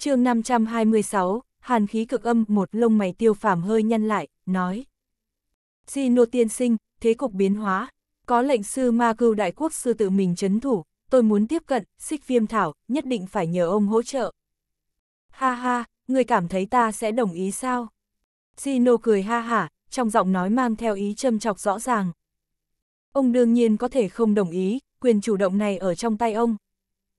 chương 526, hàn khí cực âm một lông mày tiêu phàm hơi nhăn lại, nói. xinô tiên sinh, thế cục biến hóa, có lệnh sư ma cưu đại quốc sư tự mình chấn thủ, tôi muốn tiếp cận, xích viêm thảo, nhất định phải nhờ ông hỗ trợ. Ha ha, người cảm thấy ta sẽ đồng ý sao? xinô cười ha ha trong giọng nói mang theo ý châm chọc rõ ràng. Ông đương nhiên có thể không đồng ý, quyền chủ động này ở trong tay ông.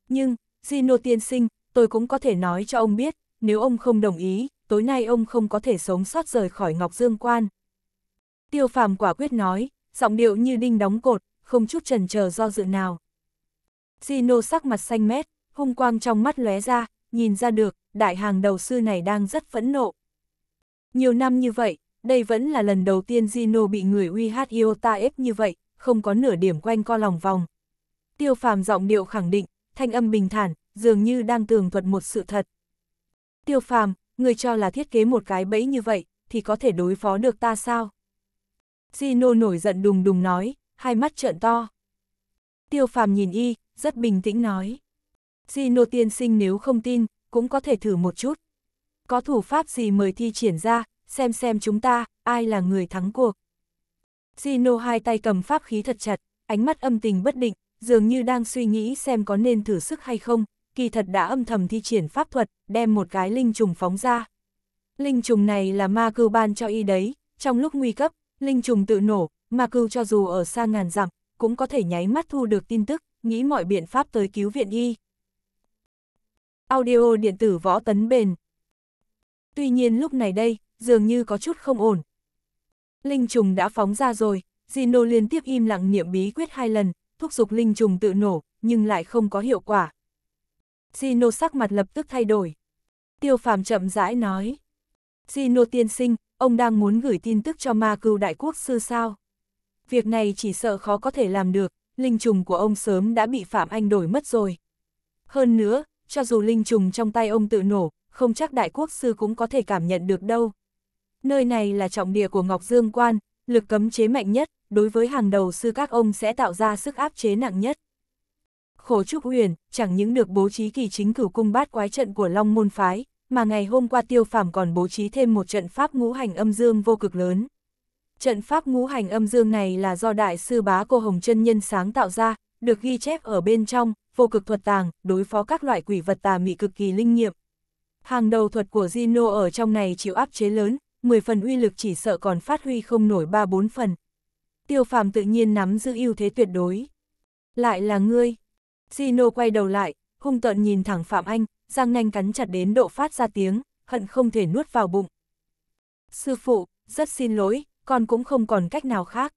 Nhưng, xinô tiên sinh, tôi cũng có thể nói cho ông biết, nếu ông không đồng ý, tối nay ông không có thể sống sót rời khỏi Ngọc Dương Quan. Tiêu phàm quả quyết nói, giọng điệu như đinh đóng cột, không chút trần chờ do dự nào. Gino sắc mặt xanh mét, hung quang trong mắt lóe ra, nhìn ra được, đại hàng đầu sư này đang rất phẫn nộ. Nhiều năm như vậy, đây vẫn là lần đầu tiên Gino bị người UHIOTA ép như vậy, không có nửa điểm quanh co lòng vòng. Tiêu phàm giọng điệu khẳng định, thanh âm bình thản, dường như đang tường thuật một sự thật. Tiêu phàm, người cho là thiết kế một cái bẫy như vậy, thì có thể đối phó được ta sao? Gino nổi giận đùng đùng nói, hai mắt trợn to. Tiêu phàm nhìn y, rất bình tĩnh nói. Gino tiên sinh nếu không tin, cũng có thể thử một chút. Có thủ pháp gì mời thi triển ra, xem xem chúng ta, ai là người thắng cuộc. Gino hai tay cầm pháp khí thật chặt, ánh mắt âm tình bất định, dường như đang suy nghĩ xem có nên thử sức hay không, kỳ thật đã âm thầm thi triển pháp thuật, đem một cái linh trùng phóng ra. Linh trùng này là ma cưu ban cho y đấy, trong lúc nguy cấp, linh trùng tự nổ, ma cưu cho dù ở xa ngàn dặm, cũng có thể nháy mắt thu được tin tức, nghĩ mọi biện pháp tới cứu viện y. Audio điện tử võ tấn bền Tuy nhiên lúc này đây, dường như có chút không ổn. Linh trùng đã phóng ra rồi, Zino liên tiếp im lặng niệm bí quyết hai lần, thúc giục linh trùng tự nổ, nhưng lại không có hiệu quả. Gino sắc mặt lập tức thay đổi. Tiêu phàm chậm rãi nói. Gino tiên sinh, ông đang muốn gửi tin tức cho ma cưu đại quốc sư sao? Việc này chỉ sợ khó có thể làm được, linh trùng của ông sớm đã bị Phạm Anh đổi mất rồi. Hơn nữa, cho dù linh trùng trong tay ông tự nổ, không chắc đại quốc sư cũng có thể cảm nhận được đâu. Nơi này là trọng địa của Ngọc Dương Quan, lực cấm chế mạnh nhất, đối với hàng đầu sư các ông sẽ tạo ra sức áp chế nặng nhất. Khổ Trúc Uyển chẳng những được bố trí kỳ chính cửu cung bát quái trận của Long Môn Phái, mà ngày hôm qua Tiêu Phàm còn bố trí thêm một trận pháp ngũ hành âm dương vô cực lớn. Trận pháp ngũ hành âm dương này là do Đại sư Bá Cô Hồng Chân Nhân sáng tạo ra, được ghi chép ở bên trong, vô cực thuật tàng, đối phó các loại quỷ vật tà mị cực kỳ linh nghiệm. Hàng đầu thuật của zino ở trong này chịu áp chế lớn, 10 phần uy lực chỉ sợ còn phát huy không nổi 3-4 phần. Tiêu phàm tự nhiên nắm giữ ưu thế tuyệt đối. Lại là ngươi, Gino quay đầu lại, hung tợn nhìn thẳng Phạm Anh, răng nanh cắn chặt đến độ phát ra tiếng, hận không thể nuốt vào bụng. Sư phụ, rất xin lỗi, con cũng không còn cách nào khác.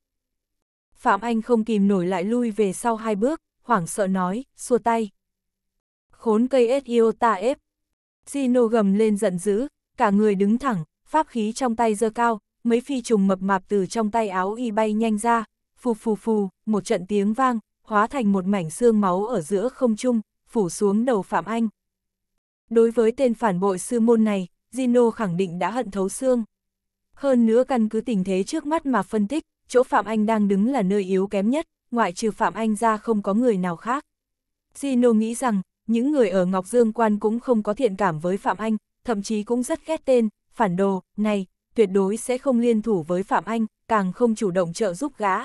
Phạm Anh không kìm nổi lại lui về sau hai bước, hoảng sợ nói, xua tay. Khốn cây ta ép. Gino gầm lên giận dữ, cả người đứng thẳng, pháp khí trong tay giơ cao, mấy phi trùng mập mạp từ trong tay áo y bay nhanh ra, phù phù phù, một trận tiếng vang, hóa thành một mảnh xương máu ở giữa không trung, phủ xuống đầu Phạm Anh. Đối với tên phản bội sư môn này, Gino khẳng định đã hận thấu xương. Hơn nữa căn cứ tình thế trước mắt mà phân tích, chỗ Phạm Anh đang đứng là nơi yếu kém nhất, ngoại trừ Phạm Anh ra không có người nào khác. Gino nghĩ rằng, những người ở Ngọc Dương Quan cũng không có thiện cảm với Phạm Anh, thậm chí cũng rất ghét tên, phản đồ, này, tuyệt đối sẽ không liên thủ với Phạm Anh, càng không chủ động trợ giúp gã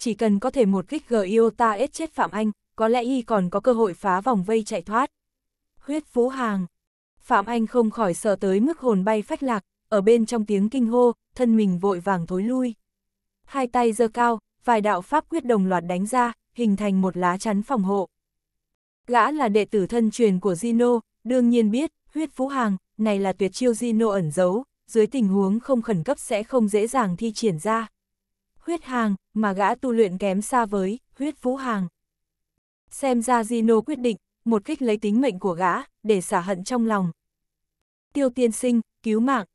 chỉ cần có thể một kích gờ ta ép chết Phạm Anh, có lẽ y còn có cơ hội phá vòng vây chạy thoát. Huyết Vũ Hàng Phạm Anh không khỏi sợ tới mức hồn bay phách lạc, ở bên trong tiếng kinh hô, thân mình vội vàng thối lui. Hai tay giơ cao, vài đạo pháp quyết đồng loạt đánh ra, hình thành một lá chắn phòng hộ. Gã là đệ tử thân truyền của Zino, đương nhiên biết, huyết vũ hàng, này là tuyệt chiêu Zino ẩn giấu, dưới tình huống không khẩn cấp sẽ không dễ dàng thi triển ra huyết hàng, mà gã tu luyện kém xa với, huyết vũ hàng. Xem ra Gino quyết định, một kích lấy tính mệnh của gã, để xả hận trong lòng. Tiêu tiên sinh, cứu mạng.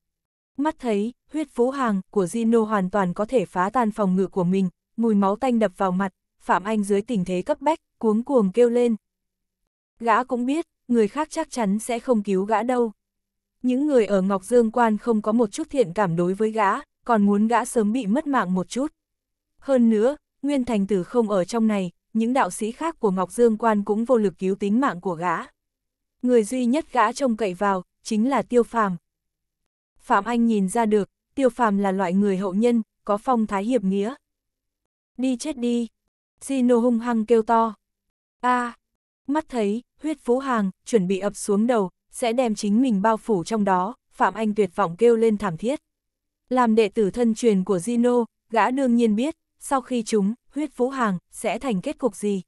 Mắt thấy, huyết vũ hàng của Gino hoàn toàn có thể phá tan phòng ngự của mình, mùi máu tanh đập vào mặt, Phạm Anh dưới tình thế cấp bách, cuống cuồng kêu lên. Gã cũng biết, người khác chắc chắn sẽ không cứu gã đâu. Những người ở Ngọc Dương Quan không có một chút thiện cảm đối với gã, còn muốn gã sớm bị mất mạng một chút. Hơn nữa, Nguyên Thành Tử không ở trong này, những đạo sĩ khác của Ngọc Dương Quan cũng vô lực cứu tính mạng của gã. Người duy nhất gã trông cậy vào, chính là Tiêu Phàm. Phạm Anh nhìn ra được, Tiêu Phàm là loại người hậu nhân, có phong thái hiệp nghĩa. Đi chết đi! Sino hung hăng kêu to. a à, Mắt thấy, huyết phú hàng, chuẩn bị ập xuống đầu, sẽ đem chính mình bao phủ trong đó, Phạm Anh tuyệt vọng kêu lên thảm thiết. Làm đệ tử thân truyền của Zino, gã đương nhiên biết, sau khi chúng, huyết phú hàng, sẽ thành kết cục gì.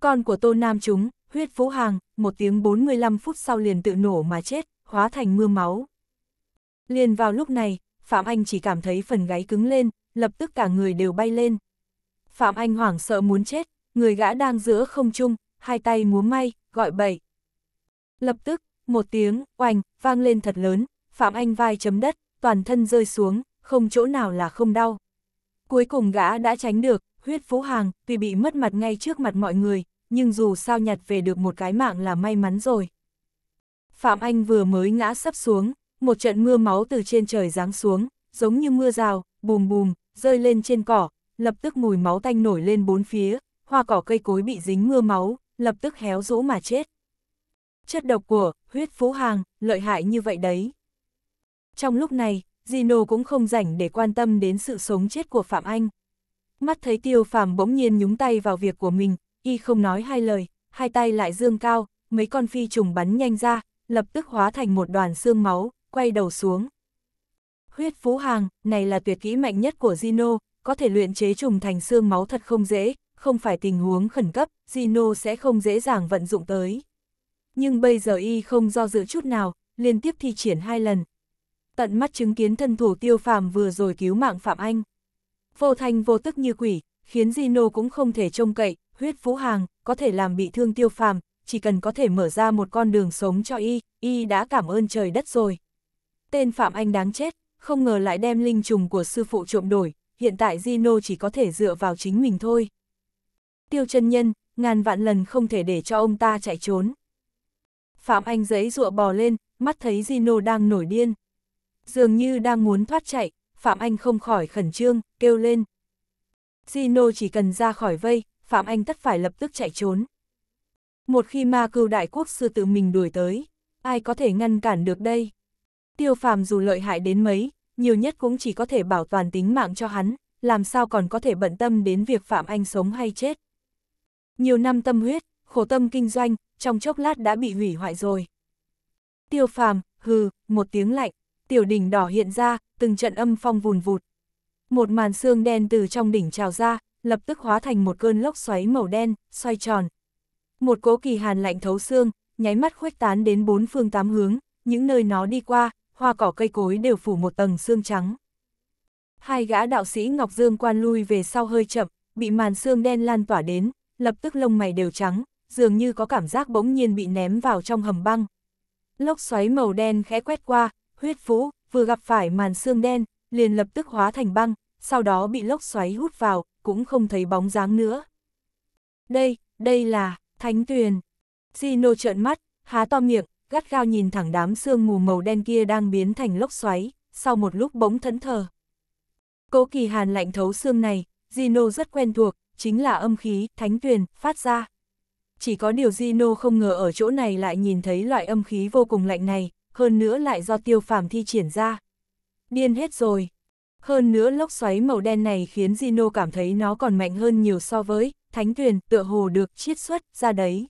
Con của Tô Nam chúng, huyết phú hàng, một tiếng 45 phút sau liền tự nổ mà chết, hóa thành mưa máu. Liền vào lúc này, Phạm Anh chỉ cảm thấy phần gáy cứng lên, lập tức cả người đều bay lên. Phạm Anh hoảng sợ muốn chết, người gã đang giữa không trung, hai tay múa may, gọi bậy. Lập tức, một tiếng, oành, vang lên thật lớn, Phạm Anh vai chấm đất, toàn thân rơi xuống, không chỗ nào là không đau. Cuối cùng gã đã tránh được, huyết phú hàng, tuy bị mất mặt ngay trước mặt mọi người, nhưng dù sao nhặt về được một cái mạng là may mắn rồi. Phạm Anh vừa mới ngã sắp xuống, một trận mưa máu từ trên trời giáng xuống, giống như mưa rào, bùm bùm, rơi lên trên cỏ, lập tức mùi máu tanh nổi lên bốn phía, hoa cỏ cây cối bị dính mưa máu, lập tức héo rũ mà chết. Chất độc của huyết phú hàng, lợi hại như vậy đấy. Trong lúc này, Gino cũng không rảnh để quan tâm đến sự sống chết của Phạm Anh. Mắt thấy tiêu phạm bỗng nhiên nhúng tay vào việc của mình, y không nói hai lời, hai tay lại dương cao, mấy con phi trùng bắn nhanh ra, lập tức hóa thành một đoàn xương máu, quay đầu xuống. Huyết phú hàng, này là tuyệt kỹ mạnh nhất của Gino, có thể luyện chế trùng thành xương máu thật không dễ, không phải tình huống khẩn cấp, Gino sẽ không dễ dàng vận dụng tới. Nhưng bây giờ y không do dự chút nào, liên tiếp thi triển hai lần, tận mắt chứng kiến thân thủ tiêu phàm vừa rồi cứu mạng Phạm Anh. Vô thanh vô tức như quỷ, khiến zino cũng không thể trông cậy, huyết vũ hàng, có thể làm bị thương tiêu phàm, chỉ cần có thể mở ra một con đường sống cho y, y đã cảm ơn trời đất rồi. Tên Phạm Anh đáng chết, không ngờ lại đem linh trùng của sư phụ trộm đổi, hiện tại zino chỉ có thể dựa vào chính mình thôi. Tiêu chân nhân, ngàn vạn lần không thể để cho ông ta chạy trốn. Phạm Anh giấy ruộng bò lên, mắt thấy zino đang nổi điên. Dường như đang muốn thoát chạy, Phạm Anh không khỏi khẩn trương, kêu lên. Gino chỉ cần ra khỏi vây, Phạm Anh tất phải lập tức chạy trốn. Một khi ma cưu đại quốc sư tự mình đuổi tới, ai có thể ngăn cản được đây? Tiêu phàm dù lợi hại đến mấy, nhiều nhất cũng chỉ có thể bảo toàn tính mạng cho hắn, làm sao còn có thể bận tâm đến việc Phạm Anh sống hay chết. Nhiều năm tâm huyết, khổ tâm kinh doanh, trong chốc lát đã bị hủy hoại rồi. Tiêu phàm, hừ, một tiếng lạnh tiểu đỉnh đỏ hiện ra, từng trận âm phong vùn vụt. Một màn xương đen từ trong đỉnh trào ra, lập tức hóa thành một cơn lốc xoáy màu đen, xoay tròn. Một cỗ kỳ hàn lạnh thấu xương, nháy mắt khuếch tán đến bốn phương tám hướng, những nơi nó đi qua, hoa cỏ cây cối đều phủ một tầng xương trắng. Hai gã đạo sĩ Ngọc Dương quan lui về sau hơi chậm, bị màn xương đen lan tỏa đến, lập tức lông mày đều trắng, dường như có cảm giác bỗng nhiên bị ném vào trong hầm băng. Lốc xoáy màu đen khẽ quét qua, huyết vũ, vừa gặp phải màn xương đen, liền lập tức hóa thành băng, sau đó bị lốc xoáy hút vào, cũng không thấy bóng dáng nữa. Đây, đây là, thánh tuyền. Gino trợn mắt, há to miệng, gắt gao nhìn thẳng đám xương mù màu đen kia đang biến thành lốc xoáy, sau một lúc bỗng thẫn thờ. Cố kỳ hàn lạnh thấu xương này, Gino rất quen thuộc, chính là âm khí, thánh tuyền, phát ra. Chỉ có điều Gino không ngờ ở chỗ này lại nhìn thấy loại âm khí vô cùng lạnh này, hơn nữa lại do tiêu phàm thi triển ra. Điên hết rồi. Hơn nữa lốc xoáy màu đen này khiến Gino cảm thấy nó còn mạnh hơn nhiều so với thánh thuyền tựa hồ được chiết xuất ra đấy.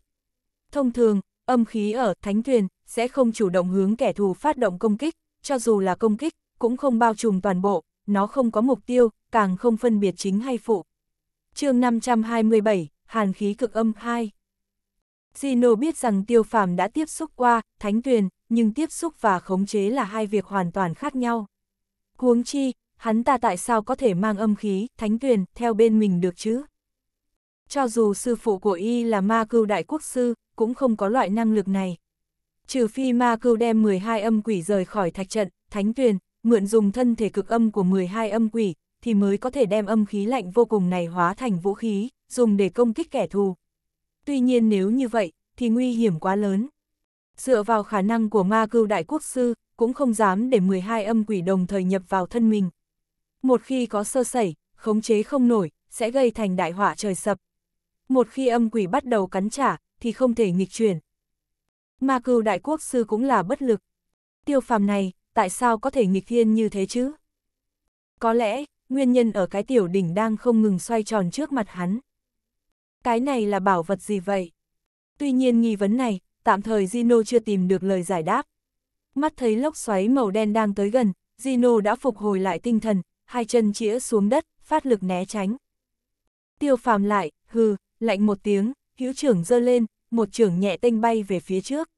Thông thường, âm khí ở thánh thuyền sẽ không chủ động hướng kẻ thù phát động công kích, cho dù là công kích, cũng không bao trùm toàn bộ, nó không có mục tiêu, càng không phân biệt chính hay phụ. chương 527, Hàn khí cực âm 2 Gino biết rằng tiêu phàm đã tiếp xúc qua, thánh tuyền, nhưng tiếp xúc và khống chế là hai việc hoàn toàn khác nhau. Huống chi, hắn ta tại sao có thể mang âm khí, thánh tuyền, theo bên mình được chứ? Cho dù sư phụ của y là ma cưu đại quốc sư, cũng không có loại năng lực này. Trừ phi ma cưu đem 12 âm quỷ rời khỏi thạch trận, thánh tuyền, mượn dùng thân thể cực âm của 12 âm quỷ, thì mới có thể đem âm khí lạnh vô cùng này hóa thành vũ khí, dùng để công kích kẻ thù. Tuy nhiên nếu như vậy, thì nguy hiểm quá lớn. Dựa vào khả năng của ma cưu đại quốc sư, cũng không dám để 12 âm quỷ đồng thời nhập vào thân mình. Một khi có sơ sẩy, khống chế không nổi, sẽ gây thành đại họa trời sập. Một khi âm quỷ bắt đầu cắn trả, thì không thể nghịch chuyển. Ma cưu đại quốc sư cũng là bất lực. Tiêu phàm này, tại sao có thể nghịch thiên như thế chứ? Có lẽ, nguyên nhân ở cái tiểu đỉnh đang không ngừng xoay tròn trước mặt hắn cái này là bảo vật gì vậy? Tuy nhiên nghi vấn này, tạm thời Zino chưa tìm được lời giải đáp. Mắt thấy lốc xoáy màu đen đang tới gần, Zino đã phục hồi lại tinh thần, hai chân chĩa xuống đất, phát lực né tránh. Tiêu phàm lại, hừ, lạnh một tiếng, hữu trưởng giơ lên, một trưởng nhẹ tênh bay về phía trước.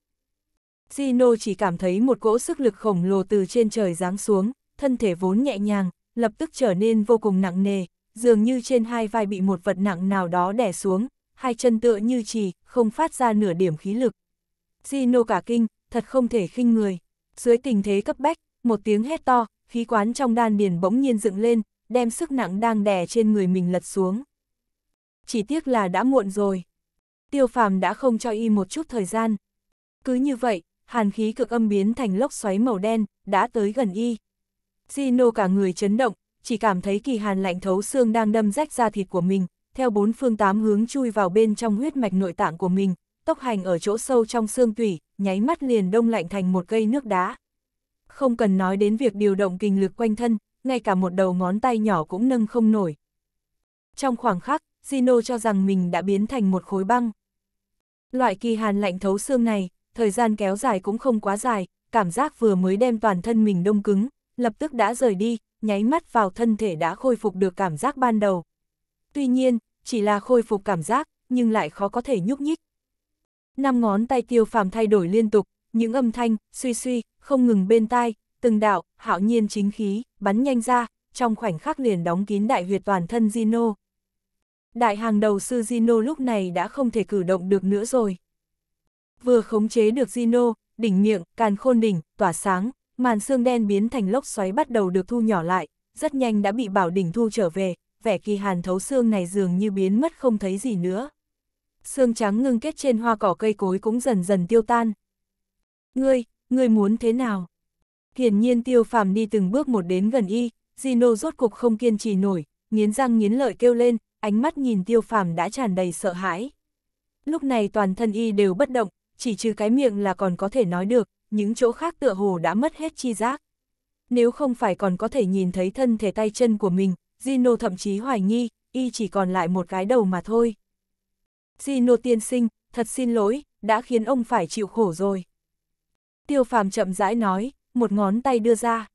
Zino chỉ cảm thấy một cỗ sức lực khổng lồ từ trên trời giáng xuống, thân thể vốn nhẹ nhàng, lập tức trở nên vô cùng nặng nề, dường như trên hai vai bị một vật nặng nào đó đè xuống, hai chân tựa như trì, không phát ra nửa điểm khí lực. Gino cả kinh, thật không thể khinh người. Dưới tình thế cấp bách, một tiếng hét to, khí quán trong đan điền bỗng nhiên dựng lên, đem sức nặng đang đè trên người mình lật xuống. Chỉ tiếc là đã muộn rồi. Tiêu phàm đã không cho y một chút thời gian. Cứ như vậy, hàn khí cực âm biến thành lốc xoáy màu đen, đã tới gần y. Gino cả người chấn động, chỉ cảm thấy kỳ hàn lạnh thấu xương đang đâm rách ra thịt của mình, theo bốn phương tám hướng chui vào bên trong huyết mạch nội tạng của mình, tốc hành ở chỗ sâu trong xương tủy, nháy mắt liền đông lạnh thành một cây nước đá. Không cần nói đến việc điều động kinh lực quanh thân, ngay cả một đầu ngón tay nhỏ cũng nâng không nổi. Trong khoảng khắc, Zino cho rằng mình đã biến thành một khối băng. Loại kỳ hàn lạnh thấu xương này, thời gian kéo dài cũng không quá dài, cảm giác vừa mới đem toàn thân mình đông cứng, lập tức đã rời đi, nháy mắt vào thân thể đã khôi phục được cảm giác ban đầu. Tuy nhiên, chỉ là khôi phục cảm giác, nhưng lại khó có thể nhúc nhích. Năm ngón tay tiêu phàm thay đổi liên tục, những âm thanh, suy suy, không ngừng bên tai, từng đạo, hạo nhiên chính khí, bắn nhanh ra, trong khoảnh khắc liền đóng kín đại huyệt toàn thân Zino. Đại hàng đầu sư Zino lúc này đã không thể cử động được nữa rồi. Vừa khống chế được Zino, đỉnh miệng, càn khôn đỉnh, tỏa sáng, màn xương đen biến thành lốc xoáy bắt đầu được thu nhỏ lại, rất nhanh đã bị Bảo đỉnh thu trở về, vẻ kỳ hàn thấu xương này dường như biến mất không thấy gì nữa. Xương trắng ngưng kết trên hoa cỏ cây cối cũng dần dần tiêu tan. Ngươi, ngươi muốn thế nào? Hiển nhiên tiêu phàm đi từng bước một đến gần y, Gino rốt cục không kiên trì nổi, nghiến răng nghiến lợi kêu lên, ánh mắt nhìn tiêu phàm đã tràn đầy sợ hãi. Lúc này toàn thân y đều bất động, chỉ trừ cái miệng là còn có thể nói được, những chỗ khác tựa hồ đã mất hết chi giác. Nếu không phải còn có thể nhìn thấy thân thể tay chân của mình, Gino thậm chí hoài nghi, y chỉ còn lại một cái đầu mà thôi. Gino tiên sinh, thật xin lỗi, đã khiến ông phải chịu khổ rồi. Tiêu phàm chậm rãi nói, một ngón tay đưa ra.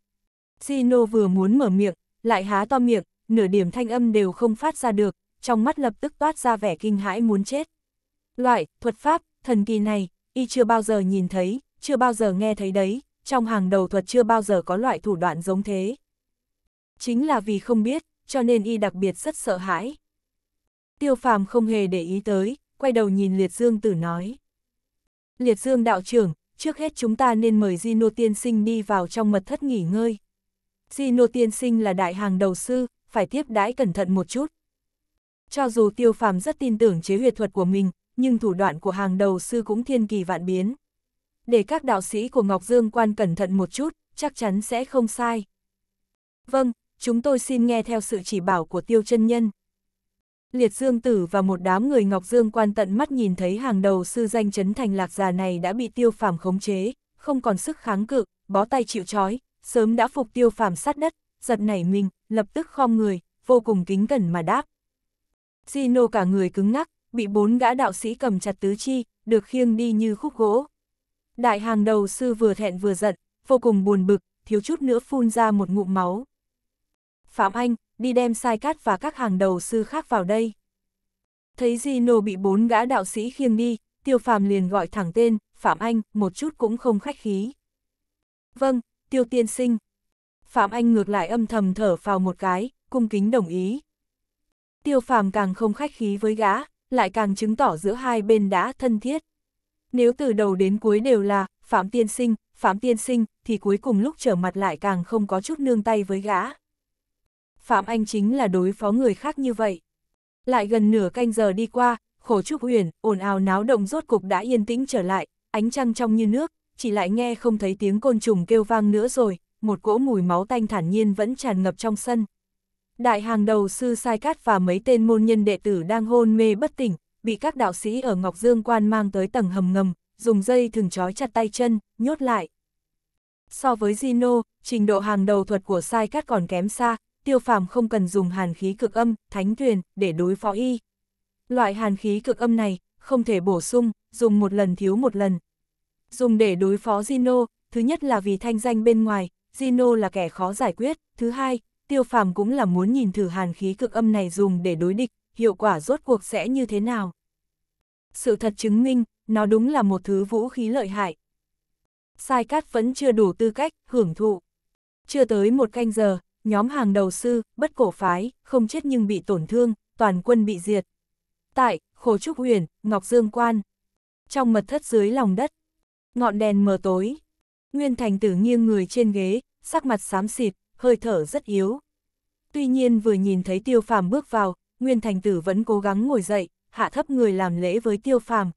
Gino vừa muốn mở miệng, lại há to miệng, nửa điểm thanh âm đều không phát ra được, trong mắt lập tức toát ra vẻ kinh hãi muốn chết. Loại thuật pháp, thần kỳ này, y chưa bao giờ nhìn thấy, chưa bao giờ nghe thấy đấy, trong hàng đầu thuật chưa bao giờ có loại thủ đoạn giống thế. Chính là vì không biết, cho nên y đặc biệt rất sợ hãi. Tiêu phàm không hề để ý tới, quay đầu nhìn Liệt Dương Tử nói. Liệt Dương đạo trưởng, trước hết chúng ta nên mời Gino Tiên Sinh đi vào trong mật thất nghỉ ngơi. Gino Tiên Sinh là đại hàng đầu sư, phải tiếp đãi cẩn thận một chút. Cho dù tiêu phàm rất tin tưởng chế huyệt thuật của mình, nhưng thủ đoạn của hàng đầu sư cũng thiên kỳ vạn biến để các đạo sĩ của Ngọc Dương Quan cẩn thận một chút, chắc chắn sẽ không sai. Vâng, chúng tôi xin nghe theo sự chỉ bảo của tiêu chân nhân. Liệt Dương Tử và một đám người Ngọc Dương quan tận mắt nhìn thấy hàng đầu sư danh chấn thành lạc già này đã bị tiêu phàm khống chế, không còn sức kháng cự, bó tay chịu trói, sớm đã phục tiêu phàm sát đất, giật nảy mình, lập tức khom người, vô cùng kính cẩn mà đáp. Gino cả người cứng ngắc, bị bốn gã đạo sĩ cầm chặt tứ chi, được khiêng đi như khúc gỗ. Đại hàng đầu sư vừa thẹn vừa giận, vô cùng buồn bực, thiếu chút nữa phun ra một ngụm máu. Phạm Anh, đi đem sai cát và các hàng đầu sư khác vào đây. Thấy Gino bị bốn gã đạo sĩ khiêng đi, tiêu phàm liền gọi thẳng tên, Phạm Anh, một chút cũng không khách khí. Vâng, tiêu tiên sinh. Phạm Anh ngược lại âm thầm thở vào một cái, cung kính đồng ý. Tiêu phàm càng không khách khí với gã, lại càng chứng tỏ giữa hai bên đã thân thiết. Nếu từ đầu đến cuối đều là, Phạm Tiên Sinh, Phạm Tiên Sinh, thì cuối cùng lúc trở mặt lại càng không có chút nương tay với gã. Phạm Anh chính là đối phó người khác như vậy. Lại gần nửa canh giờ đi qua, khổ trúc huyền, ồn ào náo động rốt cục đã yên tĩnh trở lại, ánh trăng trong như nước, chỉ lại nghe không thấy tiếng côn trùng kêu vang nữa rồi, một cỗ mùi máu tanh thản nhiên vẫn tràn ngập trong sân. Đại hàng đầu sư Sai Cát và mấy tên môn nhân đệ tử đang hôn mê bất tỉnh, bị các đạo sĩ ở Ngọc Dương Quan mang tới tầng hầm ngầm, dùng dây thừng trói chặt tay chân, nhốt lại. So với Zino, trình độ hàng đầu thuật của Sai Cát còn kém xa, tiêu phàm không cần dùng hàn khí cực âm, thánh tuyền, để đối phó y. Loại hàn khí cực âm này, không thể bổ sung, dùng một lần thiếu một lần. Dùng để đối phó Zino, thứ nhất là vì thanh danh bên ngoài, Zino là kẻ khó giải quyết, thứ hai, tiêu phàm cũng là muốn nhìn thử hàn khí cực âm này dùng để đối địch, hiệu quả rốt cuộc sẽ như thế nào. Sự thật chứng minh, nó đúng là một thứ vũ khí lợi hại. Sai cát vẫn chưa đủ tư cách, hưởng thụ. Chưa tới một canh giờ, nhóm hàng đầu sư, bất cổ phái, không chết nhưng bị tổn thương, toàn quân bị diệt. Tại, Khổ Trúc Huyền, Ngọc Dương Quan. Trong mật thất dưới lòng đất, ngọn đèn mờ tối. Nguyên Thành Tử nghiêng người trên ghế, sắc mặt xám xịt, hơi thở rất yếu. Tuy nhiên vừa nhìn thấy tiêu phàm bước vào, Nguyên Thành Tử vẫn cố gắng ngồi dậy, hạ thấp người làm lễ với Tiêu Phàm.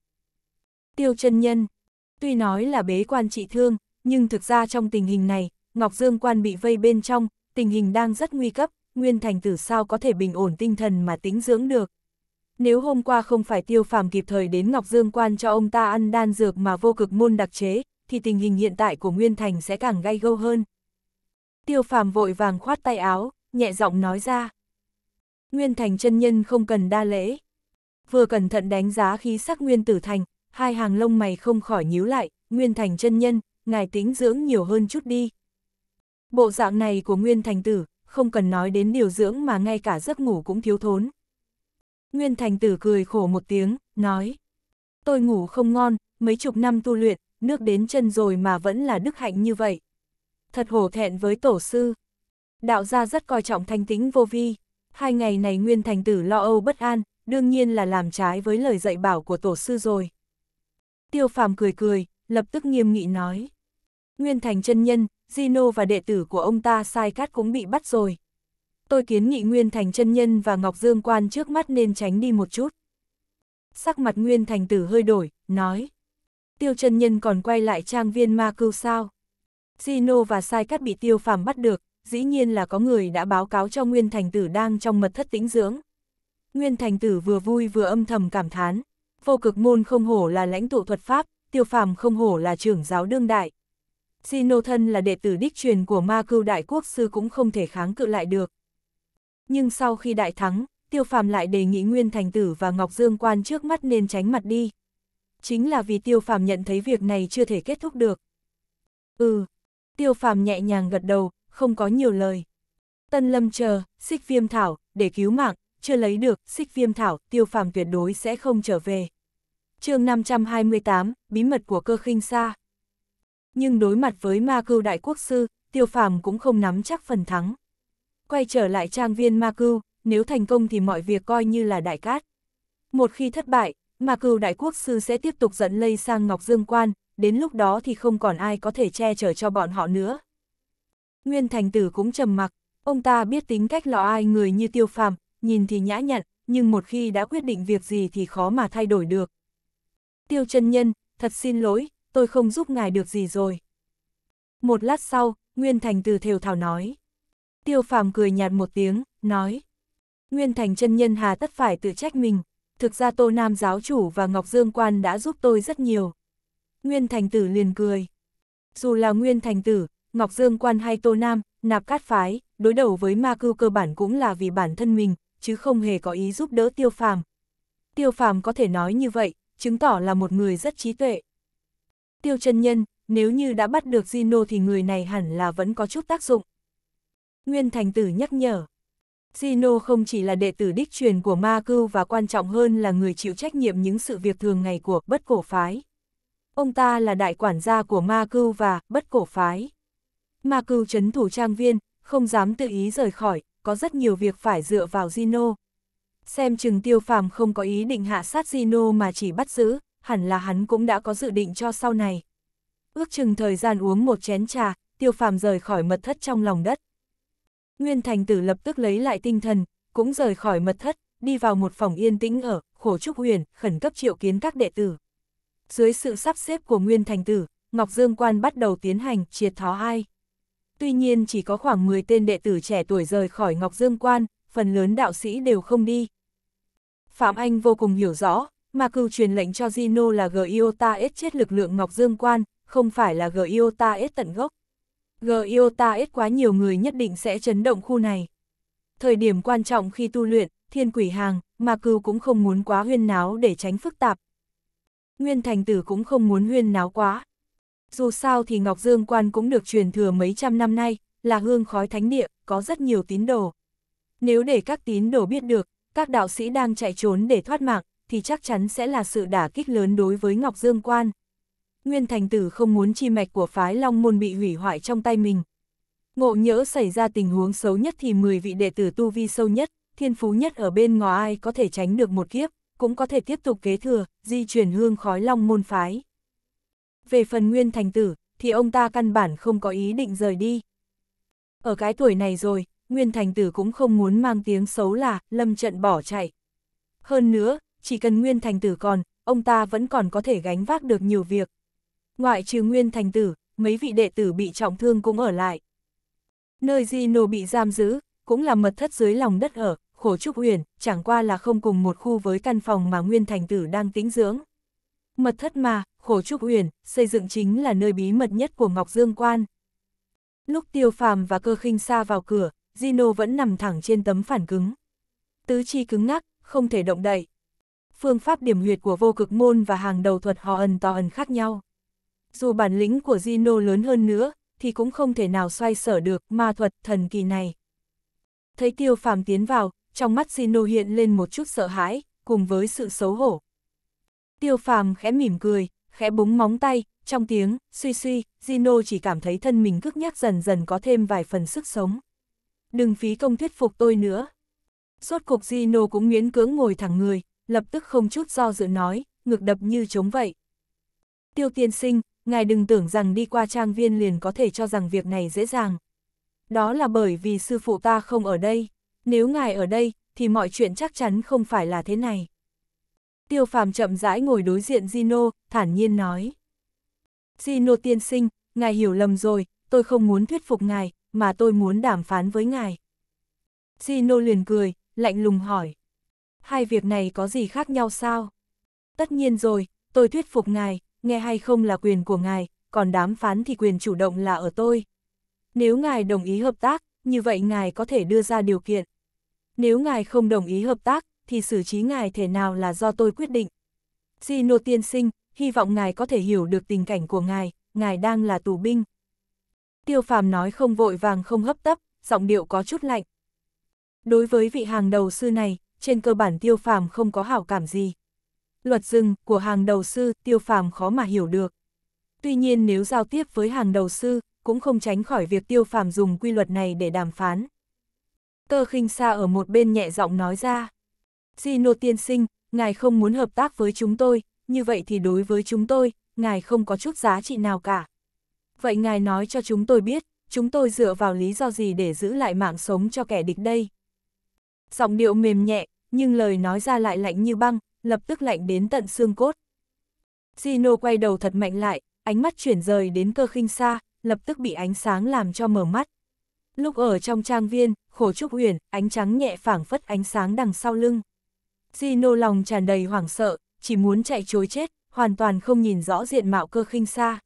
Tiêu chân nhân, tuy nói là bế quan trị thương, nhưng thực ra trong tình hình này, Ngọc Dương quan bị vây bên trong, tình hình đang rất nguy cấp, Nguyên Thành Tử sao có thể bình ổn tinh thần mà tính dưỡng được. Nếu hôm qua không phải Tiêu Phàm kịp thời đến Ngọc Dương quan cho ông ta ăn đan dược mà vô cực môn đặc chế, thì tình hình hiện tại của Nguyên Thành sẽ càng gay gâu hơn. Tiêu Phàm vội vàng khoát tay áo, nhẹ giọng nói ra. Nguyên Thành chân nhân không cần đa lễ. Vừa cẩn thận đánh giá khí sắc Nguyên Tử Thành, hai hàng lông mày không khỏi nhíu lại, Nguyên Thành chân nhân, ngài tính dưỡng nhiều hơn chút đi. Bộ dạng này của Nguyên Thành Tử, không cần nói đến điều dưỡng mà ngay cả giấc ngủ cũng thiếu thốn. Nguyên Thành Tử cười khổ một tiếng, nói. Tôi ngủ không ngon, mấy chục năm tu luyện, nước đến chân rồi mà vẫn là đức hạnh như vậy. Thật hổ thẹn với tổ sư. Đạo gia rất coi trọng thanh tĩnh vô vi. Hai ngày này Nguyên Thành Tử lo âu bất an, đương nhiên là làm trái với lời dạy bảo của tổ sư rồi. Tiêu phàm cười cười, lập tức nghiêm nghị nói. Nguyên Thành chân nhân, Gino và đệ tử của ông ta sai cát cũng bị bắt rồi. Tôi kiến nghị Nguyên Thành chân nhân và Ngọc Dương Quan trước mắt nên tránh đi một chút. Sắc mặt Nguyên Thành tử hơi đổi, nói. Tiêu chân nhân còn quay lại trang viên ma cưu sao. Gino và sai cát bị tiêu phàm bắt được, dĩ nhiên là có người đã báo cáo cho Nguyên Thành Tử đang trong mật thất tĩnh dưỡng. Nguyên Thành Tử vừa vui vừa âm thầm cảm thán, vô cực môn không hổ là lãnh tụ thuật pháp, tiêu phàm không hổ là trưởng giáo đương đại. Di nô thân là đệ tử đích truyền của ma cưu đại quốc sư cũng không thể kháng cự lại được. Nhưng sau khi đại thắng, tiêu phàm lại đề nghị Nguyên Thành Tử và Ngọc Dương Quan trước mắt nên tránh mặt đi. Chính là vì tiêu phàm nhận thấy việc này chưa thể kết thúc được. Ừ, tiêu phàm nhẹ nhàng gật đầu, không có nhiều lời. Tân lâm chờ, xích viêm thảo, để cứu mạng, chưa lấy được, xích viêm thảo, tiêu phàm tuyệt đối sẽ không trở về. chương 528, bí mật của cơ khinh xa. Nhưng đối mặt với ma cưu đại quốc sư, tiêu phàm cũng không nắm chắc phần thắng. Quay trở lại trang viên ma cưu, nếu thành công thì mọi việc coi như là đại cát. Một khi thất bại, ma cưu đại quốc sư sẽ tiếp tục dẫn lây sang Ngọc Dương Quan, đến lúc đó thì không còn ai có thể che chở cho bọn họ nữa. Nguyên thành tử cũng trầm mặc, ông ta biết tính cách lọ ai người như tiêu phàm, nhìn thì nhã nhặn, nhưng một khi đã quyết định việc gì thì khó mà thay đổi được. Tiêu chân nhân, thật xin lỗi, tôi không giúp ngài được gì rồi. Một lát sau, Nguyên Thành Tử thều thảo nói. Tiêu phàm cười nhạt một tiếng, nói. Nguyên Thành chân nhân hà tất phải tự trách mình, thực ra Tô Nam giáo chủ và Ngọc Dương Quan đã giúp tôi rất nhiều. Nguyên Thành tử liền cười. Dù là Nguyên Thành tử, Ngọc Dương Quan hay Tô Nam, Nạp Cát Phái, đối đầu với ma Cư cơ bản cũng là vì bản thân mình, chứ không hề có ý giúp đỡ tiêu phàm. Tiêu phàm có thể nói như vậy, chứng tỏ là một người rất trí tuệ. Tiêu chân nhân, nếu như đã bắt được Zino thì người này hẳn là vẫn có chút tác dụng. Nguyên Thành Tử nhắc nhở. Zino không chỉ là đệ tử đích truyền của ma Cư và quan trọng hơn là người chịu trách nhiệm những sự việc thường ngày của bất cổ phái. Ông ta là đại quản gia của ma Cư và bất cổ phái ma cưu chấn thủ trang viên, không dám tự ý rời khỏi, có rất nhiều việc phải dựa vào Gino. Xem chừng tiêu phàm không có ý định hạ sát Gino mà chỉ bắt giữ, hẳn là hắn cũng đã có dự định cho sau này. Ước chừng thời gian uống một chén trà, tiêu phàm rời khỏi mật thất trong lòng đất. Nguyên thành tử lập tức lấy lại tinh thần, cũng rời khỏi mật thất, đi vào một phòng yên tĩnh ở, khổ trúc huyền, khẩn cấp triệu kiến các đệ tử. Dưới sự sắp xếp của Nguyên thành tử, Ngọc Dương Quan bắt đầu tiến hành triệt thó hai. Tuy nhiên chỉ có khoảng 10 tên đệ tử trẻ tuổi rời khỏi Ngọc Dương Quan, phần lớn đạo sĩ đều không đi. Phạm Anh vô cùng hiểu rõ, mà cưu truyền lệnh cho zino là Giota S chết lực lượng Ngọc Dương Quan, không phải là Giota S tận gốc. Giota S quá nhiều người nhất định sẽ chấn động khu này. Thời điểm quan trọng khi tu luyện, thiên quỷ hàng, mà cưu cũng không muốn quá huyên náo để tránh phức tạp. Nguyên thành tử cũng không muốn huyên náo quá, dù sao thì Ngọc Dương Quan cũng được truyền thừa mấy trăm năm nay, là hương khói thánh địa, có rất nhiều tín đồ. Nếu để các tín đồ biết được, các đạo sĩ đang chạy trốn để thoát mạng, thì chắc chắn sẽ là sự đả kích lớn đối với Ngọc Dương Quan. Nguyên Thành Tử không muốn chi mạch của phái Long Môn bị hủy hoại trong tay mình. Ngộ nhỡ xảy ra tình huống xấu nhất thì 10 vị đệ tử tu vi sâu nhất, thiên phú nhất ở bên ngò ai có thể tránh được một kiếp, cũng có thể tiếp tục kế thừa, di chuyển hương khói Long Môn phái. Về phần Nguyên Thành Tử, thì ông ta căn bản không có ý định rời đi. Ở cái tuổi này rồi, Nguyên Thành Tử cũng không muốn mang tiếng xấu là lâm trận bỏ chạy. Hơn nữa, chỉ cần Nguyên Thành Tử còn, ông ta vẫn còn có thể gánh vác được nhiều việc. Ngoại trừ Nguyên Thành Tử, mấy vị đệ tử bị trọng thương cũng ở lại. Nơi Gino bị giam giữ, cũng là mật thất dưới lòng đất ở, khổ trúc huyền, chẳng qua là không cùng một khu với căn phòng mà Nguyên Thành Tử đang tĩnh dưỡng. Mật thất mà, Khổ Trúc Uyển, xây dựng chính là nơi bí mật nhất của Ngọc Dương Quan. Lúc Tiêu Phàm và Cơ Khinh xa vào cửa, Zino vẫn nằm thẳng trên tấm phản cứng. Tứ chi cứng ngắc, không thể động đậy. Phương pháp điểm huyệt của vô cực môn và hàng đầu thuật họ ẩn to ẩn khác nhau. Dù bản lĩnh của Zino lớn hơn nữa, thì cũng không thể nào xoay sở được ma thuật thần kỳ này. Thấy Tiêu Phàm tiến vào, trong mắt Zino hiện lên một chút sợ hãi, cùng với sự xấu hổ. Tiêu Phàm khẽ mỉm cười, khẽ búng móng tay, trong tiếng, suy suy, Gino chỉ cảm thấy thân mình cước nhắc dần dần có thêm vài phần sức sống. Đừng phí công thuyết phục tôi nữa. Suốt cuộc Gino cũng miễn cưỡng ngồi thẳng người, lập tức không chút do dự nói, ngực đập như trống vậy. Tiêu tiên sinh, ngài đừng tưởng rằng đi qua trang viên liền có thể cho rằng việc này dễ dàng. Đó là bởi vì sư phụ ta không ở đây, nếu ngài ở đây, thì mọi chuyện chắc chắn không phải là thế này. Tiêu phàm chậm rãi ngồi đối diện Gino, thản nhiên nói. Gino tiên sinh, ngài hiểu lầm rồi, tôi không muốn thuyết phục ngài, mà tôi muốn đàm phán với ngài. Gino liền cười, lạnh lùng hỏi. Hai việc này có gì khác nhau sao? Tất nhiên rồi, tôi thuyết phục ngài, nghe hay không là quyền của ngài, còn đàm phán thì quyền chủ động là ở tôi. Nếu ngài đồng ý hợp tác, như vậy ngài có thể đưa ra điều kiện. Nếu ngài không đồng ý hợp tác, thì xử trí ngài thể nào là do tôi quyết định. Gino tiên sinh, hy vọng ngài có thể hiểu được tình cảnh của ngài, ngài đang là tù binh. Tiêu phàm nói không vội vàng không hấp tấp, giọng điệu có chút lạnh. Đối với vị hàng đầu sư này, trên cơ bản tiêu phàm không có hảo cảm gì. Luật rừng của hàng đầu sư tiêu phàm khó mà hiểu được. Tuy nhiên nếu giao tiếp với hàng đầu sư, cũng không tránh khỏi việc tiêu phàm dùng quy luật này để đàm phán. Cơ khinh xa ở một bên nhẹ giọng nói ra. Gino tiên sinh, ngài không muốn hợp tác với chúng tôi, như vậy thì đối với chúng tôi, ngài không có chút giá trị nào cả. Vậy ngài nói cho chúng tôi biết, chúng tôi dựa vào lý do gì để giữ lại mạng sống cho kẻ địch đây? Giọng điệu mềm nhẹ, nhưng lời nói ra lại lạnh như băng, lập tức lạnh đến tận xương cốt. Gino quay đầu thật mạnh lại, ánh mắt chuyển rời đến cơ khinh xa, lập tức bị ánh sáng làm cho mở mắt. Lúc ở trong trang viên, khổ trúc huyền ánh trắng nhẹ phảng phất ánh sáng đằng sau lưng. Gino lòng tràn đầy hoảng sợ, chỉ muốn chạy chối chết, hoàn toàn không nhìn rõ diện mạo cơ khinh xa.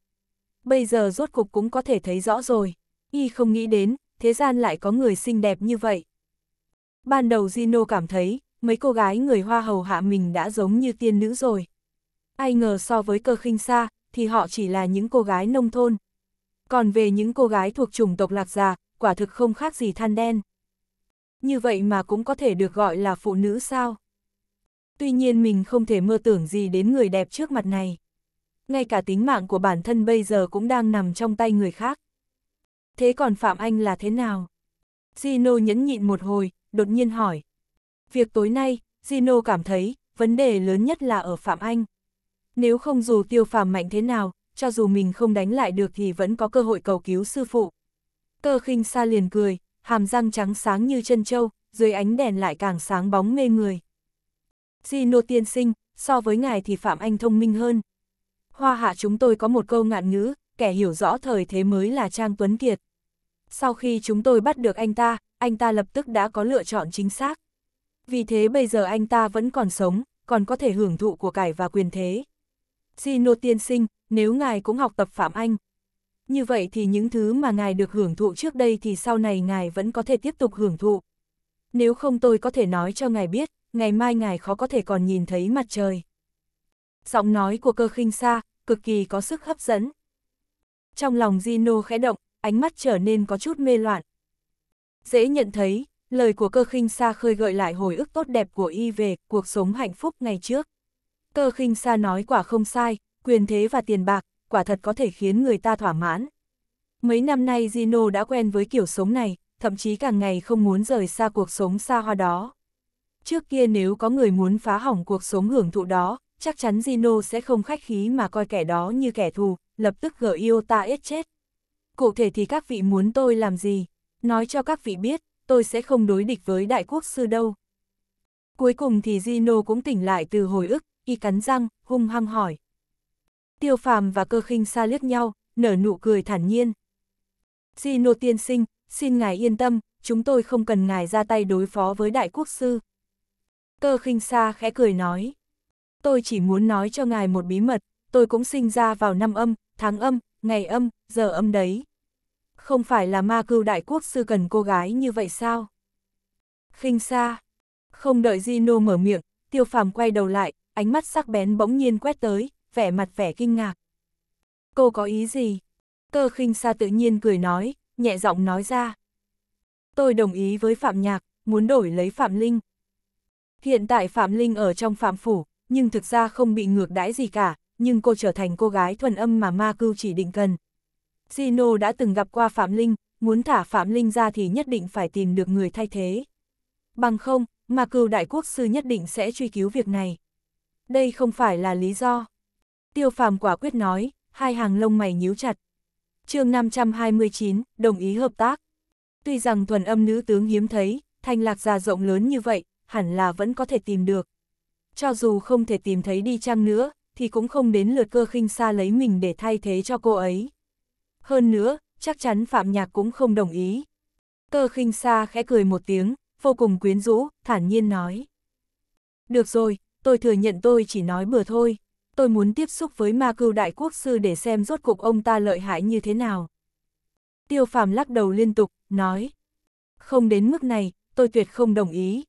Bây giờ rốt cục cũng có thể thấy rõ rồi, y không nghĩ đến, thế gian lại có người xinh đẹp như vậy. Ban đầu Gino cảm thấy, mấy cô gái người hoa hầu hạ mình đã giống như tiên nữ rồi. Ai ngờ so với cơ khinh xa, thì họ chỉ là những cô gái nông thôn. Còn về những cô gái thuộc chủng tộc lạc già, quả thực không khác gì than đen. Như vậy mà cũng có thể được gọi là phụ nữ sao? Tuy nhiên mình không thể mơ tưởng gì đến người đẹp trước mặt này. Ngay cả tính mạng của bản thân bây giờ cũng đang nằm trong tay người khác. Thế còn Phạm Anh là thế nào? Zino nhẫn nhịn một hồi, đột nhiên hỏi. Việc tối nay, Zino cảm thấy, vấn đề lớn nhất là ở Phạm Anh. Nếu không dù tiêu phàm mạnh thế nào, cho dù mình không đánh lại được thì vẫn có cơ hội cầu cứu sư phụ. Cơ khinh xa liền cười, hàm răng trắng sáng như chân trâu, dưới ánh đèn lại càng sáng bóng mê người. Gino tiên sinh, so với ngài thì Phạm Anh thông minh hơn. Hoa hạ chúng tôi có một câu ngạn ngữ, kẻ hiểu rõ thời thế mới là Trang Tuấn Kiệt. Sau khi chúng tôi bắt được anh ta, anh ta lập tức đã có lựa chọn chính xác. Vì thế bây giờ anh ta vẫn còn sống, còn có thể hưởng thụ của cải và quyền thế. Gino tiên sinh, nếu ngài cũng học tập Phạm Anh. Như vậy thì những thứ mà ngài được hưởng thụ trước đây thì sau này ngài vẫn có thể tiếp tục hưởng thụ. Nếu không tôi có thể nói cho ngài biết, ngày mai ngài khó có thể còn nhìn thấy mặt trời. Giọng nói của cơ khinh xa, cực kỳ có sức hấp dẫn. Trong lòng Gino khẽ động, ánh mắt trở nên có chút mê loạn. Dễ nhận thấy, lời của cơ khinh xa khơi gợi lại hồi ức tốt đẹp của y về cuộc sống hạnh phúc ngày trước. Cơ khinh xa nói quả không sai, quyền thế và tiền bạc, quả thật có thể khiến người ta thỏa mãn. Mấy năm nay Gino đã quen với kiểu sống này, thậm chí càng ngày không muốn rời xa cuộc sống xa hoa đó. Trước kia nếu có người muốn phá hỏng cuộc sống hưởng thụ đó, chắc chắn Gino sẽ không khách khí mà coi kẻ đó như kẻ thù, lập tức gỡ yêu ta ít chết. Cụ thể thì các vị muốn tôi làm gì? Nói cho các vị biết, tôi sẽ không đối địch với đại quốc sư đâu. Cuối cùng thì Gino cũng tỉnh lại từ hồi ức, y cắn răng, hung hăng hỏi. Tiêu phàm và cơ khinh xa liếc nhau, nở nụ cười thản nhiên. Gino tiên sinh, xin ngài yên tâm, chúng tôi không cần ngài ra tay đối phó với đại quốc sư, Cơ khinh xa khẽ cười nói. Tôi chỉ muốn nói cho ngài một bí mật, tôi cũng sinh ra vào năm âm, tháng âm, ngày âm, giờ âm đấy. Không phải là ma cưu đại quốc sư cần cô gái như vậy sao? Khinh xa. Không đợi Gino mở miệng, tiêu phàm quay đầu lại, ánh mắt sắc bén bỗng nhiên quét tới, vẻ mặt vẻ kinh ngạc. Cô có ý gì? Cơ khinh xa tự nhiên cười nói, nhẹ giọng nói ra. Tôi đồng ý với Phạm Nhạc, muốn đổi lấy Phạm Linh. Hiện tại Phạm Linh ở trong Phạm Phủ, nhưng thực ra không bị ngược đãi gì cả, nhưng cô trở thành cô gái thuần âm mà ma cưu chỉ định cần. Gino đã từng gặp qua Phạm Linh, muốn thả Phạm Linh ra thì nhất định phải tìm được người thay thế. Bằng không, Ma Cưu đại quốc sư nhất định sẽ truy cứu việc này. Đây không phải là lý do. Tiêu Phạm quả quyết nói, hai hàng lông mày nhíu chặt. chương 529, đồng ý hợp tác. Tuy rằng thuần âm nữ tướng hiếm thấy, thanh lạc gia rộng lớn như vậy, hẳn là vẫn có thể tìm được. Cho dù không thể tìm thấy đi chăng nữa, thì cũng không đến lượt cơ khinh xa lấy mình để thay thế cho cô ấy. Hơn nữa, chắc chắn Phạm Nhạc cũng không đồng ý. Cơ khinh xa khẽ cười một tiếng, vô cùng quyến rũ, thản nhiên nói. Được rồi, tôi thừa nhận tôi chỉ nói bừa thôi. Tôi muốn tiếp xúc với ma cưu đại quốc sư để xem rốt cục ông ta lợi hại như thế nào. Tiêu Phạm lắc đầu liên tục, nói. Không đến mức này, tôi tuyệt không đồng ý.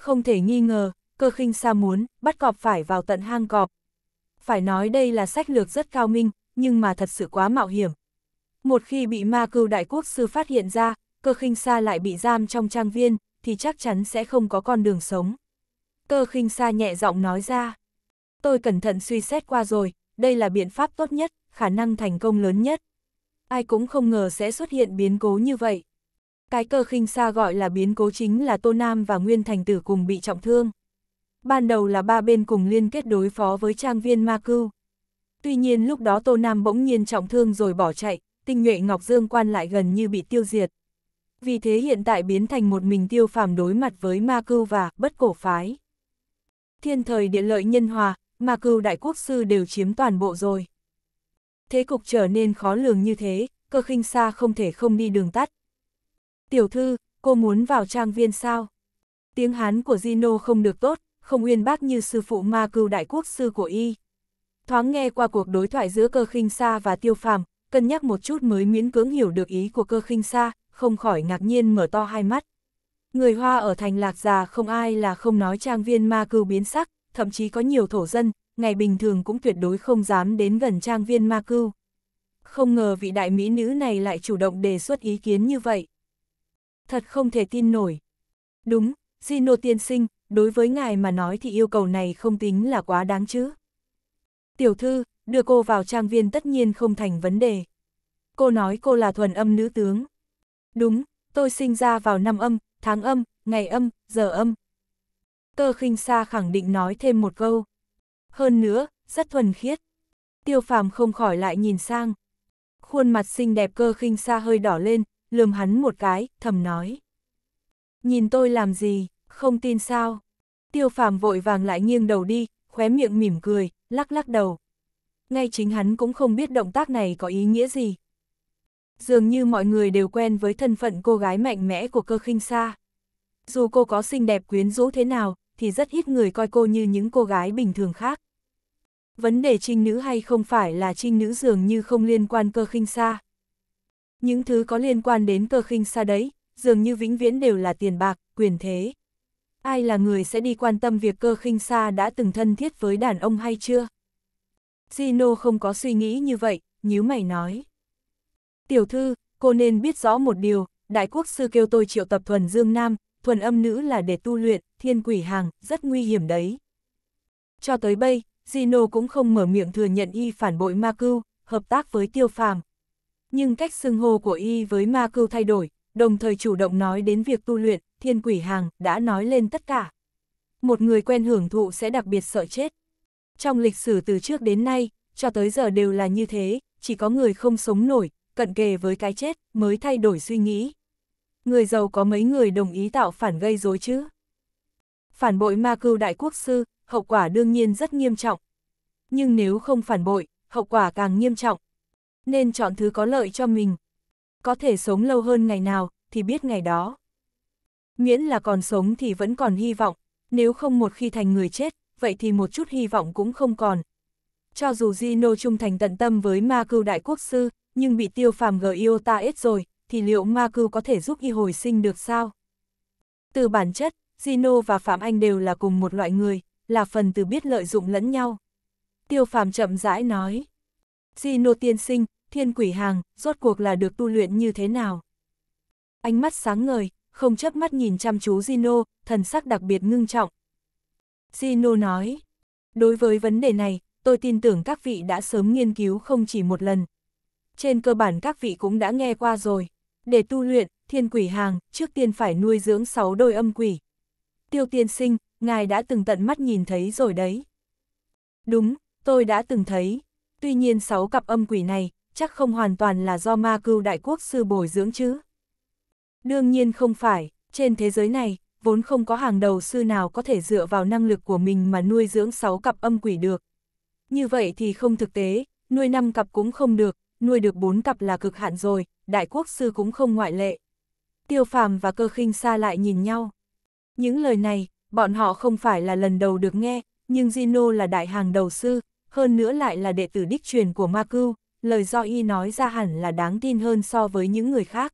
Không thể nghi ngờ, cơ khinh xa muốn, bắt cọp phải vào tận hang cọp. Phải nói đây là sách lược rất cao minh, nhưng mà thật sự quá mạo hiểm. Một khi bị ma cưu đại quốc sư phát hiện ra, cơ khinh xa lại bị giam trong trang viên, thì chắc chắn sẽ không có con đường sống. Cơ khinh xa nhẹ giọng nói ra. Tôi cẩn thận suy xét qua rồi, đây là biện pháp tốt nhất, khả năng thành công lớn nhất. Ai cũng không ngờ sẽ xuất hiện biến cố như vậy. Cái cơ khinh xa gọi là biến cố chính là Tô Nam và Nguyên Thành Tử cùng bị trọng thương. Ban đầu là ba bên cùng liên kết đối phó với trang viên Ma cư Tuy nhiên lúc đó Tô Nam bỗng nhiên trọng thương rồi bỏ chạy, tinh nhuệ Ngọc Dương quan lại gần như bị tiêu diệt. Vì thế hiện tại biến thành một mình tiêu phàm đối mặt với Ma cư và bất cổ phái. Thiên thời địa lợi nhân hòa, Ma cư đại quốc sư đều chiếm toàn bộ rồi. Thế cục trở nên khó lường như thế, cơ khinh xa không thể không đi đường tắt, Tiểu thư, cô muốn vào trang viên sao? Tiếng Hán của Gino không được tốt, không uyên bác như sư phụ ma cưu đại quốc sư của y. Thoáng nghe qua cuộc đối thoại giữa cơ khinh sa và tiêu phàm, cân nhắc một chút mới miễn cưỡng hiểu được ý của cơ khinh sa, không khỏi ngạc nhiên mở to hai mắt. Người Hoa ở thành lạc già không ai là không nói trang viên ma cưu biến sắc, thậm chí có nhiều thổ dân, ngày bình thường cũng tuyệt đối không dám đến gần trang viên ma cưu. Không ngờ vị đại mỹ nữ này lại chủ động đề xuất ý kiến như vậy thật không thể tin nổi. Đúng, Gino tiên sinh, đối với ngài mà nói thì yêu cầu này không tính là quá đáng chứ. Tiểu thư, đưa cô vào trang viên tất nhiên không thành vấn đề. Cô nói cô là thuần âm nữ tướng. Đúng, tôi sinh ra vào năm âm, tháng âm, ngày âm, giờ âm. Cơ khinh xa khẳng định nói thêm một câu. Hơn nữa, rất thuần khiết. Tiêu phàm không khỏi lại nhìn sang. Khuôn mặt xinh đẹp cơ khinh xa hơi đỏ lên, lườm hắn một cái, thầm nói. Nhìn tôi làm gì, không tin sao? Tiêu phàm vội vàng lại nghiêng đầu đi, khóe miệng mỉm cười, lắc lắc đầu. Ngay chính hắn cũng không biết động tác này có ý nghĩa gì. Dường như mọi người đều quen với thân phận cô gái mạnh mẽ của cơ khinh xa. Dù cô có xinh đẹp quyến rũ thế nào, thì rất ít người coi cô như những cô gái bình thường khác. Vấn đề trinh nữ hay không phải là trinh nữ dường như không liên quan cơ khinh xa. Những thứ có liên quan đến cơ khinh xa đấy, dường như vĩnh viễn đều là tiền bạc, quyền thế. Ai là người sẽ đi quan tâm việc cơ khinh xa đã từng thân thiết với đàn ông hay chưa? Gino không có suy nghĩ như vậy, nhíu mày nói. Tiểu thư, cô nên biết rõ một điều, đại quốc sư kêu tôi triệu tập thuần dương nam, thuần âm nữ là để tu luyện, thiên quỷ hàng, rất nguy hiểm đấy. Cho tới bây, Gino cũng không mở miệng thừa nhận y phản bội ma cưu, hợp tác với tiêu phàm, nhưng cách xưng hô của y với ma cưu thay đổi, đồng thời chủ động nói đến việc tu luyện, thiên quỷ hàng đã nói lên tất cả. Một người quen hưởng thụ sẽ đặc biệt sợ chết. Trong lịch sử từ trước đến nay, cho tới giờ đều là như thế, chỉ có người không sống nổi, cận kề với cái chết mới thay đổi suy nghĩ. Người giàu có mấy người đồng ý tạo phản gây rối chứ? Phản bội ma cưu đại quốc sư, hậu quả đương nhiên rất nghiêm trọng. Nhưng nếu không phản bội, hậu quả càng nghiêm trọng, nên chọn thứ có lợi cho mình. Có thể sống lâu hơn ngày nào, thì biết ngày đó. Miễn là còn sống thì vẫn còn hy vọng, nếu không một khi thành người chết, vậy thì một chút hy vọng cũng không còn. Cho dù Zino trung thành tận tâm với ma cưu đại quốc sư, nhưng bị tiêu phàm gờ yêu ta ít rồi, thì liệu ma cưu có thể giúp y hồi sinh được sao? Từ bản chất, Zino và Phạm Anh đều là cùng một loại người, là phần từ biết lợi dụng lẫn nhau. Tiêu phàm chậm rãi nói. Zino tiên sinh, thiên quỷ hàng, rốt cuộc là được tu luyện như thế nào. Ánh mắt sáng ngời, không chớp mắt nhìn chăm chú Zino, thần sắc đặc biệt ngưng trọng. Zino nói, đối với vấn đề này, tôi tin tưởng các vị đã sớm nghiên cứu không chỉ một lần. Trên cơ bản các vị cũng đã nghe qua rồi. Để tu luyện, thiên quỷ hàng, trước tiên phải nuôi dưỡng 6 đôi âm quỷ. Tiêu tiên sinh, ngài đã từng tận mắt nhìn thấy rồi đấy. Đúng, tôi đã từng thấy. Tuy nhiên 6 cặp âm quỷ này, chắc không hoàn toàn là do ma cưu đại quốc sư bồi dưỡng chứ. Đương nhiên không phải, trên thế giới này, vốn không có hàng đầu sư nào có thể dựa vào năng lực của mình mà nuôi dưỡng 6 cặp âm quỷ được. Như vậy thì không thực tế, nuôi 5 cặp cũng không được, nuôi được 4 cặp là cực hạn rồi, đại quốc sư cũng không ngoại lệ. Tiêu phàm và cơ khinh xa lại nhìn nhau. Những lời này, bọn họ không phải là lần đầu được nghe, nhưng Zino là đại hàng đầu sư, hơn nữa lại là đệ tử đích truyền của Ma Cưu, lời do y nói ra hẳn là đáng tin hơn so với những người khác.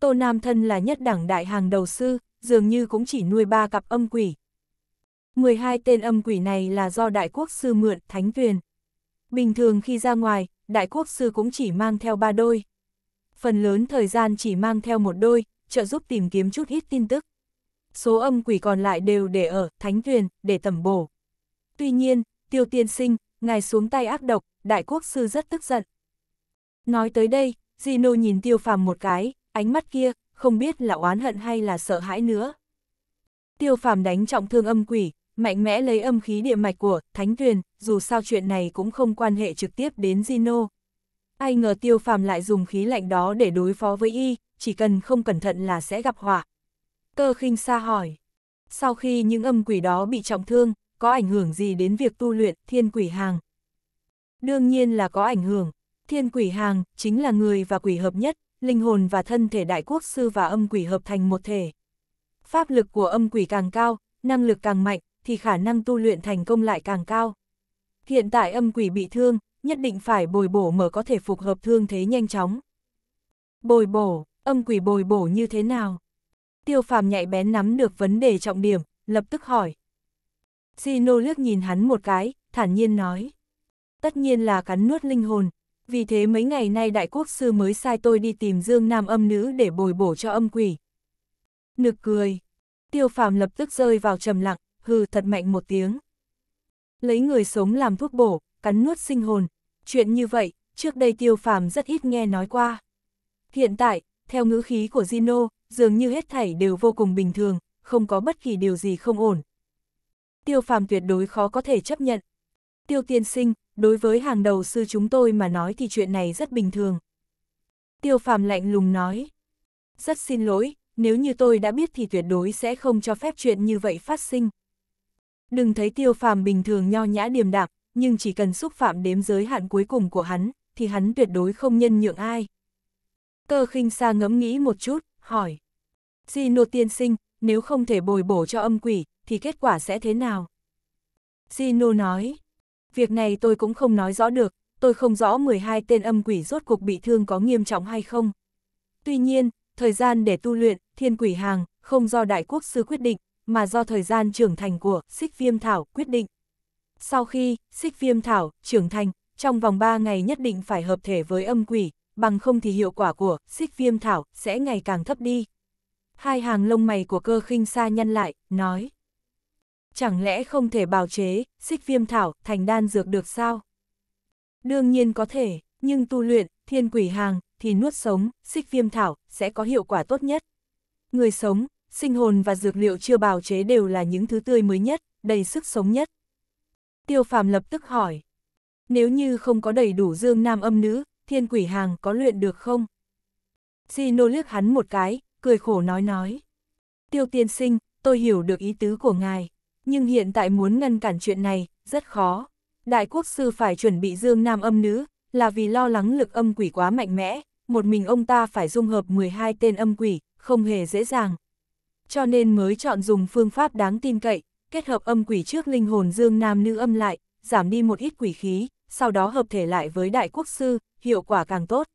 Tô Nam Thân là nhất đẳng đại hàng đầu sư, dường như cũng chỉ nuôi ba cặp âm quỷ. 12 tên âm quỷ này là do đại quốc sư mượn, thánh tuyền. Bình thường khi ra ngoài, đại quốc sư cũng chỉ mang theo ba đôi. Phần lớn thời gian chỉ mang theo một đôi, trợ giúp tìm kiếm chút ít tin tức. Số âm quỷ còn lại đều để ở, thánh tuyền, để tẩm bổ. Tuy nhiên, tiêu tiên sinh, ngài xuống tay ác độc, đại quốc sư rất tức giận. Nói tới đây, Gino nhìn tiêu phàm một cái, ánh mắt kia, không biết là oán hận hay là sợ hãi nữa. Tiêu phàm đánh trọng thương âm quỷ, mạnh mẽ lấy âm khí địa mạch của Thánh Tuyền, dù sao chuyện này cũng không quan hệ trực tiếp đến Gino. Ai ngờ tiêu phàm lại dùng khí lạnh đó để đối phó với y, chỉ cần không cẩn thận là sẽ gặp họa. Cơ khinh xa hỏi. Sau khi những âm quỷ đó bị trọng thương, có ảnh hưởng gì đến việc tu luyện thiên quỷ hàng? Đương nhiên là có ảnh hưởng. Thiên quỷ hàng chính là người và quỷ hợp nhất, linh hồn và thân thể đại quốc sư và âm quỷ hợp thành một thể. Pháp lực của âm quỷ càng cao, năng lực càng mạnh, thì khả năng tu luyện thành công lại càng cao. Hiện tại âm quỷ bị thương, nhất định phải bồi bổ mở có thể phục hợp thương thế nhanh chóng. Bồi bổ, âm quỷ bồi bổ như thế nào? Tiêu phàm nhạy bén nắm được vấn đề trọng điểm, lập tức hỏi. Gino liếc nhìn hắn một cái, thản nhiên nói. Tất nhiên là cắn nuốt linh hồn, vì thế mấy ngày nay đại quốc sư mới sai tôi đi tìm dương nam âm nữ để bồi bổ cho âm quỷ. Nực cười, tiêu phàm lập tức rơi vào trầm lặng, hừ thật mạnh một tiếng. Lấy người sống làm thuốc bổ, cắn nuốt sinh hồn, chuyện như vậy, trước đây tiêu phàm rất ít nghe nói qua. Hiện tại, theo ngữ khí của Zino, dường như hết thảy đều vô cùng bình thường, không có bất kỳ điều gì không ổn tiêu phàm tuyệt đối khó có thể chấp nhận. Tiêu tiên sinh, đối với hàng đầu sư chúng tôi mà nói thì chuyện này rất bình thường. Tiêu phàm lạnh lùng nói. Rất xin lỗi, nếu như tôi đã biết thì tuyệt đối sẽ không cho phép chuyện như vậy phát sinh. Đừng thấy tiêu phàm bình thường nho nhã điềm đạm, nhưng chỉ cần xúc phạm đếm giới hạn cuối cùng của hắn, thì hắn tuyệt đối không nhân nhượng ai. Cơ khinh xa ngẫm nghĩ một chút, hỏi. Di nô tiên sinh, nếu không thể bồi bổ cho âm quỷ, thì kết quả sẽ thế nào? Gino nói, việc này tôi cũng không nói rõ được, tôi không rõ 12 tên âm quỷ rốt cuộc bị thương có nghiêm trọng hay không. Tuy nhiên, thời gian để tu luyện, thiên quỷ hàng, không do đại quốc sư quyết định, mà do thời gian trưởng thành của xích viêm thảo quyết định. Sau khi xích viêm thảo trưởng thành, trong vòng 3 ngày nhất định phải hợp thể với âm quỷ, bằng không thì hiệu quả của xích viêm thảo sẽ ngày càng thấp đi. Hai hàng lông mày của cơ khinh sa nhăn lại, nói chẳng lẽ không thể bào chế, xích viêm thảo, thành đan dược được sao? Đương nhiên có thể, nhưng tu luyện, thiên quỷ hàng, thì nuốt sống, xích viêm thảo, sẽ có hiệu quả tốt nhất. Người sống, sinh hồn và dược liệu chưa bào chế đều là những thứ tươi mới nhất, đầy sức sống nhất. Tiêu phàm lập tức hỏi, nếu như không có đầy đủ dương nam âm nữ, thiên quỷ hàng có luyện được không? Gino liếc hắn một cái, cười khổ nói nói. Tiêu tiên sinh, tôi hiểu được ý tứ của ngài nhưng hiện tại muốn ngăn cản chuyện này, rất khó. Đại quốc sư phải chuẩn bị dương nam âm nữ, là vì lo lắng lực âm quỷ quá mạnh mẽ, một mình ông ta phải dung hợp 12 tên âm quỷ, không hề dễ dàng. Cho nên mới chọn dùng phương pháp đáng tin cậy, kết hợp âm quỷ trước linh hồn dương nam nữ âm lại, giảm đi một ít quỷ khí, sau đó hợp thể lại với đại quốc sư, hiệu quả càng tốt.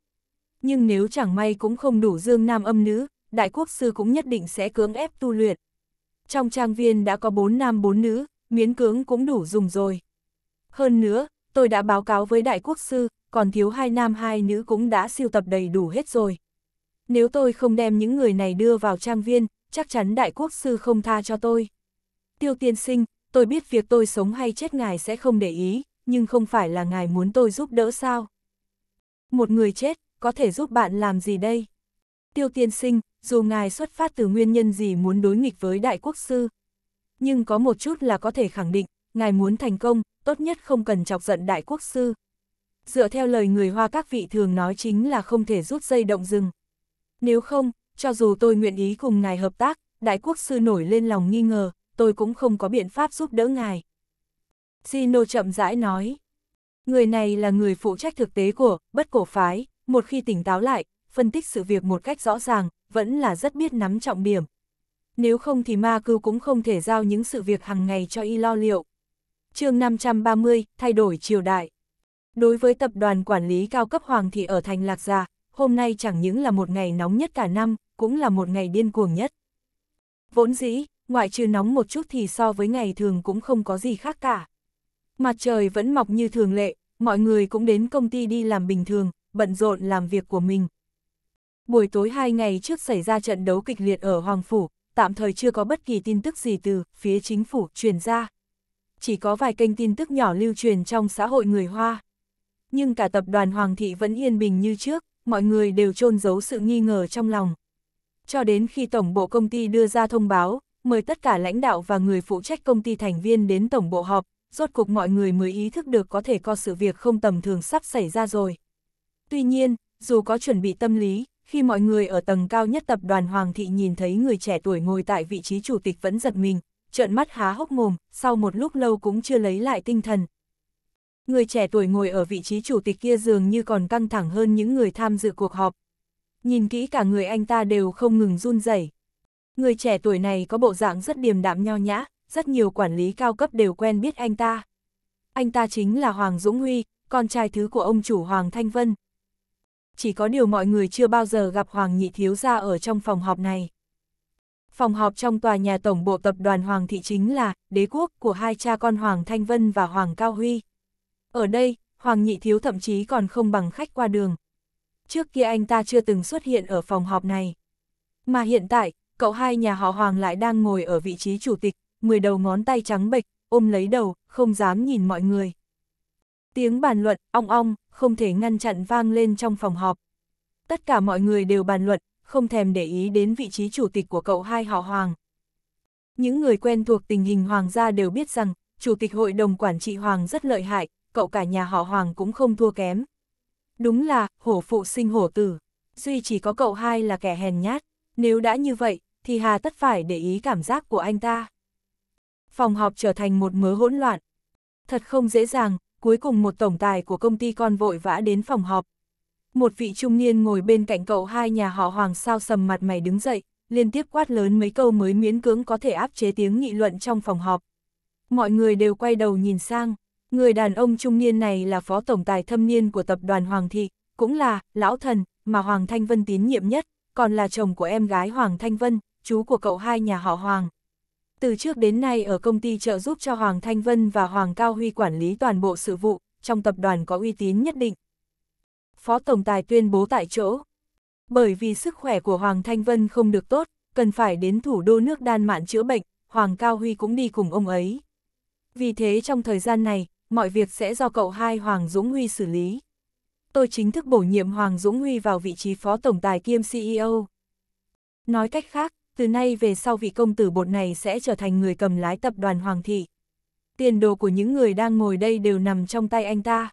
Nhưng nếu chẳng may cũng không đủ dương nam âm nữ, đại quốc sư cũng nhất định sẽ cưỡng ép tu luyện, trong trang viên đã có bốn nam bốn nữ, miễn cưỡng cũng đủ dùng rồi. Hơn nữa, tôi đã báo cáo với đại quốc sư, còn thiếu hai nam hai nữ cũng đã siêu tập đầy đủ hết rồi. Nếu tôi không đem những người này đưa vào trang viên, chắc chắn đại quốc sư không tha cho tôi. Tiêu tiên sinh, tôi biết việc tôi sống hay chết ngài sẽ không để ý, nhưng không phải là ngài muốn tôi giúp đỡ sao? Một người chết, có thể giúp bạn làm gì đây? tiêu tiên sinh, dù ngài xuất phát từ nguyên nhân gì muốn đối nghịch với đại quốc sư. Nhưng có một chút là có thể khẳng định, ngài muốn thành công, tốt nhất không cần chọc giận đại quốc sư. Dựa theo lời người Hoa các vị thường nói chính là không thể rút dây động rừng. Nếu không, cho dù tôi nguyện ý cùng ngài hợp tác, đại quốc sư nổi lên lòng nghi ngờ, tôi cũng không có biện pháp giúp đỡ ngài. Sino chậm rãi nói. Người này là người phụ trách thực tế của bất cổ phái, một khi tỉnh táo lại, phân tích sự việc một cách rõ ràng, vẫn là rất biết nắm trọng điểm. Nếu không thì ma cưu cũng không thể giao những sự việc hàng ngày cho y lo liệu. chương 530, thay đổi triều đại. Đối với tập đoàn quản lý cao cấp Hoàng thị ở thành Lạc Gia, hôm nay chẳng những là một ngày nóng nhất cả năm, cũng là một ngày điên cuồng nhất. Vốn dĩ, ngoại trừ nóng một chút thì so với ngày thường cũng không có gì khác cả. Mặt trời vẫn mọc như thường lệ, mọi người cũng đến công ty đi làm bình thường, bận rộn làm việc của mình, Buổi tối hai ngày trước xảy ra trận đấu kịch liệt ở Hoàng Phủ, tạm thời chưa có bất kỳ tin tức gì từ phía chính phủ truyền ra. Chỉ có vài kênh tin tức nhỏ lưu truyền trong xã hội người Hoa. Nhưng cả tập đoàn Hoàng thị vẫn yên bình như trước, mọi người đều trôn giấu sự nghi ngờ trong lòng. Cho đến khi tổng bộ công ty đưa ra thông báo, mời tất cả lãnh đạo và người phụ trách công ty thành viên đến tổng bộ họp, rốt cuộc mọi người mới ý thức được có thể có sự việc không tầm thường sắp xảy ra rồi. Tuy nhiên, dù có chuẩn bị tâm lý, khi mọi người ở tầng cao nhất tập đoàn Hoàng thị nhìn thấy người trẻ tuổi ngồi tại vị trí chủ tịch vẫn giật mình, trợn mắt há hốc mồm, sau một lúc lâu cũng chưa lấy lại tinh thần. Người trẻ tuổi ngồi ở vị trí chủ tịch kia dường như còn căng thẳng hơn những người tham dự cuộc họp. Nhìn kỹ cả người anh ta đều không ngừng run rẩy. Người trẻ tuổi này có bộ dạng rất điềm đạm nho nhã, rất nhiều quản lý cao cấp đều quen biết anh ta. Anh ta chính là Hoàng Dũng Huy, con trai thứ của ông chủ Hoàng Thanh Vân chỉ có điều mọi người chưa bao giờ gặp Hoàng Nhị Thiếu Gia ở trong phòng họp này. Phòng họp trong tòa nhà tổng bộ tập đoàn Hoàng Thị chính là đế quốc của hai cha con Hoàng Thanh Vân và Hoàng Cao Huy. Ở đây, Hoàng Nhị Thiếu thậm chí còn không bằng khách qua đường. Trước kia anh ta chưa từng xuất hiện ở phòng họp này. Mà hiện tại, cậu hai nhà họ Hoàng lại đang ngồi ở vị trí chủ tịch, mười đầu ngón tay trắng bệch, ôm lấy đầu, không dám nhìn mọi người. Tiếng bàn luận, ong ong, không thể ngăn chặn vang lên trong phòng họp. Tất cả mọi người đều bàn luận, không thèm để ý đến vị trí chủ tịch của cậu hai họ Hoàng. Những người quen thuộc tình hình Hoàng gia đều biết rằng, Chủ tịch Hội đồng Quản trị Hoàng rất lợi hại, cậu cả nhà họ Hoàng cũng không thua kém. Đúng là, hổ phụ sinh hổ tử, duy chỉ có cậu hai là kẻ hèn nhát, nếu đã như vậy, thì hà tất phải để ý cảm giác của anh ta. Phòng họp trở thành một mớ hỗn loạn. Thật không dễ dàng, cuối cùng một tổng tài của công ty con vội vã đến phòng họp. Một vị trung niên ngồi bên cạnh cậu hai nhà họ Hoàng sao sầm mặt mày đứng dậy, liên tiếp quát lớn mấy câu mới miễn cưỡng có thể áp chế tiếng nghị luận trong phòng họp. Mọi người đều quay đầu nhìn sang, người đàn ông trung niên này là phó tổng tài thâm niên của tập đoàn Hoàng Thị, cũng là lão thần mà Hoàng Thanh Vân tín nhiệm nhất, còn là chồng của em gái Hoàng Thanh Vân, chú của cậu hai nhà họ Hoàng, từ trước đến nay ở công ty trợ giúp cho Hoàng Thanh Vân và Hoàng Cao Huy quản lý toàn bộ sự vụ, trong tập đoàn có uy tín nhất định. Phó Tổng Tài tuyên bố tại chỗ. Bởi vì sức khỏe của Hoàng Thanh Vân không được tốt, cần phải đến thủ đô nước Đan Mạn chữa bệnh, Hoàng Cao Huy cũng đi cùng ông ấy. Vì thế trong thời gian này, mọi việc sẽ do cậu hai Hoàng Dũng Huy xử lý. Tôi chính thức bổ nhiệm Hoàng Dũng Huy vào vị trí Phó Tổng Tài kiêm CEO. Nói cách khác, từ nay về sau vị công tử bột này sẽ trở thành người cầm lái tập đoàn Hoàng thị. Tiền đồ của những người đang ngồi đây đều nằm trong tay anh ta.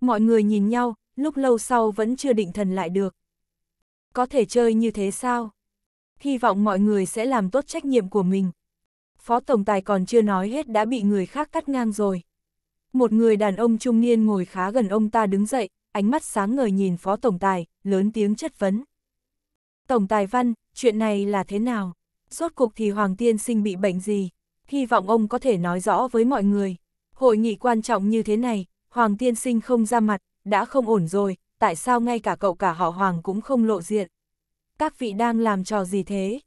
Mọi người nhìn nhau, lúc lâu sau vẫn chưa định thần lại được. Có thể chơi như thế sao? Hy vọng mọi người sẽ làm tốt trách nhiệm của mình. Phó Tổng Tài còn chưa nói hết đã bị người khác cắt ngang rồi. Một người đàn ông trung niên ngồi khá gần ông ta đứng dậy, ánh mắt sáng ngời nhìn Phó Tổng Tài, lớn tiếng chất vấn. Tổng Tài Văn, chuyện này là thế nào? Rốt cuộc thì Hoàng Tiên Sinh bị bệnh gì? Hy vọng ông có thể nói rõ với mọi người. Hội nghị quan trọng như thế này, Hoàng Tiên Sinh không ra mặt, đã không ổn rồi, tại sao ngay cả cậu cả họ Hoàng cũng không lộ diện? Các vị đang làm trò gì thế?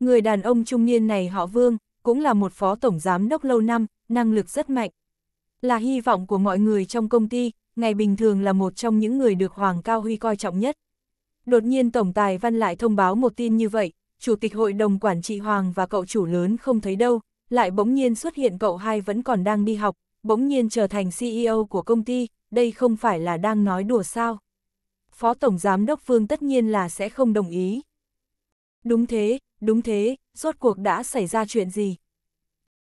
Người đàn ông trung niên này họ Vương, cũng là một phó tổng giám đốc lâu năm, năng lực rất mạnh. Là hy vọng của mọi người trong công ty, ngày bình thường là một trong những người được Hoàng Cao Huy coi trọng nhất đột nhiên Tổng Tài Văn lại thông báo một tin như vậy, Chủ tịch Hội đồng Quản trị Hoàng và cậu chủ lớn không thấy đâu, lại bỗng nhiên xuất hiện cậu hai vẫn còn đang đi học, bỗng nhiên trở thành CEO của công ty, đây không phải là đang nói đùa sao. Phó Tổng Giám Đốc Phương tất nhiên là sẽ không đồng ý. Đúng thế, đúng thế, rốt cuộc đã xảy ra chuyện gì?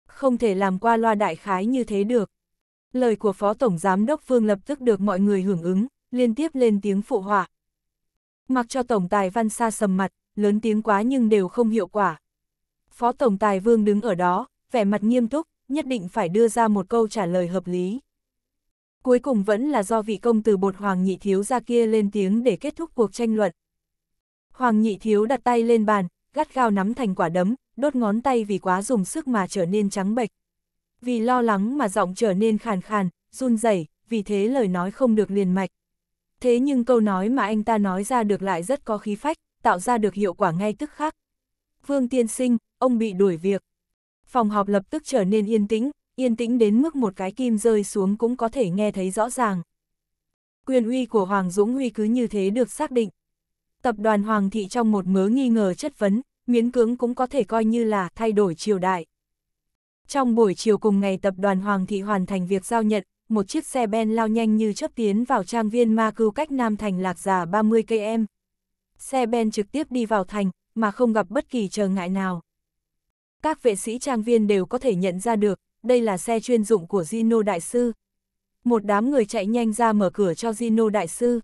Không thể làm qua loa đại khái như thế được. Lời của Phó Tổng Giám Đốc Phương lập tức được mọi người hưởng ứng, liên tiếp lên tiếng phụ họa, Mặc cho Tổng Tài Văn Sa sầm mặt, lớn tiếng quá nhưng đều không hiệu quả. Phó Tổng Tài Vương đứng ở đó, vẻ mặt nghiêm túc, nhất định phải đưa ra một câu trả lời hợp lý. Cuối cùng vẫn là do vị công từ bột Hoàng Nhị Thiếu ra kia lên tiếng để kết thúc cuộc tranh luận. Hoàng Nhị Thiếu đặt tay lên bàn, gắt gao nắm thành quả đấm, đốt ngón tay vì quá dùng sức mà trở nên trắng bệch. Vì lo lắng mà giọng trở nên khàn khàn, run rẩy, vì thế lời nói không được liền mạch. Thế nhưng câu nói mà anh ta nói ra được lại rất có khí phách, tạo ra được hiệu quả ngay tức khắc. Vương tiên sinh, ông bị đuổi việc. Phòng họp lập tức trở nên yên tĩnh, yên tĩnh đến mức một cái kim rơi xuống cũng có thể nghe thấy rõ ràng. Quyền uy của Hoàng Dũng Huy cứ như thế được xác định. Tập đoàn Hoàng thị trong một mớ nghi ngờ chất vấn, miễn cưỡng cũng có thể coi như là thay đổi triều đại. Trong buổi chiều cùng ngày tập đoàn Hoàng thị hoàn thành việc giao nhận, một chiếc xe ben lao nhanh như chớp tiến vào trang viên ma cưu cách Nam Thành lạc giả 30 km. Xe ben trực tiếp đi vào thành, mà không gặp bất kỳ trở ngại nào. Các vệ sĩ trang viên đều có thể nhận ra được, đây là xe chuyên dụng của zino Đại Sư. Một đám người chạy nhanh ra mở cửa cho zino Đại Sư.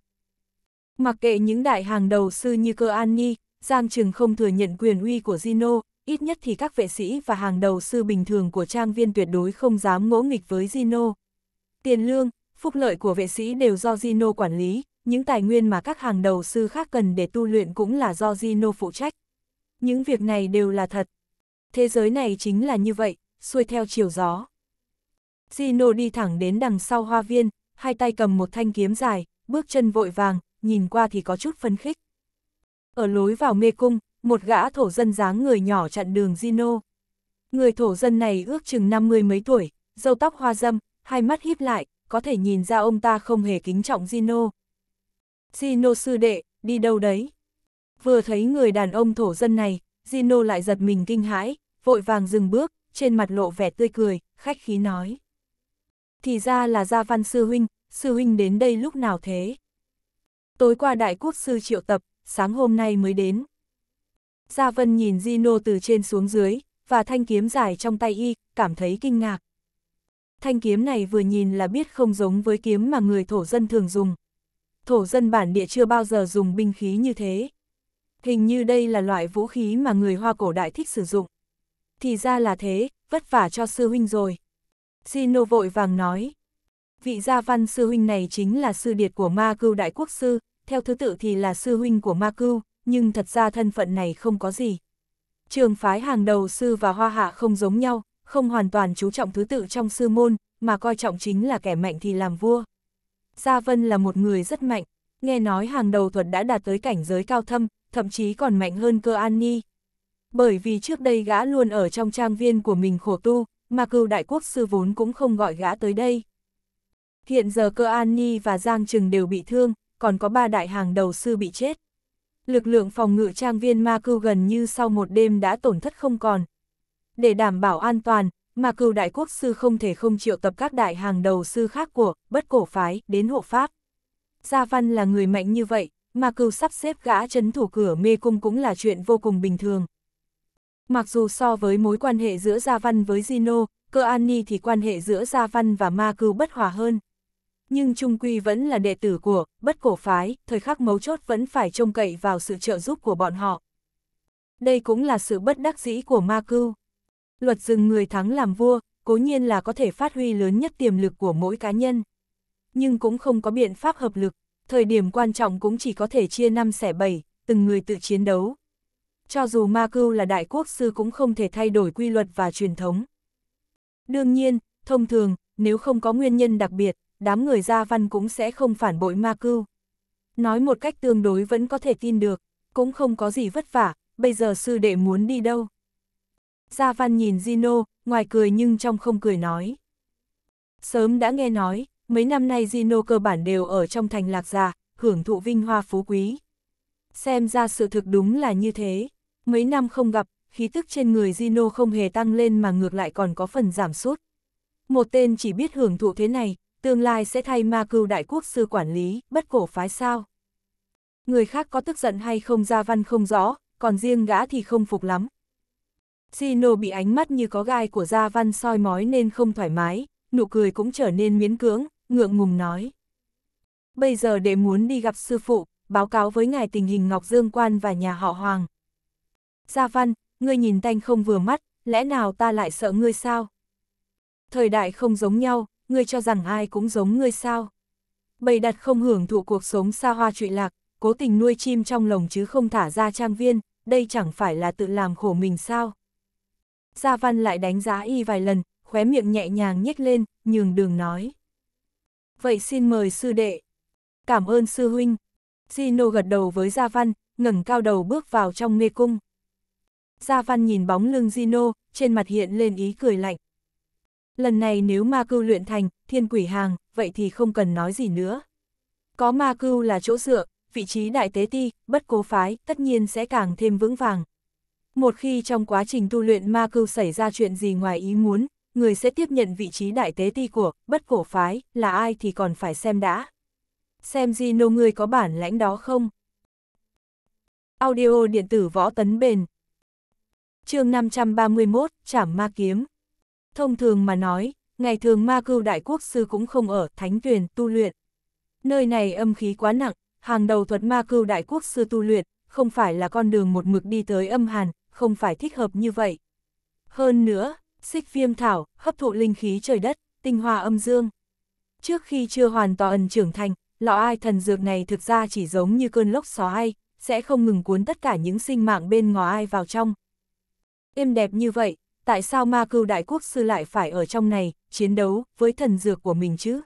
Mặc kệ những đại hàng đầu sư như cơ An Ni, Giang Trừng không thừa nhận quyền uy của zino ít nhất thì các vệ sĩ và hàng đầu sư bình thường của trang viên tuyệt đối không dám ngỗ nghịch với zino tiền lương, phúc lợi của vệ sĩ đều do Gino quản lý, những tài nguyên mà các hàng đầu sư khác cần để tu luyện cũng là do Gino phụ trách. Những việc này đều là thật. Thế giới này chính là như vậy, xuôi theo chiều gió. Gino đi thẳng đến đằng sau hoa viên, hai tay cầm một thanh kiếm dài, bước chân vội vàng, nhìn qua thì có chút phấn khích. Ở lối vào mê cung, một gã thổ dân dáng người nhỏ chặn đường Gino. Người thổ dân này ước chừng 50 mấy tuổi, dâu tóc hoa dâm, hai mắt híp lại, có thể nhìn ra ông ta không hề kính trọng Gino. Gino sư đệ, đi đâu đấy? Vừa thấy người đàn ông thổ dân này, Gino lại giật mình kinh hãi, vội vàng dừng bước, trên mặt lộ vẻ tươi cười, khách khí nói. Thì ra là Gia Văn Sư Huynh, Sư Huynh đến đây lúc nào thế? Tối qua Đại Quốc Sư triệu tập, sáng hôm nay mới đến. Gia Vân nhìn Gino từ trên xuống dưới, và thanh kiếm dài trong tay y, cảm thấy kinh ngạc thanh kiếm này vừa nhìn là biết không giống với kiếm mà người thổ dân thường dùng. Thổ dân bản địa chưa bao giờ dùng binh khí như thế. Hình như đây là loại vũ khí mà người Hoa cổ đại thích sử dụng. Thì ra là thế, vất vả cho sư huynh rồi. Sino vội vàng nói. Vị gia văn sư huynh này chính là sư điệt của ma cưu đại quốc sư, theo thứ tự thì là sư huynh của ma cưu, nhưng thật ra thân phận này không có gì. Trường phái hàng đầu sư và hoa hạ không giống nhau, không hoàn toàn chú trọng thứ tự trong sư môn, mà coi trọng chính là kẻ mạnh thì làm vua. Gia Vân là một người rất mạnh, nghe nói hàng đầu thuật đã đạt tới cảnh giới cao thâm, thậm chí còn mạnh hơn cơ An Nhi. Bởi vì trước đây gã luôn ở trong trang viên của mình khổ tu, mà cưu đại quốc sư vốn cũng không gọi gã tới đây. Hiện giờ cơ An Nhi và Giang Trừng đều bị thương, còn có ba đại hàng đầu sư bị chết. Lực lượng phòng ngự trang viên ma cưu gần như sau một đêm đã tổn thất không còn, để đảm bảo an toàn, mà cừu đại quốc sư không thể không triệu tập các đại hàng đầu sư khác của bất cổ phái đến hộ pháp. Gia Văn là người mạnh như vậy, mà cừu sắp xếp gã chấn thủ cửa mê cung cũng là chuyện vô cùng bình thường. Mặc dù so với mối quan hệ giữa Gia Văn với Zino, cơ an ni thì quan hệ giữa Gia Văn và ma cừu bất hòa hơn. Nhưng Trung Quy vẫn là đệ tử của, bất cổ phái, thời khắc mấu chốt vẫn phải trông cậy vào sự trợ giúp của bọn họ. Đây cũng là sự bất đắc dĩ của ma cưu luật dừng người thắng làm vua, cố nhiên là có thể phát huy lớn nhất tiềm lực của mỗi cá nhân. Nhưng cũng không có biện pháp hợp lực, thời điểm quan trọng cũng chỉ có thể chia năm xẻ bảy, từng người tự chiến đấu. Cho dù Ma Cưu là đại quốc sư cũng không thể thay đổi quy luật và truyền thống. Đương nhiên, thông thường, nếu không có nguyên nhân đặc biệt, đám người gia văn cũng sẽ không phản bội Ma Cưu. Nói một cách tương đối vẫn có thể tin được, cũng không có gì vất vả, bây giờ sư đệ muốn đi đâu. Gia Văn nhìn zino ngoài cười nhưng trong không cười nói. Sớm đã nghe nói, mấy năm nay zino cơ bản đều ở trong thành lạc già, hưởng thụ vinh hoa phú quý. Xem ra sự thực đúng là như thế. Mấy năm không gặp, khí tức trên người zino không hề tăng lên mà ngược lại còn có phần giảm sút. Một tên chỉ biết hưởng thụ thế này, tương lai sẽ thay ma cưu đại quốc sư quản lý, bất cổ phái sao. Người khác có tức giận hay không gia văn không rõ, còn riêng gã thì không phục lắm, Gino bị ánh mắt như có gai của Gia Văn soi mói nên không thoải mái, nụ cười cũng trở nên miễn cưỡng, ngượng ngùng nói. Bây giờ đệ muốn đi gặp sư phụ, báo cáo với ngài tình hình Ngọc Dương Quan và nhà họ Hoàng. Gia Văn, ngươi nhìn tanh không vừa mắt, lẽ nào ta lại sợ ngươi sao? Thời đại không giống nhau, ngươi cho rằng ai cũng giống ngươi sao? Bầy đặt không hưởng thụ cuộc sống xa hoa trụy lạc, cố tình nuôi chim trong lồng chứ không thả ra trang viên, đây chẳng phải là tự làm khổ mình sao? Gia Văn lại đánh giá y vài lần, khóe miệng nhẹ nhàng nhếch lên, nhường đường nói. Vậy xin mời sư đệ. Cảm ơn sư huynh. zino gật đầu với Gia Văn, ngẩng cao đầu bước vào trong mê cung. Gia Văn nhìn bóng lưng zino, trên mặt hiện lên ý cười lạnh. Lần này nếu ma cưu luyện thành, thiên quỷ hàng, vậy thì không cần nói gì nữa. Có ma cưu là chỗ dựa, vị trí đại tế ti, bất cố phái, tất nhiên sẽ càng thêm vững vàng. Một khi trong quá trình tu luyện ma cưu xảy ra chuyện gì ngoài ý muốn, người sẽ tiếp nhận vị trí đại tế ti của bất cổ phái, là ai thì còn phải xem đã. Xem gì nô người có bản lãnh đó không? Audio điện tử võ tấn bền chương 531, Trảm Ma Kiếm Thông thường mà nói, ngày thường ma cưu đại quốc sư cũng không ở thánh tuyển tu luyện. Nơi này âm khí quá nặng, hàng đầu thuật ma cưu đại quốc sư tu luyện, không phải là con đường một mực đi tới âm hàn, không phải thích hợp như vậy. Hơn nữa, xích viêm thảo, hấp thụ linh khí trời đất, tinh hoa âm dương. Trước khi chưa hoàn toàn trưởng thành, lọ ai thần dược này thực ra chỉ giống như cơn lốc xó ai, sẽ không ngừng cuốn tất cả những sinh mạng bên ngò ai vào trong. Êm đẹp như vậy, tại sao ma cưu đại quốc sư lại phải ở trong này, chiến đấu với thần dược của mình chứ?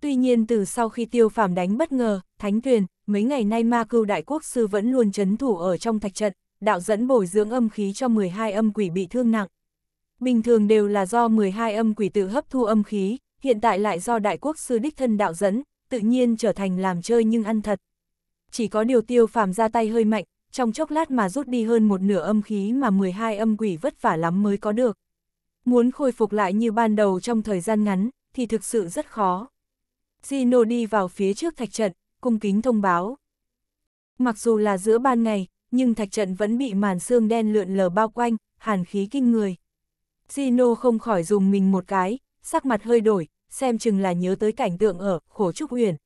Tuy nhiên từ sau khi tiêu phàm đánh bất ngờ, thánh tuyền, mấy ngày nay ma cưu đại quốc sư vẫn luôn chấn thủ ở trong thạch trận, đạo dẫn bồi dưỡng âm khí cho 12 âm quỷ bị thương nặng. Bình thường đều là do 12 âm quỷ tự hấp thu âm khí, hiện tại lại do đại quốc sư đích thân đạo dẫn, tự nhiên trở thành làm chơi nhưng ăn thật. Chỉ có điều tiêu phàm ra tay hơi mạnh, trong chốc lát mà rút đi hơn một nửa âm khí mà 12 âm quỷ vất vả lắm mới có được. Muốn khôi phục lại như ban đầu trong thời gian ngắn, thì thực sự rất khó. Gino đi vào phía trước thạch trận, cung kính thông báo. Mặc dù là giữa ban ngày, nhưng thạch trận vẫn bị màn xương đen lượn lờ bao quanh, hàn khí kinh người. Gino không khỏi dùng mình một cái, sắc mặt hơi đổi, xem chừng là nhớ tới cảnh tượng ở khổ trúc uyển.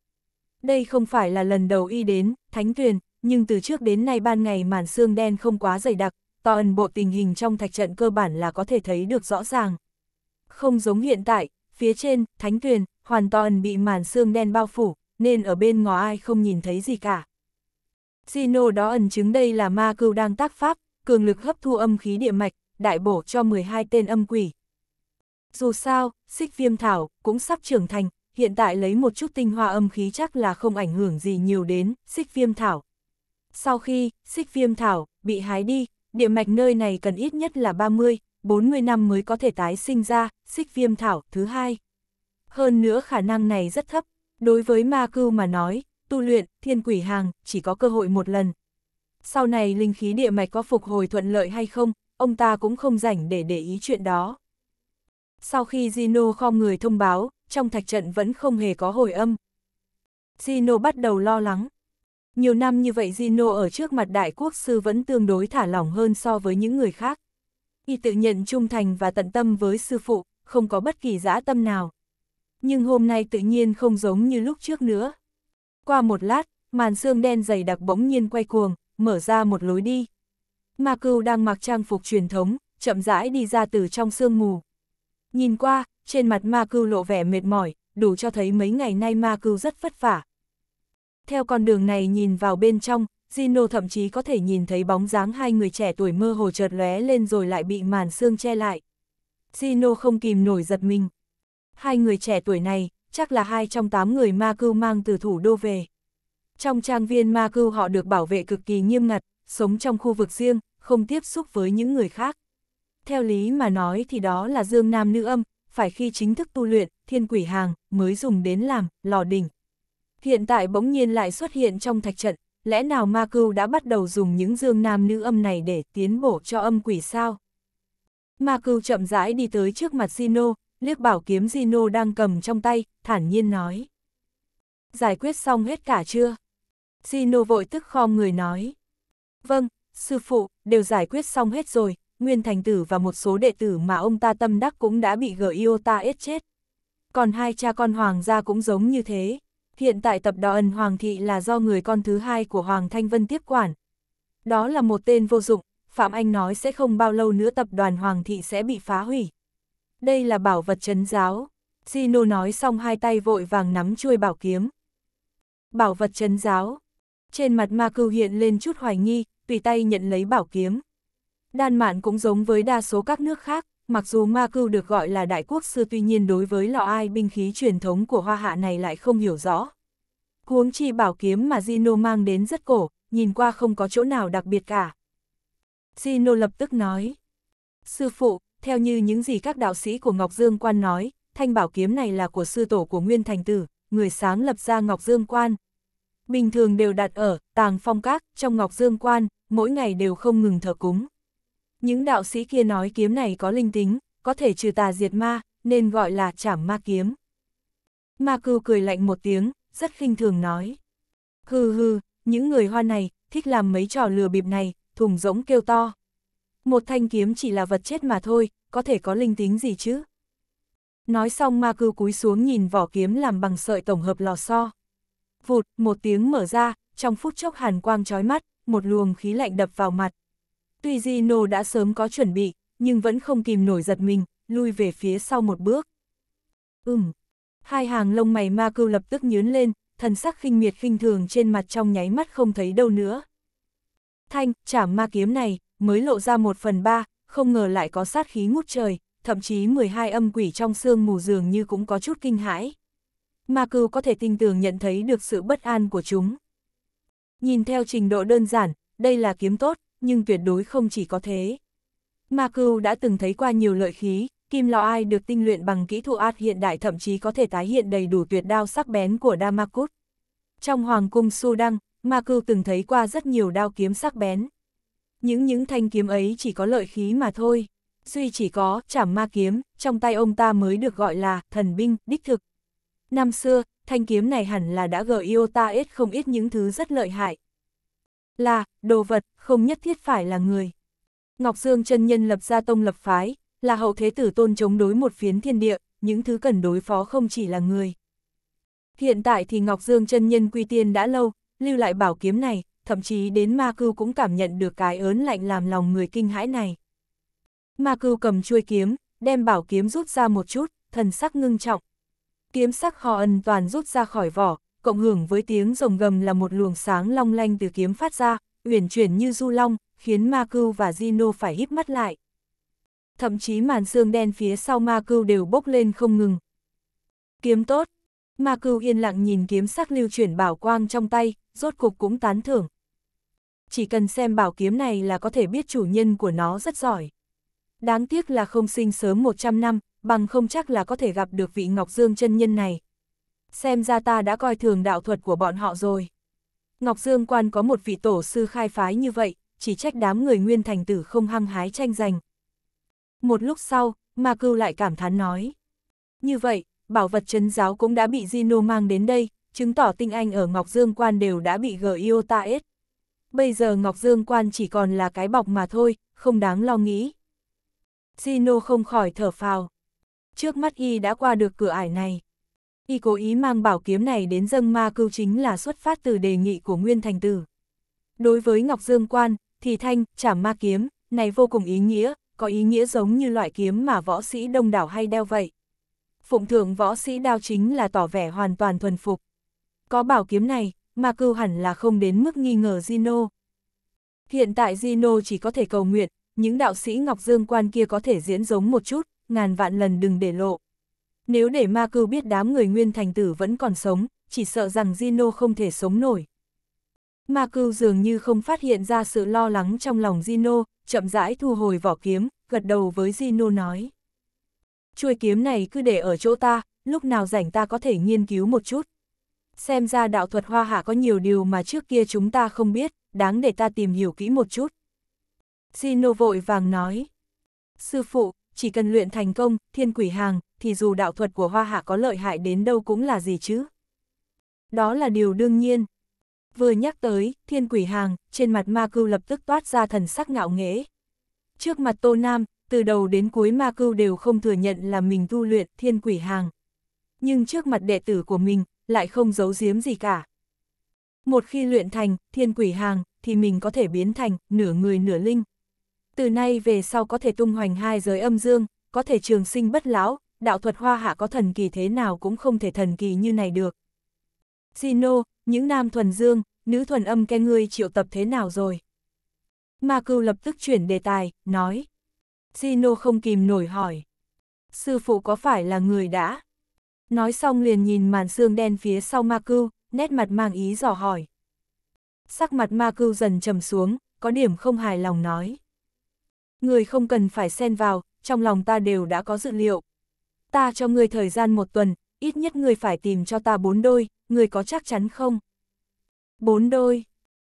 Đây không phải là lần đầu y đến, thánh tuyền, nhưng từ trước đến nay ban ngày màn xương đen không quá dày đặc, to ẩn bộ tình hình trong thạch trận cơ bản là có thể thấy được rõ ràng. Không giống hiện tại, phía trên, thánh tuyền, hoàn toàn bị màn xương đen bao phủ, nên ở bên ngó ai không nhìn thấy gì cả. Gino đó ẩn chứng đây là ma cưu đang tác pháp, cường lực hấp thu âm khí địa mạch, đại bổ cho 12 tên âm quỷ. Dù sao, xích viêm thảo cũng sắp trưởng thành, hiện tại lấy một chút tinh hoa âm khí chắc là không ảnh hưởng gì nhiều đến xích viêm thảo. Sau khi xích viêm thảo bị hái đi, địa mạch nơi này cần ít nhất là 30, 40 năm mới có thể tái sinh ra xích viêm thảo thứ hai. Hơn nữa khả năng này rất thấp, đối với ma cưu mà nói, tu luyện, thiên quỷ hàng, chỉ có cơ hội một lần. Sau này linh khí địa mạch có phục hồi thuận lợi hay không, ông ta cũng không rảnh để để ý chuyện đó. Sau khi Zino khom người thông báo, trong thạch trận vẫn không hề có hồi âm. Zino bắt đầu lo lắng. Nhiều năm như vậy Zino ở trước mặt đại quốc sư vẫn tương đối thả lỏng hơn so với những người khác. Y tự nhận trung thành và tận tâm với sư phụ, không có bất kỳ dã tâm nào. Nhưng hôm nay tự nhiên không giống như lúc trước nữa, qua một lát, màn xương đen dày đặc bỗng nhiên quay cuồng, mở ra một lối đi. Ma cừu đang mặc trang phục truyền thống, chậm rãi đi ra từ trong sương mù. Nhìn qua, trên mặt ma cừu lộ vẻ mệt mỏi, đủ cho thấy mấy ngày nay ma cừu rất vất vả. Theo con đường này nhìn vào bên trong, zino thậm chí có thể nhìn thấy bóng dáng hai người trẻ tuổi mơ hồ chợt lóe lên rồi lại bị màn xương che lại. zino không kìm nổi giật mình. Hai người trẻ tuổi này, chắc là hai trong tám người ma cưu mang từ thủ đô về. Trong trang viên ma cưu họ được bảo vệ cực kỳ nghiêm ngặt, sống trong khu vực riêng, không tiếp xúc với những người khác. Theo lý mà nói thì đó là dương nam nữ âm, phải khi chính thức tu luyện, thiên quỷ hàng, mới dùng đến làm, lò đỉnh. Hiện tại bỗng nhiên lại xuất hiện trong thạch trận, lẽ nào ma cưu đã bắt đầu dùng những dương nam nữ âm này để tiến bổ cho âm quỷ sao? Ma cưu chậm rãi đi tới trước mặt Sino, liếc bảo kiếm Zino đang cầm trong tay, thản nhiên nói. Giải quyết xong hết cả chưa? Zino vội tức khom người nói. Vâng, sư phụ, đều giải quyết xong hết rồi, Nguyên Thành Tử và một số đệ tử mà ông ta tâm đắc cũng đã bị Giota ết chết. Còn hai cha con hoàng gia cũng giống như thế. Hiện tại tập đò ẩn hoàng thị là do người con thứ hai của Hoàng Thanh Vân tiếp quản. Đó là một tên vô dụng, Phạm Anh nói sẽ không bao lâu nữa tập đoàn hoàng thị sẽ bị phá hủy đây là bảo vật chấn giáo. Zino nói xong hai tay vội vàng nắm chuôi bảo kiếm. Bảo vật chấn giáo. Trên mặt ma cưu hiện lên chút hoài nghi, tùy tay nhận lấy bảo kiếm. Đan mạn cũng giống với đa số các nước khác, mặc dù ma cưu được gọi là đại quốc sư tuy nhiên đối với lọ ai binh khí truyền thống của hoa hạ này lại không hiểu rõ. Huống chi bảo kiếm mà Zino mang đến rất cổ, nhìn qua không có chỗ nào đặc biệt cả. Zino lập tức nói. Sư phụ, theo như những gì các đạo sĩ của Ngọc Dương Quan nói, thanh bảo kiếm này là của sư tổ của Nguyên Thành Tử, người sáng lập ra Ngọc Dương Quan. Bình thường đều đặt ở, tàng phong các, trong Ngọc Dương Quan, mỗi ngày đều không ngừng thờ cúng. Những đạo sĩ kia nói kiếm này có linh tính, có thể trừ tà diệt ma, nên gọi là chảm ma kiếm. Ma Cư cười lạnh một tiếng, rất khinh thường nói. Hừ hừ, những người hoa này, thích làm mấy trò lừa bịp này, thùng rỗng kêu to một thanh kiếm chỉ là vật chết mà thôi, có thể có linh tính gì chứ? Nói xong ma cư cúi xuống nhìn vỏ kiếm làm bằng sợi tổng hợp lò xo. Vụt, một tiếng mở ra, trong phút chốc hàn quang trói mắt, một luồng khí lạnh đập vào mặt. Tuy Gino đã sớm có chuẩn bị, nhưng vẫn không kìm nổi giật mình, lui về phía sau một bước. Ừm, hai hàng lông mày ma cư lập tức nhướn lên, thần sắc khinh miệt khinh thường trên mặt trong nháy mắt không thấy đâu nữa. Thanh, chảm ma kiếm này, mới lộ ra một phần ba, không ngờ lại có sát khí ngút trời, thậm chí 12 âm quỷ trong xương mù dường như cũng có chút kinh hãi. Ma cừu có thể tinh tường nhận thấy được sự bất an của chúng. Nhìn theo trình độ đơn giản, đây là kiếm tốt, nhưng tuyệt đối không chỉ có thế. Ma cừu đã từng thấy qua nhiều lợi khí, kim lò ai được tinh luyện bằng kỹ thuật art hiện đại thậm chí có thể tái hiện đầy đủ tuyệt đao sắc bén của Damakut. Trong hoàng cung Su Đăng, Ma cừu từng thấy qua rất nhiều đao kiếm sắc bén những những thanh kiếm ấy chỉ có lợi khí mà thôi. Duy chỉ có, chảm ma kiếm, trong tay ông ta mới được gọi là thần binh, đích thực. Năm xưa, thanh kiếm này hẳn là đã gợi yêu ta ít không ít những thứ rất lợi hại. Là, đồ vật, không nhất thiết phải là người. Ngọc Dương chân nhân lập ra tông lập phái, là hậu thế tử tôn chống đối một phiến thiên địa, những thứ cần đối phó không chỉ là người. Hiện tại thì Ngọc Dương chân nhân quy tiên đã lâu, lưu lại bảo kiếm này, thậm chí đến ma cưu cũng cảm nhận được cái ớn lạnh làm lòng người kinh hãi này. Ma cưu cầm chuôi kiếm, đem bảo kiếm rút ra một chút, thần sắc ngưng trọng. Kiếm sắc hò ân toàn rút ra khỏi vỏ, cộng hưởng với tiếng rồng gầm là một luồng sáng long lanh từ kiếm phát ra, uyển chuyển như du long, khiến ma cưu và Zino phải híp mắt lại. Thậm chí màn xương đen phía sau ma cưu đều bốc lên không ngừng. Kiếm tốt, ma cưu yên lặng nhìn kiếm sắc lưu chuyển bảo quang trong tay, rốt cục cũng tán thưởng chỉ cần xem bảo kiếm này là có thể biết chủ nhân của nó rất giỏi. Đáng tiếc là không sinh sớm 100 năm, bằng không chắc là có thể gặp được vị Ngọc Dương chân nhân này. Xem ra ta đã coi thường đạo thuật của bọn họ rồi. Ngọc Dương quan có một vị tổ sư khai phái như vậy, chỉ trách đám người nguyên thành tử không hăng hái tranh giành. Một lúc sau, Ma Cưu lại cảm thán nói. Như vậy, bảo vật chân giáo cũng đã bị Gino mang đến đây, chứng tỏ tinh anh ở Ngọc Dương quan đều đã bị g i o t bây giờ Ngọc Dương Quan chỉ còn là cái bọc mà thôi, không đáng lo nghĩ. Sino không khỏi thở phào. Trước mắt y đã qua được cửa ải này. Y cố ý mang bảo kiếm này đến dâng ma cưu chính là xuất phát từ đề nghị của Nguyên Thành Tử. Đối với Ngọc Dương Quan, thì thanh, chảm ma kiếm, này vô cùng ý nghĩa, có ý nghĩa giống như loại kiếm mà võ sĩ đông đảo hay đeo vậy. Phụng thượng võ sĩ đao chính là tỏ vẻ hoàn toàn thuần phục. Có bảo kiếm này, mà cưu hẳn là không đến mức nghi ngờ Zino. Hiện tại Zino chỉ có thể cầu nguyện, những đạo sĩ Ngọc Dương quan kia có thể diễn giống một chút, ngàn vạn lần đừng để lộ. Nếu để ma cưu biết đám người nguyên thành tử vẫn còn sống, chỉ sợ rằng Zino không thể sống nổi. Ma cưu dường như không phát hiện ra sự lo lắng trong lòng Zino, chậm rãi thu hồi vỏ kiếm, gật đầu với Zino nói. Chuôi kiếm này cứ để ở chỗ ta, lúc nào rảnh ta có thể nghiên cứu một chút xem ra đạo thuật hoa hạ có nhiều điều mà trước kia chúng ta không biết, đáng để ta tìm hiểu kỹ một chút. Sino vội vàng nói, sư phụ, chỉ cần luyện thành công, thiên quỷ hàng, thì dù đạo thuật của hoa hạ có lợi hại đến đâu cũng là gì chứ. Đó là điều đương nhiên. Vừa nhắc tới, thiên quỷ hàng, trên mặt ma cưu lập tức toát ra thần sắc ngạo nghễ. Trước mặt tô nam, từ đầu đến cuối ma cưu đều không thừa nhận là mình tu luyện thiên quỷ hàng. Nhưng trước mặt đệ tử của mình, lại không giấu giếm gì cả. Một khi luyện thành thiên quỷ hàng, thì mình có thể biến thành nửa người nửa linh. Từ nay về sau có thể tung hoành hai giới âm dương, có thể trường sinh bất lão, đạo thuật hoa hạ có thần kỳ thế nào cũng không thể thần kỳ như này được. Sino, những nam thuần dương, nữ thuần âm ke ngươi triệu tập thế nào rồi? Ma cưu lập tức chuyển đề tài, nói. Sino không kìm nổi hỏi. Sư phụ có phải là người đã? Nói xong liền nhìn màn xương đen phía sau ma cưu, nét mặt mang ý dò hỏi. Sắc mặt ma cưu dần trầm xuống, có điểm không hài lòng nói. Người không cần phải xen vào, trong lòng ta đều đã có dự liệu. Ta cho người thời gian một tuần, ít nhất người phải tìm cho ta bốn đôi, người có chắc chắn không? Bốn đôi.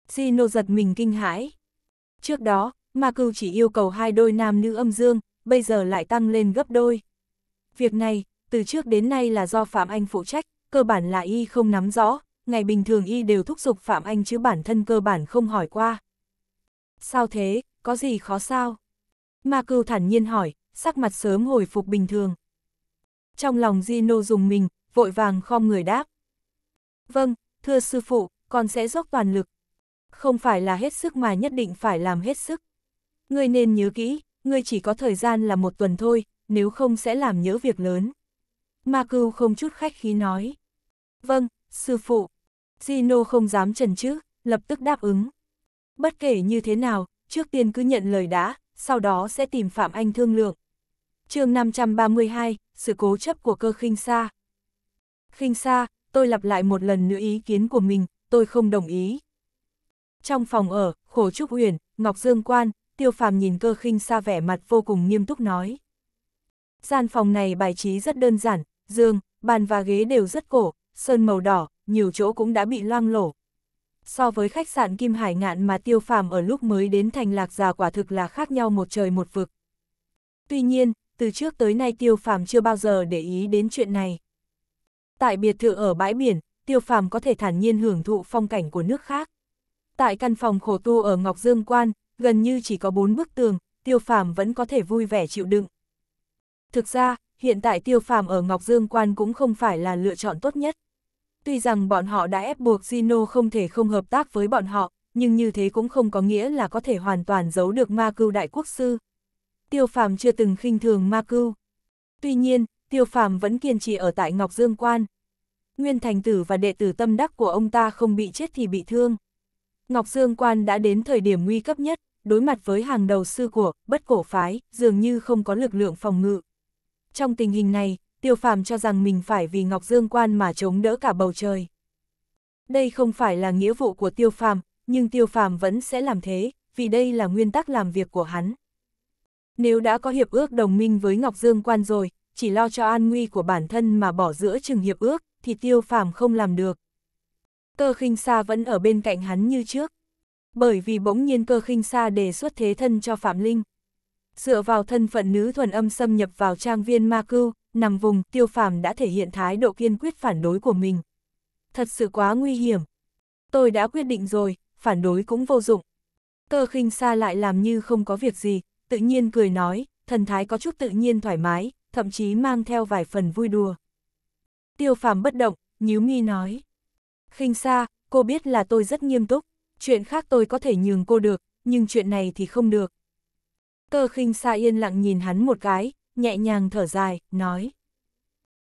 Gino giật mình kinh hãi. Trước đó, Ma Cưu chỉ yêu cầu hai đôi nam nữ âm dương, bây giờ lại tăng lên gấp đôi. Việc này, từ trước đến nay là do Phạm Anh phụ trách, cơ bản là y không nắm rõ, ngày bình thường y đều thúc giục Phạm Anh chứ bản thân cơ bản không hỏi qua. Sao thế, có gì khó sao? Ma cưu thản nhiên hỏi, sắc mặt sớm hồi phục bình thường. Trong lòng Gino dùng mình, vội vàng khom người đáp. Vâng, thưa sư phụ, con sẽ dốc toàn lực. Không phải là hết sức mà nhất định phải làm hết sức. Ngươi nên nhớ kỹ, ngươi chỉ có thời gian là một tuần thôi, nếu không sẽ làm nhớ việc lớn. Ma Cưu không chút khách khí nói. Vâng, sư phụ. Gino không dám trần chứ, lập tức đáp ứng. Bất kể như thế nào, trước tiên cứ nhận lời đã, sau đó sẽ tìm Phạm Anh thương lượng. chương 532, sự cố chấp của cơ khinh xa. Khinh xa, tôi lặp lại một lần nữa ý kiến của mình, tôi không đồng ý. Trong phòng ở, Khổ Trúc Huyền, Ngọc Dương Quan, Tiêu Phàm nhìn cơ khinh xa vẻ mặt vô cùng nghiêm túc nói. Gian phòng này bài trí rất đơn giản, giường, bàn và ghế đều rất cổ, sơn màu đỏ, nhiều chỗ cũng đã bị loang lổ. So với khách sạn Kim Hải Ngạn mà Tiêu Phàm ở lúc mới đến thành Lạc Già quả thực là khác nhau một trời một vực. Tuy nhiên, từ trước tới nay Tiêu Phàm chưa bao giờ để ý đến chuyện này. Tại biệt thự ở bãi biển, Tiêu Phàm có thể thản nhiên hưởng thụ phong cảnh của nước khác. Tại căn phòng khổ tu ở Ngọc Dương Quan, gần như chỉ có bốn bức tường, Tiêu Phàm vẫn có thể vui vẻ chịu đựng. Thực ra, hiện tại tiêu phàm ở Ngọc Dương Quan cũng không phải là lựa chọn tốt nhất. Tuy rằng bọn họ đã ép buộc Zino không thể không hợp tác với bọn họ, nhưng như thế cũng không có nghĩa là có thể hoàn toàn giấu được ma cưu đại quốc sư. Tiêu phàm chưa từng khinh thường ma cưu. Tuy nhiên, tiêu phàm vẫn kiên trì ở tại Ngọc Dương Quan. Nguyên thành tử và đệ tử tâm đắc của ông ta không bị chết thì bị thương. Ngọc Dương Quan đã đến thời điểm nguy cấp nhất, đối mặt với hàng đầu sư của, bất cổ phái, dường như không có lực lượng phòng ngự. Trong tình hình này, Tiêu Phàm cho rằng mình phải vì Ngọc Dương Quan mà chống đỡ cả bầu trời. Đây không phải là nghĩa vụ của Tiêu Phàm, nhưng Tiêu Phàm vẫn sẽ làm thế, vì đây là nguyên tắc làm việc của hắn. Nếu đã có hiệp ước đồng minh với Ngọc Dương Quan rồi, chỉ lo cho an nguy của bản thân mà bỏ giữa chừng hiệp ước, thì Tiêu Phàm không làm được. Cơ khinh xa vẫn ở bên cạnh hắn như trước. Bởi vì bỗng nhiên cơ khinh xa đề xuất thế thân cho Phạm Linh, dựa vào thân phận nữ thuần âm xâm nhập vào trang viên ma cưu, nằm vùng, tiêu phàm đã thể hiện thái độ kiên quyết phản đối của mình. Thật sự quá nguy hiểm. Tôi đã quyết định rồi, phản đối cũng vô dụng. Cơ khinh xa lại làm như không có việc gì, tự nhiên cười nói, thần thái có chút tự nhiên thoải mái, thậm chí mang theo vài phần vui đùa. Tiêu phàm bất động, nhíu mi nói. Khinh xa, cô biết là tôi rất nghiêm túc, chuyện khác tôi có thể nhường cô được, nhưng chuyện này thì không được. Cơ khinh xa yên lặng nhìn hắn một cái, nhẹ nhàng thở dài, nói.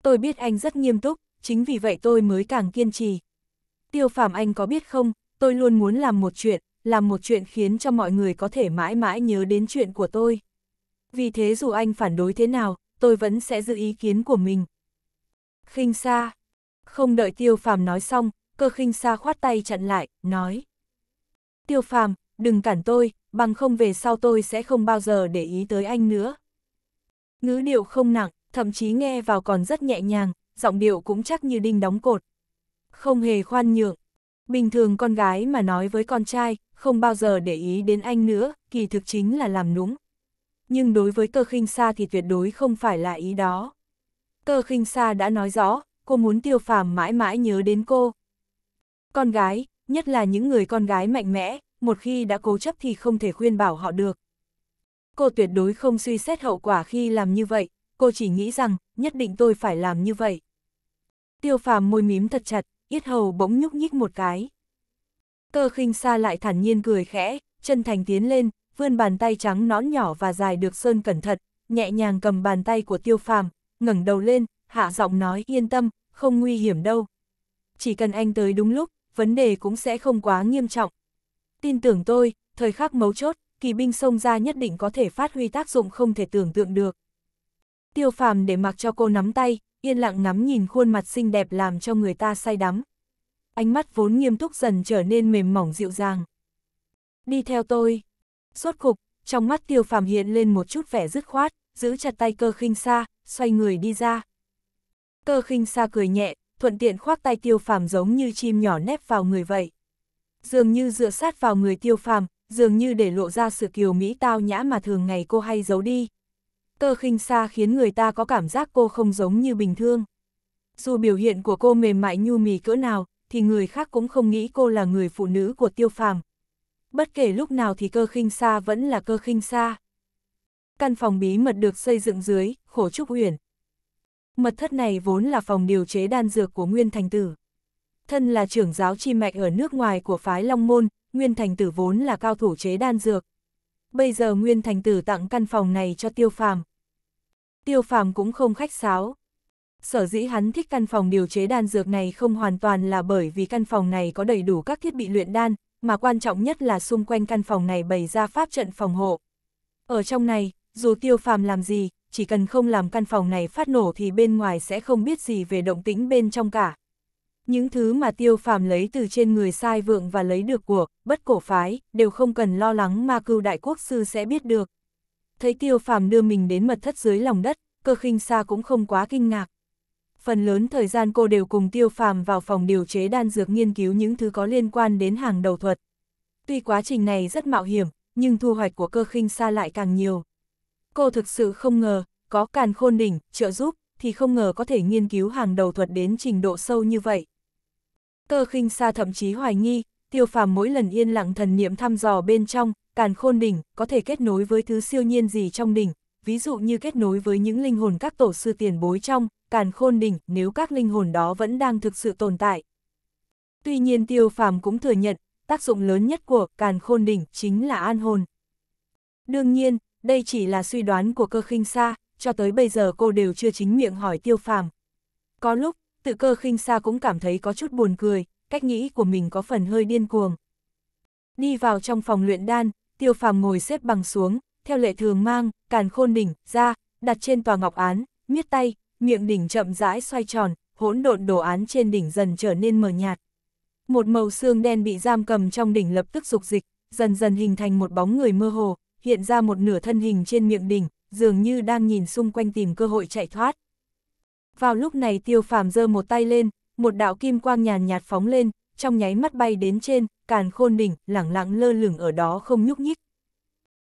Tôi biết anh rất nghiêm túc, chính vì vậy tôi mới càng kiên trì. Tiêu phàm anh có biết không, tôi luôn muốn làm một chuyện, làm một chuyện khiến cho mọi người có thể mãi mãi nhớ đến chuyện của tôi. Vì thế dù anh phản đối thế nào, tôi vẫn sẽ giữ ý kiến của mình. Khinh xa. Không đợi tiêu phàm nói xong, cơ khinh xa khoát tay chặn lại, nói. Tiêu phàm, đừng cản tôi, bằng không về sau tôi sẽ không bao giờ để ý tới anh nữa. Ngữ điệu không nặng, thậm chí nghe vào còn rất nhẹ nhàng, giọng điệu cũng chắc như đinh đóng cột. Không hề khoan nhượng. Bình thường con gái mà nói với con trai, không bao giờ để ý đến anh nữa, kỳ thực chính là làm núng. Nhưng đối với cơ khinh sa thì tuyệt đối không phải là ý đó. Cơ khinh sa đã nói rõ, cô muốn tiêu phàm mãi mãi nhớ đến cô. Con gái, nhất là những người con gái mạnh mẽ, một khi đã cố chấp thì không thể khuyên bảo họ được. Cô tuyệt đối không suy xét hậu quả khi làm như vậy, cô chỉ nghĩ rằng, nhất định tôi phải làm như vậy. Tiêu phàm môi mím thật chặt, yết hầu bỗng nhúc nhích một cái. Cơ khinh xa lại thản nhiên cười khẽ, chân thành tiến lên, vươn bàn tay trắng nón nhỏ và dài được sơn cẩn thận, nhẹ nhàng cầm bàn tay của tiêu phàm, ngẩng đầu lên, hạ giọng nói yên tâm, không nguy hiểm đâu. Chỉ cần anh tới đúng lúc, vấn đề cũng sẽ không quá nghiêm trọng, Tin tưởng tôi, thời khắc mấu chốt, kỳ binh sông ra nhất định có thể phát huy tác dụng không thể tưởng tượng được. Tiêu phàm để mặc cho cô nắm tay, yên lặng ngắm nhìn khuôn mặt xinh đẹp làm cho người ta say đắm. Ánh mắt vốn nghiêm túc dần trở nên mềm mỏng dịu dàng. Đi theo tôi. Suốt cục, trong mắt tiêu phàm hiện lên một chút vẻ dứt khoát, giữ chặt tay cơ khinh xa, xoay người đi ra. Cơ khinh xa cười nhẹ, thuận tiện khoác tay tiêu phàm giống như chim nhỏ nép vào người vậy dường như dựa sát vào người tiêu phàm, dường như để lộ ra sự kiều Mỹ tao nhã mà thường ngày cô hay giấu đi. Cơ khinh xa khiến người ta có cảm giác cô không giống như bình thường. Dù biểu hiện của cô mềm mại nhu mì cỡ nào, thì người khác cũng không nghĩ cô là người phụ nữ của tiêu phàm. Bất kể lúc nào thì cơ khinh xa vẫn là cơ khinh xa. Căn phòng bí mật được xây dựng dưới, khổ trúc uyển. Mật thất này vốn là phòng điều chế đan dược của Nguyên Thành Tử thân là trưởng giáo chi mạch ở nước ngoài của phái Long Môn, Nguyên Thành Tử vốn là cao thủ chế đan dược. Bây giờ Nguyên Thành Tử tặng căn phòng này cho Tiêu Phàm. Tiêu Phàm cũng không khách sáo. Sở dĩ hắn thích căn phòng điều chế đan dược này không hoàn toàn là bởi vì căn phòng này có đầy đủ các thiết bị luyện đan, mà quan trọng nhất là xung quanh căn phòng này bày ra pháp trận phòng hộ. Ở trong này, dù Tiêu Phàm làm gì, chỉ cần không làm căn phòng này phát nổ thì bên ngoài sẽ không biết gì về động tĩnh bên trong cả. Những thứ mà tiêu phàm lấy từ trên người sai vượng và lấy được của, bất cổ phái, đều không cần lo lắng mà cưu đại quốc sư sẽ biết được. Thấy tiêu phàm đưa mình đến mật thất dưới lòng đất, cơ khinh xa cũng không quá kinh ngạc. Phần lớn thời gian cô đều cùng tiêu phàm vào phòng điều chế đan dược nghiên cứu những thứ có liên quan đến hàng đầu thuật. Tuy quá trình này rất mạo hiểm, nhưng thu hoạch của cơ khinh xa lại càng nhiều. Cô thực sự không ngờ, có càn khôn đỉnh, trợ giúp, thì không ngờ có thể nghiên cứu hàng đầu thuật đến trình độ sâu như vậy. Cơ khinh xa thậm chí hoài nghi, tiêu phàm mỗi lần yên lặng thần niệm thăm dò bên trong, càn khôn đỉnh, có thể kết nối với thứ siêu nhiên gì trong đỉnh, ví dụ như kết nối với những linh hồn các tổ sư tiền bối trong, càn khôn đỉnh nếu các linh hồn đó vẫn đang thực sự tồn tại. Tuy nhiên tiêu phàm cũng thừa nhận, tác dụng lớn nhất của càn khôn đỉnh chính là an hồn. Đương nhiên, đây chỉ là suy đoán của cơ khinh xa, cho tới bây giờ cô đều chưa chính miệng hỏi tiêu phàm. Có lúc, tự cơ khinh xa cũng cảm thấy có chút buồn cười, cách nghĩ của mình có phần hơi điên cuồng. Đi vào trong phòng luyện đan, tiêu phàm ngồi xếp bằng xuống, theo lệ thường mang, càn khôn đỉnh, ra, đặt trên tòa ngọc án, miết tay, miệng đỉnh chậm rãi xoay tròn, hỗn độn đồ án trên đỉnh dần trở nên mờ nhạt. Một màu xương đen bị giam cầm trong đỉnh lập tức dục dịch, dần dần hình thành một bóng người mơ hồ, hiện ra một nửa thân hình trên miệng đỉnh, dường như đang nhìn xung quanh tìm cơ hội chạy thoát. Vào lúc này tiêu phàm giơ một tay lên, một đạo kim quang nhàn nhạt phóng lên, trong nháy mắt bay đến trên, càn khôn đỉnh, lẳng lặng lơ lửng ở đó không nhúc nhích.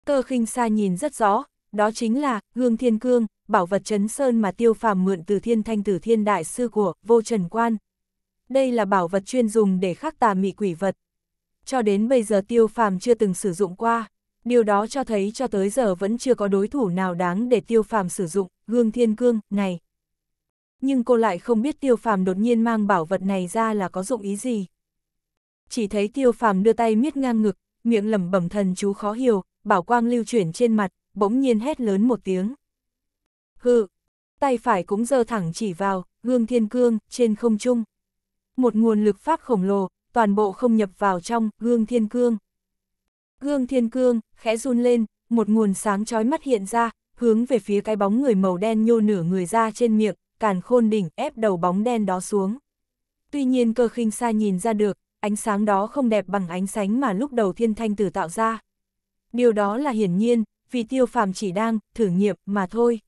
Cơ khinh xa nhìn rất rõ, đó chính là gương Thiên Cương, bảo vật chấn sơn mà tiêu phàm mượn từ thiên thanh tử thiên đại sư của vô trần quan. Đây là bảo vật chuyên dùng để khắc tà mị quỷ vật. Cho đến bây giờ tiêu phàm chưa từng sử dụng qua, điều đó cho thấy cho tới giờ vẫn chưa có đối thủ nào đáng để tiêu phàm sử dụng, gương Thiên Cương này nhưng cô lại không biết tiêu phàm đột nhiên mang bảo vật này ra là có dụng ý gì. Chỉ thấy tiêu phàm đưa tay miết ngang ngực, miệng lẩm bẩm thần chú khó hiểu, bảo quang lưu chuyển trên mặt, bỗng nhiên hét lớn một tiếng. Hự, tay phải cũng giơ thẳng chỉ vào, gương thiên cương, trên không trung. Một nguồn lực pháp khổng lồ, toàn bộ không nhập vào trong, gương thiên cương. Gương thiên cương, khẽ run lên, một nguồn sáng chói mắt hiện ra, hướng về phía cái bóng người màu đen nhô nửa người ra trên miệng, càn khôn đỉnh ép đầu bóng đen đó xuống. Tuy nhiên cơ khinh xa nhìn ra được, ánh sáng đó không đẹp bằng ánh sáng mà lúc đầu thiên thanh tử tạo ra. Điều đó là hiển nhiên, vì tiêu phàm chỉ đang thử nghiệm mà thôi.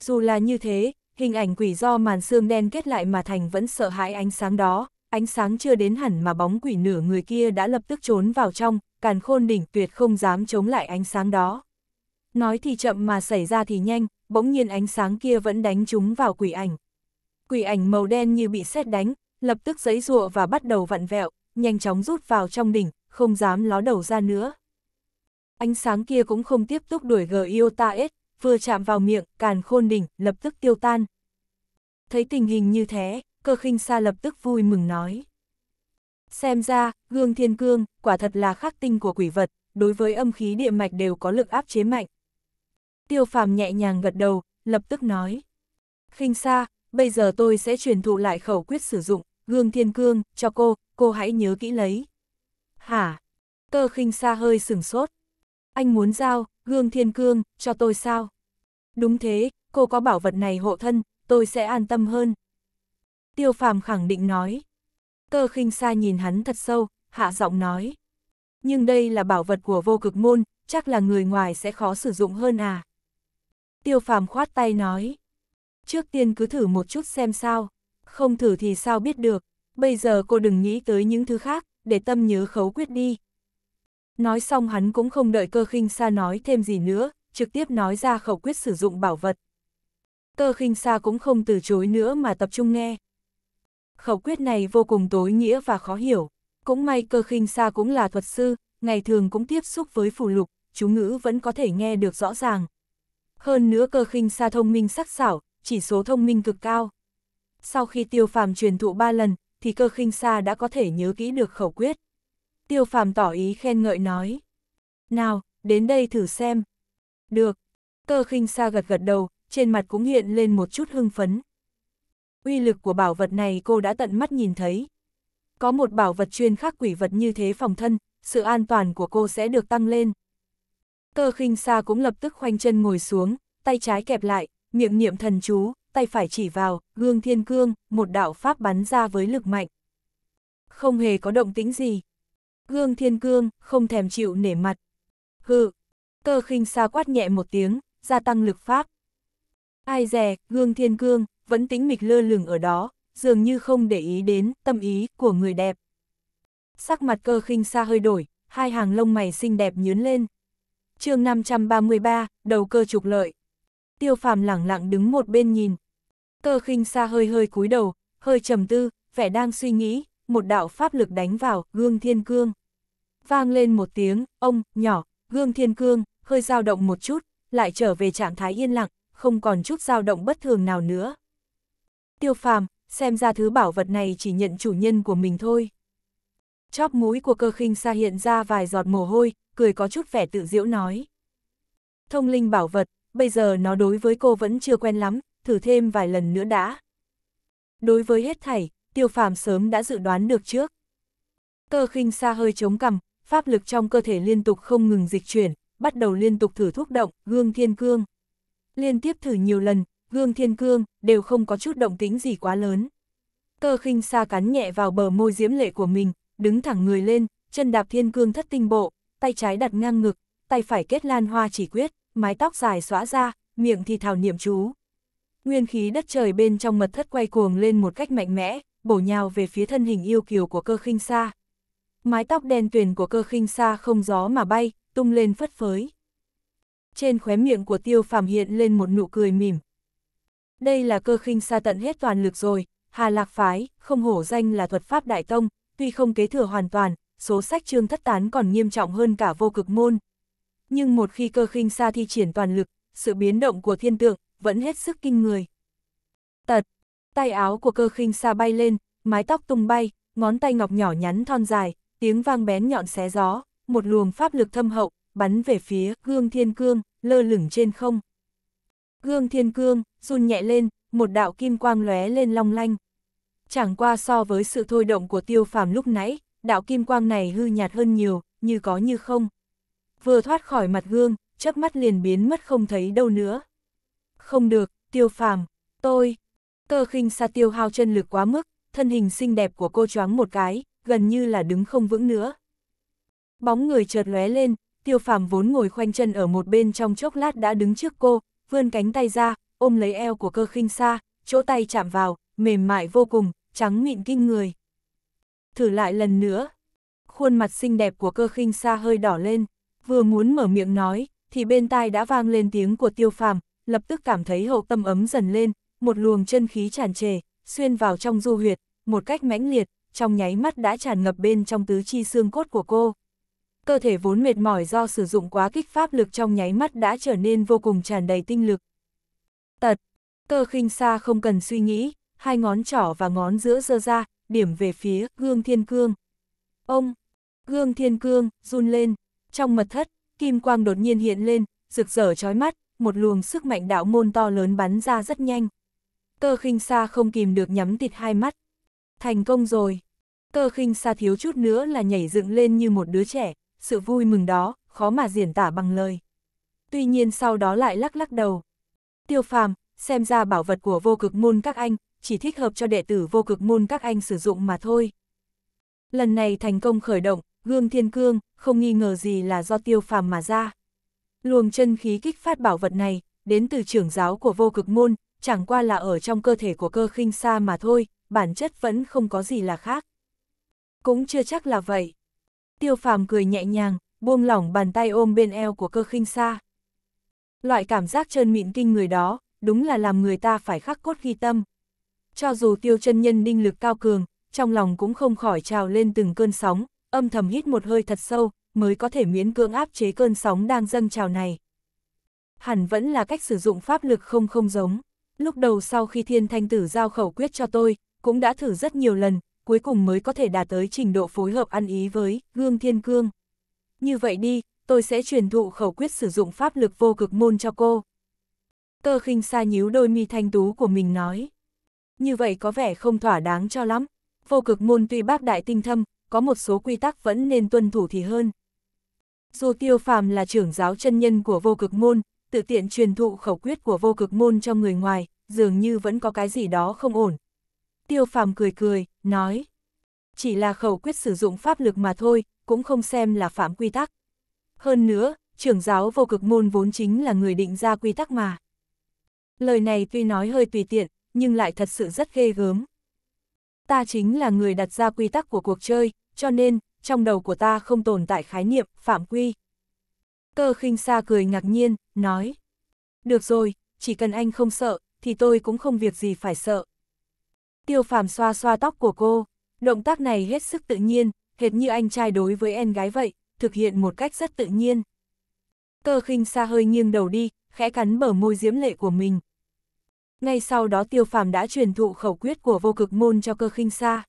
Dù là như thế, hình ảnh quỷ do màn xương đen kết lại mà thành vẫn sợ hãi ánh sáng đó, ánh sáng chưa đến hẳn mà bóng quỷ nửa người kia đã lập tức trốn vào trong, càn khôn đỉnh tuyệt không dám chống lại ánh sáng đó. Nói thì chậm mà xảy ra thì nhanh, bỗng nhiên ánh sáng kia vẫn đánh chúng vào quỷ ảnh. Quỷ ảnh màu đen như bị sét đánh, lập tức giấy rụa và bắt đầu vặn vẹo, nhanh chóng rút vào trong đỉnh, không dám ló đầu ra nữa. Ánh sáng kia cũng không tiếp tục đuổi gờ Iota S, vừa chạm vào miệng, càn khôn đỉnh, lập tức tiêu tan. Thấy tình hình như thế, cơ khinh xa lập tức vui mừng nói. Xem ra, gương thiên cương, quả thật là khắc tinh của quỷ vật, đối với âm khí địa mạch đều có lực áp chế mạnh tiêu phàm nhẹ nhàng gật đầu, lập tức nói. khinh xa, bây giờ tôi sẽ truyền thụ lại khẩu quyết sử dụng, gương thiên cương, cho cô, cô hãy nhớ kỹ lấy. Hả? Cơ khinh xa hơi sừng sốt. Anh muốn giao, gương thiên cương, cho tôi sao? Đúng thế, cô có bảo vật này hộ thân, tôi sẽ an tâm hơn. Tiêu phàm khẳng định nói. Cơ khinh xa nhìn hắn thật sâu, hạ giọng nói. Nhưng đây là bảo vật của vô cực môn, chắc là người ngoài sẽ khó sử dụng hơn à. Tiêu phàm khoát tay nói. Trước tiên cứ thử một chút xem sao, không thử thì sao biết được, bây giờ cô đừng nghĩ tới những thứ khác, để tâm nhớ khấu quyết đi. Nói xong hắn cũng không đợi cơ khinh sa nói thêm gì nữa, trực tiếp nói ra khẩu quyết sử dụng bảo vật. Cơ khinh sa cũng không từ chối nữa mà tập trung nghe. Khẩu quyết này vô cùng tối nghĩa và khó hiểu, cũng may cơ khinh sa cũng là thuật sư, ngày thường cũng tiếp xúc với phù lục, chú ngữ vẫn có thể nghe được rõ ràng, hơn nữa cơ khinh xa thông minh sắc sảo chỉ số thông minh cực cao. Sau khi tiêu phàm truyền thụ 3 lần, thì cơ khinh xa đã có thể nhớ kỹ được khẩu quyết. Tiêu phàm tỏ ý khen ngợi nói. Nào, đến đây thử xem. Được. Cơ khinh xa gật gật đầu, trên mặt cũng hiện lên một chút hưng phấn. Uy lực của bảo vật này cô đã tận mắt nhìn thấy. Có một bảo vật chuyên khắc quỷ vật như thế phòng thân, sự an toàn của cô sẽ được tăng lên. Cơ khinh xa cũng lập tức khoanh chân ngồi xuống, tay trái kẹp lại, miệng niệm thần chú, tay phải chỉ vào, gương thiên cương, một đạo pháp bắn ra với lực mạnh. Không hề có động tĩnh gì. Gương thiên cương, không thèm chịu nể mặt. Hừ, cơ khinh xa quát nhẹ một tiếng, gia tăng lực pháp. Ai dè, gương thiên cương, vẫn tĩnh mịch lơ lửng ở đó, dường như không để ý đến tâm ý của người đẹp. Sắc mặt cơ khinh xa hơi đổi, hai hàng lông mày xinh đẹp nhướn lên, chương 533, đầu cơ trục lợi. Tiêu phàm lẳng lặng đứng một bên nhìn. Cơ khinh xa hơi hơi cúi đầu, hơi trầm tư, vẻ đang suy nghĩ, một đạo pháp lực đánh vào, gương thiên cương. Vang lên một tiếng, ông, nhỏ, gương thiên cương, hơi dao động một chút, lại trở về trạng thái yên lặng, không còn chút dao động bất thường nào nữa. Tiêu phàm, xem ra thứ bảo vật này chỉ nhận chủ nhân của mình thôi. Chóp mũi của cơ khinh xa hiện ra vài giọt mồ hôi, cười có chút vẻ tự diễu nói. Thông linh bảo vật, bây giờ nó đối với cô vẫn chưa quen lắm, thử thêm vài lần nữa đã. Đối với hết thảy, tiêu phàm sớm đã dự đoán được trước. Cơ khinh xa hơi chống cằm, pháp lực trong cơ thể liên tục không ngừng dịch chuyển, bắt đầu liên tục thử thúc động, gương thiên cương. Liên tiếp thử nhiều lần, gương thiên cương, đều không có chút động tính gì quá lớn. Cơ khinh xa cắn nhẹ vào bờ môi diễm lệ của mình, đứng thẳng người lên, chân đạp thiên cương thất tinh bộ, tay trái đặt ngang ngực, tay phải kết lan hoa chỉ quyết, mái tóc dài xõa ra, miệng thì thào niệm chú. Nguyên khí đất trời bên trong mật thất quay cuồng lên một cách mạnh mẽ, bổ nhào về phía thân hình yêu kiều của cơ khinh sa. Mái tóc đen tuyền của cơ khinh sa không gió mà bay, tung lên phất phới. Trên khóe miệng của tiêu phàm hiện lên một nụ cười mỉm. Đây là cơ khinh sa tận hết toàn lực rồi, hà lạc phái, không hổ danh là thuật pháp đại tông, tuy không kế thừa hoàn toàn, số sách trương thất tán còn nghiêm trọng hơn cả vô cực môn. Nhưng một khi cơ khinh xa thi triển toàn lực, sự biến động của thiên tượng vẫn hết sức kinh người. Tật, tay áo của cơ khinh xa bay lên, mái tóc tung bay, ngón tay ngọc nhỏ nhắn thon dài, tiếng vang bén nhọn xé gió, một luồng pháp lực thâm hậu, bắn về phía gương thiên cương, lơ lửng trên không. Gương thiên cương, run nhẹ lên, một đạo kim quang lóe lên long lanh. Chẳng qua so với sự thôi động của tiêu phàm lúc nãy, đạo kim quang này hư nhạt hơn nhiều, như có như không. Vừa thoát khỏi mặt gương, chớp mắt liền biến mất không thấy đâu nữa. Không được, tiêu phàm, tôi. Cơ khinh xa tiêu hao chân lực quá mức, thân hình xinh đẹp của cô choáng một cái, gần như là đứng không vững nữa. Bóng người chợt lóe lên, tiêu phàm vốn ngồi khoanh chân ở một bên trong chốc lát đã đứng trước cô, vươn cánh tay ra, ôm lấy eo của cơ khinh xa, chỗ tay chạm vào, mềm mại vô cùng, trắng mịn kinh người thử lại lần nữa. Khuôn mặt xinh đẹp của cơ khinh xa hơi đỏ lên, vừa muốn mở miệng nói, thì bên tai đã vang lên tiếng của tiêu phàm, lập tức cảm thấy hậu tâm ấm dần lên, một luồng chân khí tràn trề, xuyên vào trong du huyệt, một cách mãnh liệt, trong nháy mắt đã tràn ngập bên trong tứ chi xương cốt của cô. Cơ thể vốn mệt mỏi do sử dụng quá kích pháp lực trong nháy mắt đã trở nên vô cùng tràn đầy tinh lực. Tật, cơ khinh xa không cần suy nghĩ, hai ngón trỏ và ngón giữa giơ ra, điểm về phía Gương Thiên Cương. Ông, Gương Thiên Cương, run lên, trong mật thất, kim quang đột nhiên hiện lên, rực rỡ chói mắt, một luồng sức mạnh đạo môn to lớn bắn ra rất nhanh. Tơ khinh xa không kìm được nhắm tịt hai mắt. Thành công rồi. Tơ khinh xa thiếu chút nữa là nhảy dựng lên như một đứa trẻ, sự vui mừng đó, khó mà diễn tả bằng lời. Tuy nhiên sau đó lại lắc lắc đầu. Tiêu phàm, xem ra bảo vật của vô cực môn các anh, chỉ thích hợp cho đệ tử vô cực môn các anh sử dụng mà thôi. Lần này thành công khởi động, gương thiên cương, không nghi ngờ gì là do tiêu phàm mà ra. Luồng chân khí kích phát bảo vật này, đến từ trưởng giáo của vô cực môn, chẳng qua là ở trong cơ thể của cơ khinh xa mà thôi, bản chất vẫn không có gì là khác. Cũng chưa chắc là vậy. Tiêu phàm cười nhẹ nhàng, buông lỏng bàn tay ôm bên eo của cơ khinh xa. Loại cảm giác trơn mịn kinh người đó, đúng là làm người ta phải khắc cốt ghi tâm cho dù tiêu chân nhân ninh lực cao cường, trong lòng cũng không khỏi trào lên từng cơn sóng, âm thầm hít một hơi thật sâu, mới có thể miễn cưỡng áp chế cơn sóng đang dâng trào này. Hẳn vẫn là cách sử dụng pháp lực không không giống. Lúc đầu sau khi thiên thanh tử giao khẩu quyết cho tôi, cũng đã thử rất nhiều lần, cuối cùng mới có thể đạt tới trình độ phối hợp ăn ý với gương thiên cương. Như vậy đi, tôi sẽ truyền thụ khẩu quyết sử dụng pháp lực vô cực môn cho cô. Tơ khinh xa nhíu đôi mi thanh tú của mình nói như vậy có vẻ không thỏa đáng cho lắm. Vô cực môn tuy bác đại tinh thâm, có một số quy tắc vẫn nên tuân thủ thì hơn. Dù tiêu phàm là trưởng giáo chân nhân của vô cực môn, tự tiện truyền thụ khẩu quyết của vô cực môn cho người ngoài, dường như vẫn có cái gì đó không ổn. Tiêu phàm cười cười, nói. Chỉ là khẩu quyết sử dụng pháp lực mà thôi, cũng không xem là phạm quy tắc. Hơn nữa, trưởng giáo vô cực môn vốn chính là người định ra quy tắc mà. Lời này tuy nói hơi tùy tiện, nhưng lại thật sự rất ghê gớm. Ta chính là người đặt ra quy tắc của cuộc chơi, cho nên, trong đầu của ta không tồn tại khái niệm, phạm quy. Cơ khinh xa cười ngạc nhiên, nói. Được rồi, chỉ cần anh không sợ, thì tôi cũng không việc gì phải sợ. Tiêu phàm xoa xoa tóc của cô, động tác này hết sức tự nhiên, hệt như anh trai đối với em gái vậy, thực hiện một cách rất tự nhiên. Cơ khinh xa hơi nghiêng đầu đi, khẽ cắn bờ môi diễm lệ của mình, ngay sau đó tiêu phàm đã truyền thụ khẩu quyết của vô cực môn cho cơ khinh xa.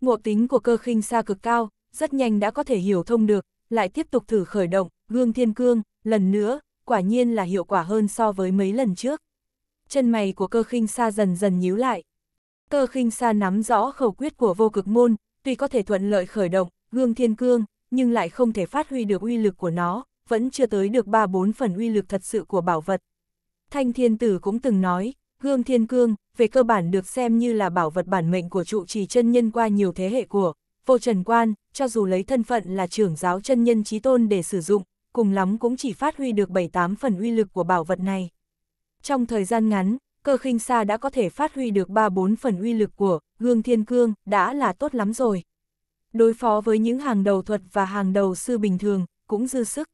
Ngộ tính của cơ khinh xa cực cao, rất nhanh đã có thể hiểu thông được, lại tiếp tục thử khởi động, gương thiên cương, lần nữa, quả nhiên là hiệu quả hơn so với mấy lần trước. Chân mày của cơ khinh xa dần dần nhíu lại. Cơ khinh xa nắm rõ khẩu quyết của vô cực môn, tuy có thể thuận lợi khởi động, gương thiên cương, nhưng lại không thể phát huy được uy lực của nó, vẫn chưa tới được 3-4 phần uy lực thật sự của bảo vật. Thanh thiên tử cũng từng nói, Gương Thiên Cương, về cơ bản được xem như là bảo vật bản mệnh của trụ trì chân nhân qua nhiều thế hệ của vô trần quan, cho dù lấy thân phận là trưởng giáo chân nhân trí tôn để sử dụng, cùng lắm cũng chỉ phát huy được 7-8 phần uy lực của bảo vật này. Trong thời gian ngắn, cơ khinh xa đã có thể phát huy được 3-4 phần uy lực của gương thiên cương, đã là tốt lắm rồi. Đối phó với những hàng đầu thuật và hàng đầu sư bình thường, cũng dư sức.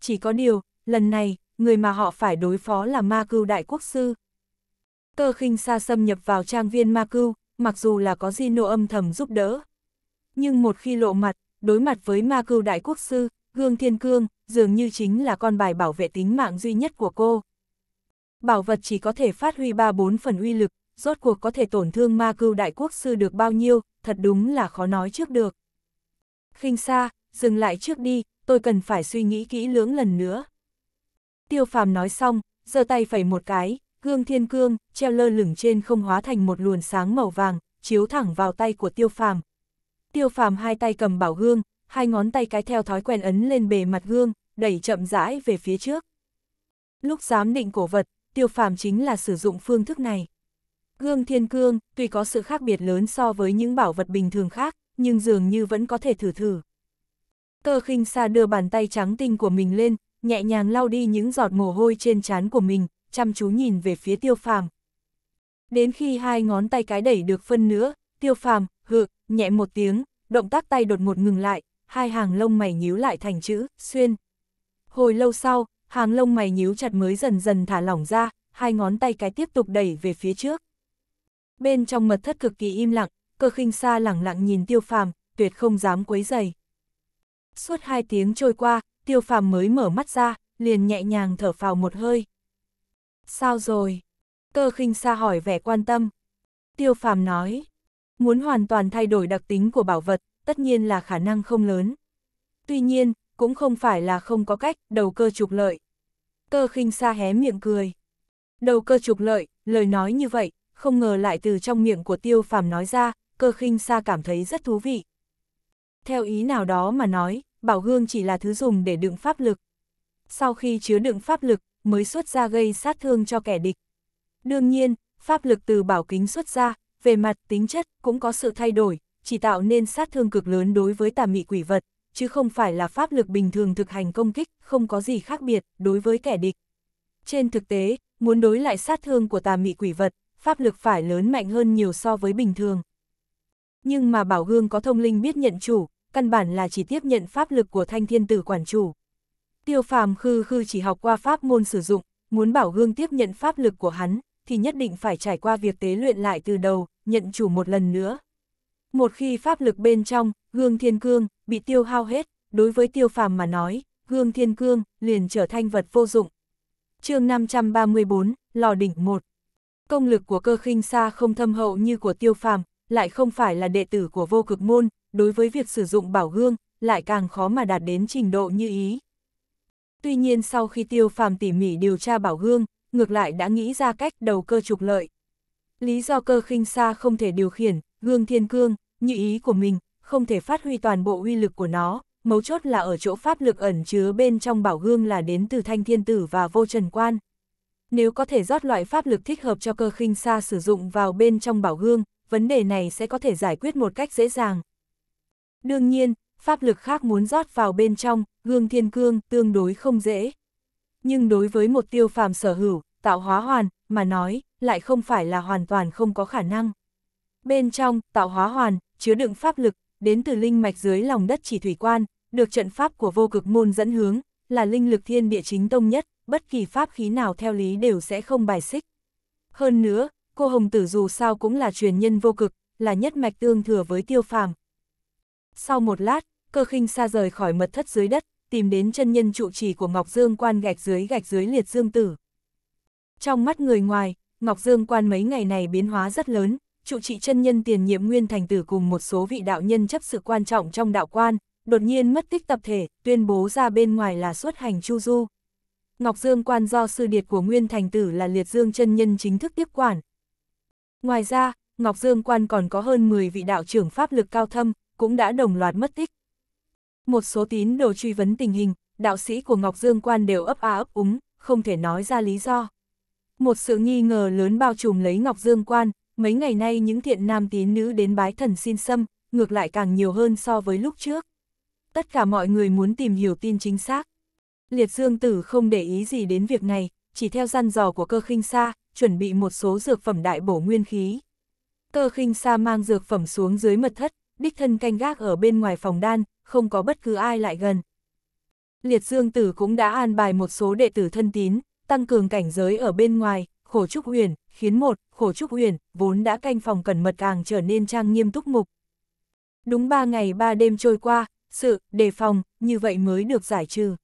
Chỉ có điều, lần này, người mà họ phải đối phó là ma cưu đại quốc sư, Cơ khinh xa xâm nhập vào trang viên ma cưu, mặc dù là có Di Nô âm thầm giúp đỡ. Nhưng một khi lộ mặt, đối mặt với ma cưu đại quốc sư, Gương Thiên Cương, dường như chính là con bài bảo vệ tính mạng duy nhất của cô. Bảo vật chỉ có thể phát huy 3-4 phần uy lực, rốt cuộc có thể tổn thương ma cưu đại quốc sư được bao nhiêu, thật đúng là khó nói trước được. khinh xa, dừng lại trước đi, tôi cần phải suy nghĩ kỹ lưỡng lần nữa. Tiêu phàm nói xong, giơ tay phẩy một cái, gương thiên cương, treo lơ lửng trên không hóa thành một luồn sáng màu vàng, chiếu thẳng vào tay của tiêu phàm. Tiêu phàm hai tay cầm bảo gương, hai ngón tay cái theo thói quen ấn lên bề mặt gương, đẩy chậm rãi về phía trước. Lúc giám định cổ vật, tiêu phàm chính là sử dụng phương thức này. Gương thiên cương, tuy có sự khác biệt lớn so với những bảo vật bình thường khác, nhưng dường như vẫn có thể thử thử. Cơ khinh xa đưa bàn tay trắng tinh của mình lên, nhẹ nhàng lau đi những giọt mồ hôi trên trán của mình, chăm chú nhìn về phía tiêu phàm. Đến khi hai ngón tay cái đẩy được phân nữa, tiêu phàm, hự, nhẹ một tiếng, động tác tay đột một ngừng lại, hai hàng lông mày nhíu lại thành chữ, xuyên. Hồi lâu sau, hàng lông mày nhíu chặt mới dần dần thả lỏng ra, hai ngón tay cái tiếp tục đẩy về phía trước. Bên trong mật thất cực kỳ im lặng, cơ khinh xa lẳng lặng nhìn tiêu phàm, tuyệt không dám quấy dày. Suốt hai tiếng trôi qua, tiêu phàm mới mở mắt ra, liền nhẹ nhàng thở phào một hơi. Sao rồi? Cơ khinh xa hỏi vẻ quan tâm. Tiêu phàm nói, muốn hoàn toàn thay đổi đặc tính của bảo vật, tất nhiên là khả năng không lớn. Tuy nhiên, cũng không phải là không có cách, đầu cơ trục lợi. Cơ khinh xa hé miệng cười. Đầu cơ trục lợi, lời nói như vậy, không ngờ lại từ trong miệng của tiêu phàm nói ra, cơ khinh xa cảm thấy rất thú vị. Theo ý nào đó mà nói, bảo hương chỉ là thứ dùng để đựng pháp lực. Sau khi chứa đựng pháp lực, mới xuất ra gây sát thương cho kẻ địch. Đương nhiên, pháp lực từ bảo kính xuất ra, về mặt tính chất cũng có sự thay đổi, chỉ tạo nên sát thương cực lớn đối với tà mị quỷ vật, chứ không phải là pháp lực bình thường thực hành công kích, không có gì khác biệt đối với kẻ địch. Trên thực tế, muốn đối lại sát thương của tà mị quỷ vật, pháp lực phải lớn mạnh hơn nhiều so với bình thường. Nhưng mà Bảo Hương có thông linh biết nhận chủ, căn bản là chỉ tiếp nhận pháp lực của thanh thiên tử quản chủ, Tiêu phàm khư khư chỉ học qua pháp môn sử dụng, muốn bảo gương tiếp nhận pháp lực của hắn, thì nhất định phải trải qua việc tế luyện lại từ đầu, nhận chủ một lần nữa. Một khi pháp lực bên trong, gương thiên cương, bị tiêu hao hết, đối với tiêu phàm mà nói, gương thiên cương liền trở thành vật vô dụng. chương 534, Lò Đỉnh 1 Công lực của cơ khinh xa không thâm hậu như của tiêu phàm, lại không phải là đệ tử của vô cực môn, đối với việc sử dụng bảo gương, lại càng khó mà đạt đến trình độ như ý. Tuy nhiên sau khi tiêu phàm tỉ mỉ điều tra bảo gương, ngược lại đã nghĩ ra cách đầu cơ trục lợi. Lý do cơ khinh xa không thể điều khiển, gương thiên cương, như ý của mình, không thể phát huy toàn bộ uy lực của nó, mấu chốt là ở chỗ pháp lực ẩn chứa bên trong bảo gương là đến từ thanh thiên tử và vô trần quan. Nếu có thể rót loại pháp lực thích hợp cho cơ khinh xa sử dụng vào bên trong bảo gương, vấn đề này sẽ có thể giải quyết một cách dễ dàng. Đương nhiên, pháp lực khác muốn rót vào bên trong, gương thiên cương tương đối không dễ. Nhưng đối với một tiêu phàm sở hữu, tạo hóa hoàn, mà nói, lại không phải là hoàn toàn không có khả năng. Bên trong, tạo hóa hoàn, chứa đựng pháp lực, đến từ linh mạch dưới lòng đất chỉ thủy quan, được trận pháp của vô cực môn dẫn hướng, là linh lực thiên địa chính tông nhất, bất kỳ pháp khí nào theo lý đều sẽ không bài xích. Hơn nữa, cô Hồng Tử dù sao cũng là truyền nhân vô cực, là nhất mạch tương thừa với tiêu phàm, sau một lát, cơ khinh xa rời khỏi mật thất dưới đất, tìm đến chân nhân trụ trì của Ngọc Dương Quan gạch dưới gạch dưới liệt dương tử. Trong mắt người ngoài, Ngọc Dương Quan mấy ngày này biến hóa rất lớn, trụ trì chân nhân tiền nhiệm nguyên thành tử cùng một số vị đạo nhân chấp sự quan trọng trong đạo quan, đột nhiên mất tích tập thể, tuyên bố ra bên ngoài là xuất hành chu du. Ngọc Dương Quan do sư điệt của nguyên thành tử là liệt dương chân nhân chính thức tiếp quản. Ngoài ra, Ngọc Dương Quan còn có hơn 10 vị đạo trưởng pháp lực cao thâm, cũng đã đồng loạt mất tích. Một số tín đồ truy vấn tình hình, đạo sĩ của Ngọc Dương Quan đều ấp a ấp úng, không thể nói ra lý do. Một sự nghi ngờ lớn bao trùm lấy Ngọc Dương Quan, mấy ngày nay những thiện nam tín nữ đến bái thần xin xâm, ngược lại càng nhiều hơn so với lúc trước. Tất cả mọi người muốn tìm hiểu tin chính xác. Liệt Dương Tử không để ý gì đến việc này, chỉ theo dăn dò của cơ khinh sa, chuẩn bị một số dược phẩm đại bổ nguyên khí. Cơ khinh sa mang dược phẩm xuống dưới mật thất, đích thân canh gác ở bên ngoài phòng đan, không có bất cứ ai lại gần. Liệt Dương Tử cũng đã an bài một số đệ tử thân tín, tăng cường cảnh giới ở bên ngoài, khổ trúc huyền, khiến một, khổ trúc huyền, vốn đã canh phòng cẩn mật càng trở nên trang nghiêm túc mục. Đúng ba ngày ba đêm trôi qua, sự, đề phòng, như vậy mới được giải trừ.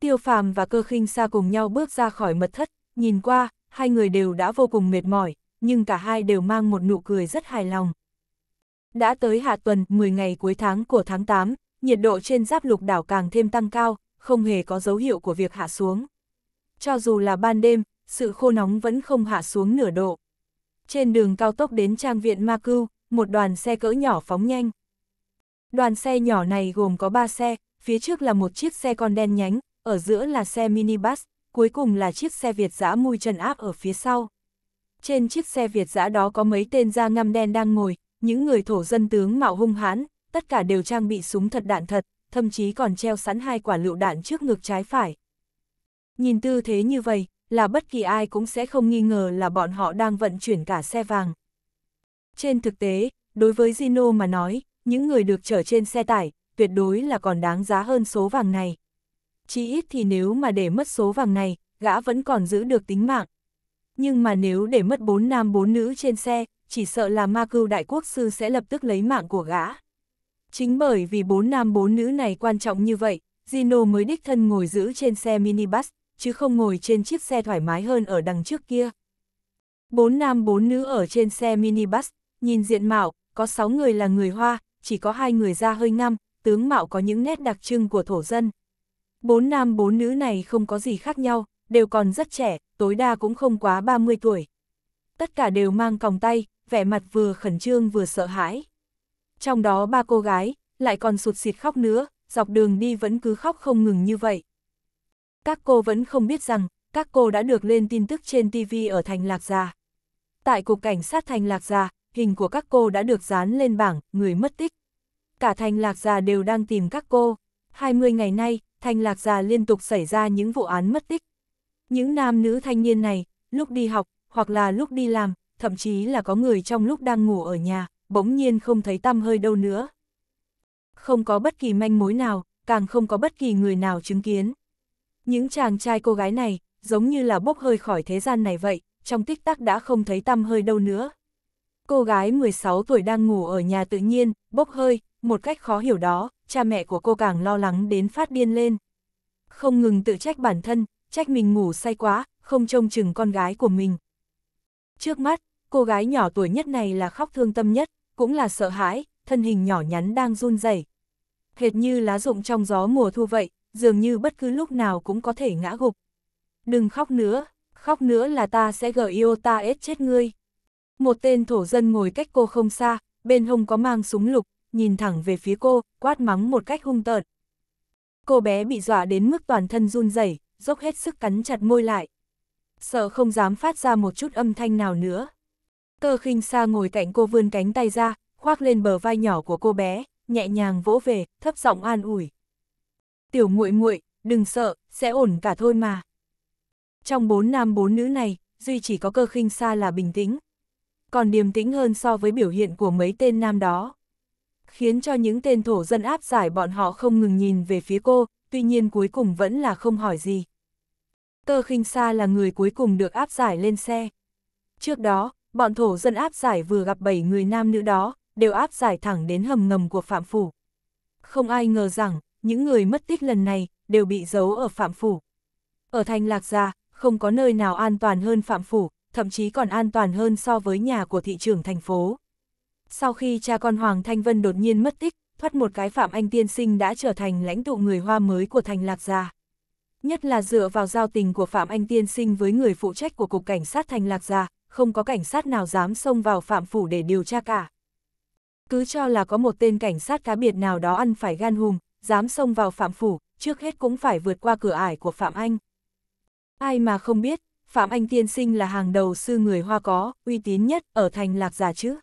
Tiêu phàm và cơ khinh xa cùng nhau bước ra khỏi mật thất, nhìn qua, hai người đều đã vô cùng mệt mỏi, nhưng cả hai đều mang một nụ cười rất hài lòng. Đã tới hạ tuần, 10 ngày cuối tháng của tháng 8, nhiệt độ trên giáp lục đảo càng thêm tăng cao, không hề có dấu hiệu của việc hạ xuống. Cho dù là ban đêm, sự khô nóng vẫn không hạ xuống nửa độ. Trên đường cao tốc đến trang viện Ma Cưu, một đoàn xe cỡ nhỏ phóng nhanh. Đoàn xe nhỏ này gồm có 3 xe, phía trước là một chiếc xe con đen nhánh, ở giữa là xe minibus, cuối cùng là chiếc xe Việt giã mùi trần áp ở phía sau. Trên chiếc xe Việt giã đó có mấy tên da ngăm đen đang ngồi, những người thổ dân tướng mạo hung hãn, tất cả đều trang bị súng thật đạn thật, thậm chí còn treo sẵn hai quả lựu đạn trước ngực trái phải. Nhìn tư thế như vậy, là bất kỳ ai cũng sẽ không nghi ngờ là bọn họ đang vận chuyển cả xe vàng. Trên thực tế, đối với Zino mà nói, những người được chở trên xe tải, tuyệt đối là còn đáng giá hơn số vàng này. Chỉ ít thì nếu mà để mất số vàng này, gã vẫn còn giữ được tính mạng. Nhưng mà nếu để mất bốn nam bốn nữ trên xe, chỉ sợ là ma cưu đại quốc sư sẽ lập tức lấy mạng của gã. Chính bởi vì bốn nam bốn nữ này quan trọng như vậy, Gino mới đích thân ngồi giữ trên xe minibus, chứ không ngồi trên chiếc xe thoải mái hơn ở đằng trước kia. Bốn nam bốn nữ ở trên xe minibus, nhìn diện mạo, có sáu người là người Hoa, chỉ có hai người da hơi ngăm, tướng mạo có những nét đặc trưng của thổ dân. Bốn nam bốn nữ này không có gì khác nhau, đều còn rất trẻ, tối đa cũng không quá 30 tuổi, tất cả đều mang còng tay, vẻ mặt vừa khẩn trương vừa sợ hãi. Trong đó ba cô gái, lại còn sụt xịt khóc nữa, dọc đường đi vẫn cứ khóc không ngừng như vậy. Các cô vẫn không biết rằng, các cô đã được lên tin tức trên TV ở Thành Lạc Gia. Tại Cục Cảnh sát Thành Lạc Gia, hình của các cô đã được dán lên bảng, người mất tích. Cả Thành Lạc Gia đều đang tìm các cô. 20 ngày nay, Thành Lạc Gia liên tục xảy ra những vụ án mất tích. Những nam nữ thanh niên này, lúc đi học, hoặc là lúc đi làm, thậm chí là có người trong lúc đang ngủ ở nhà, bỗng nhiên không thấy tăm hơi đâu nữa. Không có bất kỳ manh mối nào, càng không có bất kỳ người nào chứng kiến. Những chàng trai cô gái này, giống như là bốc hơi khỏi thế gian này vậy, trong tích tắc đã không thấy tăm hơi đâu nữa. Cô gái 16 tuổi đang ngủ ở nhà tự nhiên, bốc hơi, một cách khó hiểu đó, cha mẹ của cô càng lo lắng đến phát điên lên. Không ngừng tự trách bản thân, trách mình ngủ say quá, không trông chừng con gái của mình, Trước mắt, cô gái nhỏ tuổi nhất này là khóc thương tâm nhất, cũng là sợ hãi, thân hình nhỏ nhắn đang run rẩy. Hệt như lá rụng trong gió mùa thu vậy, dường như bất cứ lúc nào cũng có thể ngã gục. Đừng khóc nữa, khóc nữa là ta sẽ gợi yêu ta ết chết ngươi. Một tên thổ dân ngồi cách cô không xa, bên hông có mang súng lục, nhìn thẳng về phía cô, quát mắng một cách hung tợn. Cô bé bị dọa đến mức toàn thân run rẩy, dốc hết sức cắn chặt môi lại, sợ không dám phát ra một chút âm thanh nào nữa. Cơ khinh xa ngồi cạnh cô vươn cánh tay ra, khoác lên bờ vai nhỏ của cô bé, nhẹ nhàng vỗ về, thấp giọng an ủi. Tiểu muội muội, đừng sợ, sẽ ổn cả thôi mà. Trong bốn nam bốn nữ này, duy chỉ có cơ khinh xa là bình tĩnh. Còn điềm tĩnh hơn so với biểu hiện của mấy tên nam đó. Khiến cho những tên thổ dân áp giải bọn họ không ngừng nhìn về phía cô, tuy nhiên cuối cùng vẫn là không hỏi gì. Cơ khinh xa là người cuối cùng được áp giải lên xe. Trước đó, bọn thổ dân áp giải vừa gặp 7 người nam nữ đó, đều áp giải thẳng đến hầm ngầm của Phạm Phủ. Không ai ngờ rằng, những người mất tích lần này, đều bị giấu ở Phạm Phủ. Ở thành Lạc Gia, không có nơi nào an toàn hơn Phạm Phủ, thậm chí còn an toàn hơn so với nhà của thị trưởng thành phố. Sau khi cha con Hoàng Thanh Vân đột nhiên mất tích, thoát một cái Phạm Anh Tiên Sinh đã trở thành lãnh tụ người Hoa mới của thành Lạc Gia. Nhất là dựa vào giao tình của Phạm Anh Tiên Sinh với người phụ trách của Cục Cảnh sát Thành Lạc Gia, không có cảnh sát nào dám xông vào Phạm Phủ để điều tra cả. Cứ cho là có một tên cảnh sát cá biệt nào đó ăn phải gan hùm, dám xông vào Phạm Phủ, trước hết cũng phải vượt qua cửa ải của Phạm Anh. Ai mà không biết, Phạm Anh Tiên Sinh là hàng đầu sư người Hoa có, uy tín nhất ở Thành Lạc Gia chứ.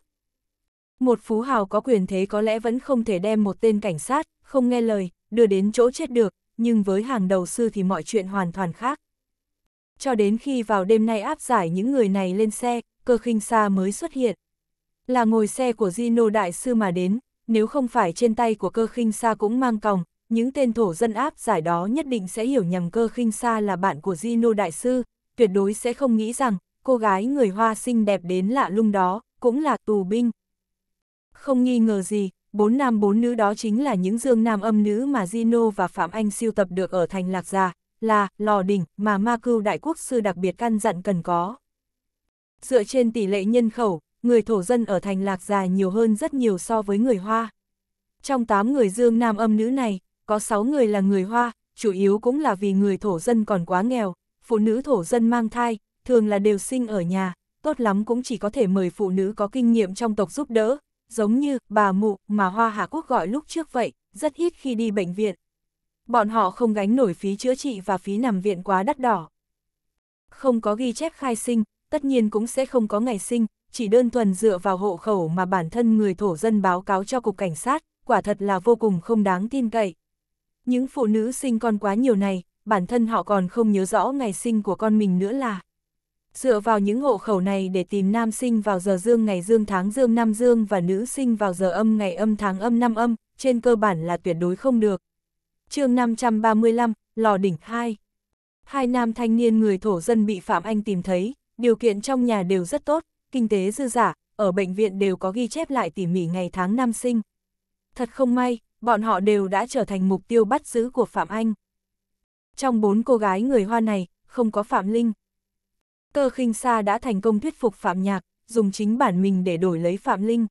Một phú hào có quyền thế có lẽ vẫn không thể đem một tên cảnh sát, không nghe lời, đưa đến chỗ chết được, nhưng với hàng đầu sư thì mọi chuyện hoàn toàn khác. Cho đến khi vào đêm nay áp giải những người này lên xe, cơ khinh xa mới xuất hiện. Là ngồi xe của Gino Đại Sư mà đến, nếu không phải trên tay của cơ khinh xa cũng mang còng, những tên thổ dân áp giải đó nhất định sẽ hiểu nhầm cơ khinh xa là bạn của Gino Đại Sư, tuyệt đối sẽ không nghĩ rằng cô gái người Hoa xinh đẹp đến lạ lung đó cũng là tù binh. Không nghi ngờ gì, bốn nam bốn nữ đó chính là những dương nam âm nữ mà Gino và Phạm Anh siêu tập được ở thành Lạc Gia, là lò đỉnh mà ma cưu đại quốc sư đặc biệt căn dặn cần có. Dựa trên tỷ lệ nhân khẩu, người thổ dân ở thành Lạc Gia nhiều hơn rất nhiều so với người Hoa. Trong 8 người dương nam âm nữ này, có 6 người là người Hoa, chủ yếu cũng là vì người thổ dân còn quá nghèo, phụ nữ thổ dân mang thai, thường là đều sinh ở nhà, tốt lắm cũng chỉ có thể mời phụ nữ có kinh nghiệm trong tộc giúp đỡ, giống như bà mụ mà Hoa Hà Quốc gọi lúc trước vậy, rất ít khi đi bệnh viện. Bọn họ không gánh nổi phí chữa trị và phí nằm viện quá đắt đỏ. Không có ghi chép khai sinh, tất nhiên cũng sẽ không có ngày sinh, chỉ đơn thuần dựa vào hộ khẩu mà bản thân người thổ dân báo cáo cho cục cảnh sát, quả thật là vô cùng không đáng tin cậy. Những phụ nữ sinh con quá nhiều này, bản thân họ còn không nhớ rõ ngày sinh của con mình nữa là dựa vào những hộ khẩu này để tìm nam sinh vào giờ dương ngày dương tháng dương năm dương và nữ sinh vào giờ âm ngày âm tháng âm năm âm, trên cơ bản là tuyệt đối không được. chương 535, Lò Đỉnh 2 Hai nam thanh niên người thổ dân bị Phạm Anh tìm thấy, điều kiện trong nhà đều rất tốt, kinh tế dư giả, ở bệnh viện đều có ghi chép lại tỉ mỉ ngày tháng năm sinh. Thật không may, bọn họ đều đã trở thành mục tiêu bắt giữ của Phạm Anh. Trong bốn cô gái người Hoa này, không có Phạm Linh. Cơ khinh sa đã thành công thuyết phục Phạm Nhạc, dùng chính bản mình để đổi lấy Phạm Linh.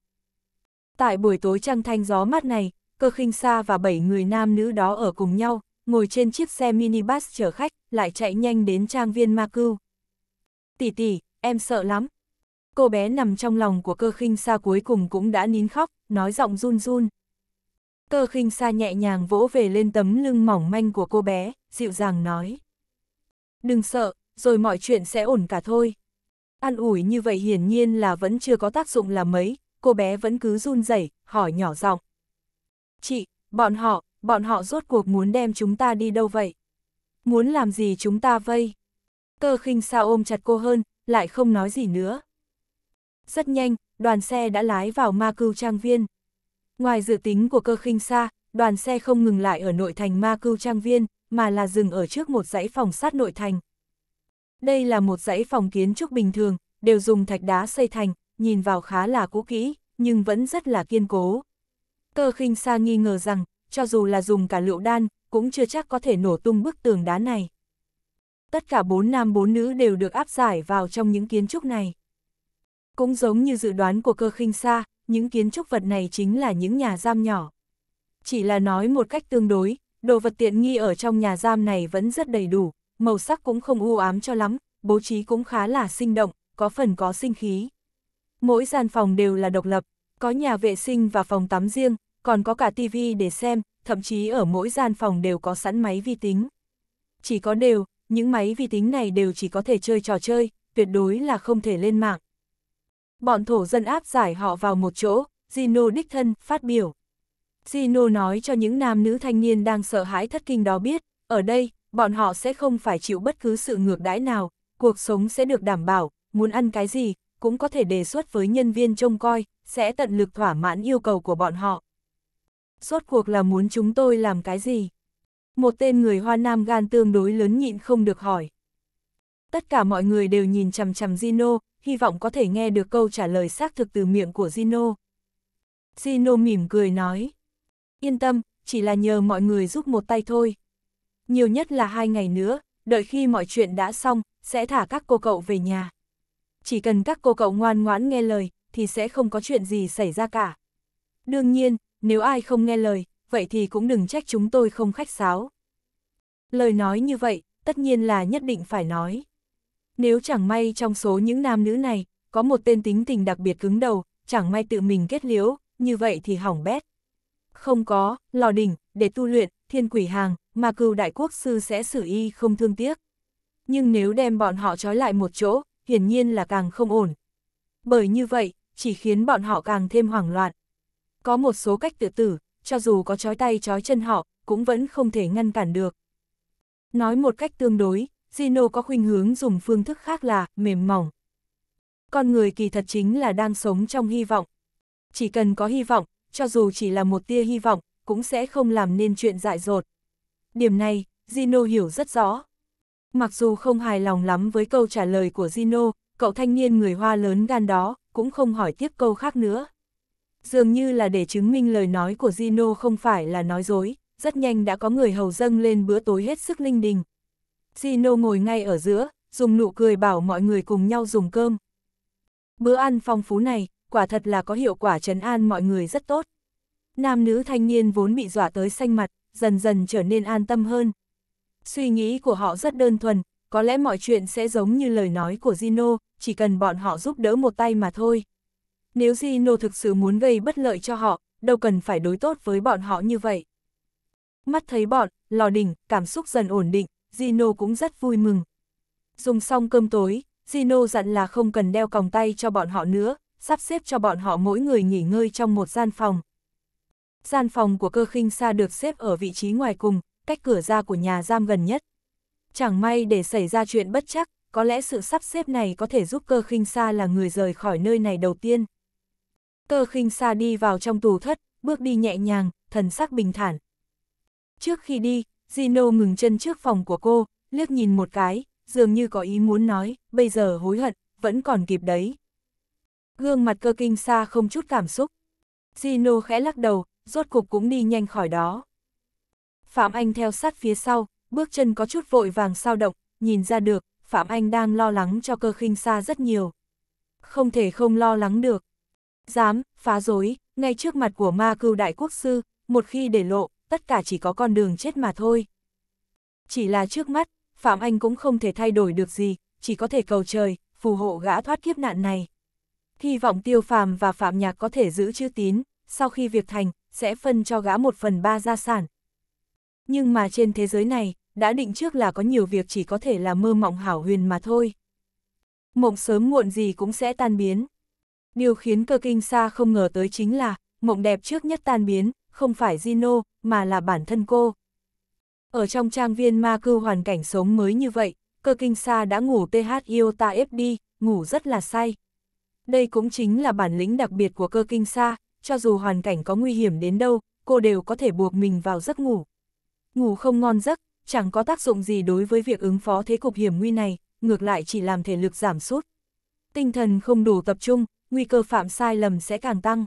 Tại buổi tối trăng thanh gió mát này, cơ khinh sa và bảy người nam nữ đó ở cùng nhau, ngồi trên chiếc xe minibus chở khách, lại chạy nhanh đến trang viên Ma Cưu. Tỷ tỷ, em sợ lắm. Cô bé nằm trong lòng của cơ khinh sa cuối cùng cũng đã nín khóc, nói giọng run run. Cơ khinh sa nhẹ nhàng vỗ về lên tấm lưng mỏng manh của cô bé, dịu dàng nói. Đừng sợ, rồi mọi chuyện sẽ ổn cả thôi. An ủi như vậy hiển nhiên là vẫn chưa có tác dụng là mấy, cô bé vẫn cứ run rẩy hỏi nhỏ giọng. Chị, bọn họ, bọn họ rốt cuộc muốn đem chúng ta đi đâu vậy? Muốn làm gì chúng ta vây? Cơ khinh sao ôm chặt cô hơn, lại không nói gì nữa. Rất nhanh, đoàn xe đã lái vào ma cưu trang viên. Ngoài dự tính của cơ khinh xa, đoàn xe không ngừng lại ở nội thành ma cưu trang viên, mà là dừng ở trước một dãy phòng sát nội thành. Đây là một dãy phòng kiến trúc bình thường, đều dùng thạch đá xây thành, nhìn vào khá là cũ kỹ, nhưng vẫn rất là kiên cố. Cơ khinh sa nghi ngờ rằng, cho dù là dùng cả liệu đan, cũng chưa chắc có thể nổ tung bức tường đá này. Tất cả bốn nam bốn nữ đều được áp giải vào trong những kiến trúc này. Cũng giống như dự đoán của cơ khinh sa, những kiến trúc vật này chính là những nhà giam nhỏ. Chỉ là nói một cách tương đối, đồ vật tiện nghi ở trong nhà giam này vẫn rất đầy đủ, màu sắc cũng không u ám cho lắm, bố trí cũng khá là sinh động, có phần có sinh khí. Mỗi gian phòng đều là độc lập, có nhà vệ sinh và phòng tắm riêng, còn có cả tivi để xem, thậm chí ở mỗi gian phòng đều có sẵn máy vi tính. Chỉ có đều, những máy vi tính này đều chỉ có thể chơi trò chơi, tuyệt đối là không thể lên mạng. Bọn thổ dân áp giải họ vào một chỗ, Gino đích thân phát biểu. Gino nói cho những nam nữ thanh niên đang sợ hãi thất kinh đó biết, ở đây, bọn họ sẽ không phải chịu bất cứ sự ngược đãi nào, cuộc sống sẽ được đảm bảo, muốn ăn cái gì, cũng có thể đề xuất với nhân viên trông coi, sẽ tận lực thỏa mãn yêu cầu của bọn họ. Rốt cuộc là muốn chúng tôi làm cái gì? Một tên người Hoa Nam gan tương đối lớn nhịn không được hỏi. Tất cả mọi người đều nhìn chằm chằm Zino, hy vọng có thể nghe được câu trả lời xác thực từ miệng của Zino. Zino mỉm cười nói. Yên tâm, chỉ là nhờ mọi người giúp một tay thôi nhiều nhất là hai ngày nữa, đợi khi mọi chuyện đã xong, sẽ thả các cô cậu về nhà. Chỉ cần các cô cậu ngoan ngoãn nghe lời, thì sẽ không có chuyện gì xảy ra cả. Đương nhiên, nếu ai không nghe lời, vậy thì cũng đừng trách chúng tôi không khách sáo. Lời nói như vậy, tất nhiên là nhất định phải nói. Nếu chẳng may trong số những nam nữ này, có một tên tính tình đặc biệt cứng đầu, chẳng may tự mình kết liễu, như vậy thì hỏng bét. Không có, lò đỉnh, để tu luyện, thiên quỷ hàng, mà cừu đại quốc sư sẽ xử y không thương tiếc. Nhưng nếu đem bọn họ trói lại một chỗ, hiển nhiên là càng không ổn. Bởi như vậy, chỉ khiến bọn họ càng thêm hoảng loạn. Có một số cách tự tử, cho dù có trói tay trói chân họ, cũng vẫn không thể ngăn cản được. Nói một cách tương đối, zino có khuynh hướng dùng phương thức khác là mềm mỏng. Con người kỳ thật chính là đang sống trong hy vọng. Chỉ cần có hy vọng, cho dù chỉ là một tia hy vọng, cũng sẽ không làm nên chuyện dại dột. Điểm này, Zino hiểu rất rõ. Mặc dù không hài lòng lắm với câu trả lời của Zino, cậu thanh niên người Hoa lớn gan đó cũng không hỏi tiếp câu khác nữa. Dường như là để chứng minh lời nói của Zino không phải là nói dối, rất nhanh đã có người hầu dâng lên bữa tối hết sức linh đình. Zino ngồi ngay ở giữa, dùng nụ cười bảo mọi người cùng nhau dùng cơm. Bữa ăn phong phú này, quả thật là có hiệu quả trấn an mọi người rất tốt nam nữ thanh niên vốn bị dọa tới xanh mặt, dần dần trở nên an tâm hơn. Suy nghĩ của họ rất đơn thuần, có lẽ mọi chuyện sẽ giống như lời nói của Gino, chỉ cần bọn họ giúp đỡ một tay mà thôi. Nếu Gino thực sự muốn gây bất lợi cho họ, đâu cần phải đối tốt với bọn họ như vậy. Mắt thấy bọn, lò đỉnh, cảm xúc dần ổn định, Gino cũng rất vui mừng. Dùng xong cơm tối, Gino dặn là không cần đeo còng tay cho bọn họ nữa, sắp xếp cho bọn họ mỗi người nghỉ ngơi trong một gian phòng, gian phòng của cơ khinh xa được xếp ở vị trí ngoài cùng, cách cửa ra của nhà giam gần nhất. Chẳng may để xảy ra chuyện bất chắc, có lẽ sự sắp xếp này có thể giúp cơ khinh xa là người rời khỏi nơi này đầu tiên. Cơ khinh xa đi vào trong tù thất, bước đi nhẹ nhàng, thần sắc bình thản. Trước khi đi, Zino ngừng chân trước phòng của cô, liếc nhìn một cái, dường như có ý muốn nói, bây giờ hối hận, vẫn còn kịp đấy. Gương mặt cơ kinh xa không chút cảm xúc. Zino khẽ lắc đầu, rốt cục cũng đi nhanh khỏi đó. Phạm Anh theo sát phía sau, bước chân có chút vội vàng sao động, nhìn ra được, Phạm Anh đang lo lắng cho cơ khinh xa rất nhiều. Không thể không lo lắng được. Dám, phá dối, ngay trước mặt của ma cưu đại quốc sư, một khi để lộ, tất cả chỉ có con đường chết mà thôi. Chỉ là trước mắt, Phạm Anh cũng không thể thay đổi được gì, chỉ có thể cầu trời, phù hộ gã thoát kiếp nạn này. Hy vọng tiêu phàm và phạm nhạc có thể giữ chữ tín, sau khi việc thành, sẽ phân cho gã một phần ba gia sản. Nhưng mà trên thế giới này, đã định trước là có nhiều việc chỉ có thể là mơ mộng hảo huyền mà thôi. Mộng sớm muộn gì cũng sẽ tan biến. Điều khiến cơ kinh xa không ngờ tới chính là, mộng đẹp trước nhất tan biến, không phải Gino, mà là bản thân cô. Ở trong trang viên ma cư hoàn cảnh sống mới như vậy, cơ kinh xa đã ngủ ta ép đi, ngủ rất là say. Đây cũng chính là bản lĩnh đặc biệt của cơ kinh xa, cho dù hoàn cảnh có nguy hiểm đến đâu, cô đều có thể buộc mình vào giấc ngủ. Ngủ không ngon giấc, chẳng có tác dụng gì đối với việc ứng phó thế cục hiểm nguy này, ngược lại chỉ làm thể lực giảm sút. Tinh thần không đủ tập trung, nguy cơ phạm sai lầm sẽ càng tăng.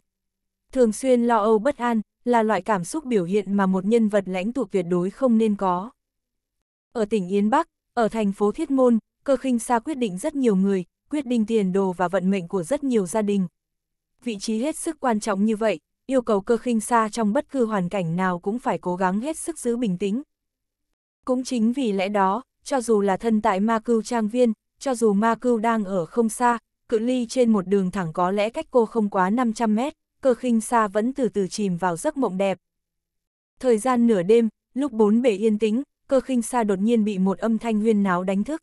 Thường xuyên lo âu bất an là loại cảm xúc biểu hiện mà một nhân vật lãnh tụ tuyệt đối không nên có. Ở tỉnh Yên Bắc, ở thành phố Thiết Môn, cơ khinh xa quyết định rất nhiều người, quyết định tiền đồ và vận mệnh của rất nhiều gia đình, vị trí hết sức quan trọng như vậy, yêu cầu cơ khinh xa trong bất cứ hoàn cảnh nào cũng phải cố gắng hết sức giữ bình tĩnh. Cũng chính vì lẽ đó, cho dù là thân tại ma cưu trang viên, cho dù ma cưu đang ở không xa, cự ly trên một đường thẳng có lẽ cách cô không quá 500 mét, cơ khinh xa vẫn từ từ chìm vào giấc mộng đẹp. Thời gian nửa đêm, lúc bốn bể yên tĩnh, cơ khinh xa đột nhiên bị một âm thanh huyên náo đánh thức.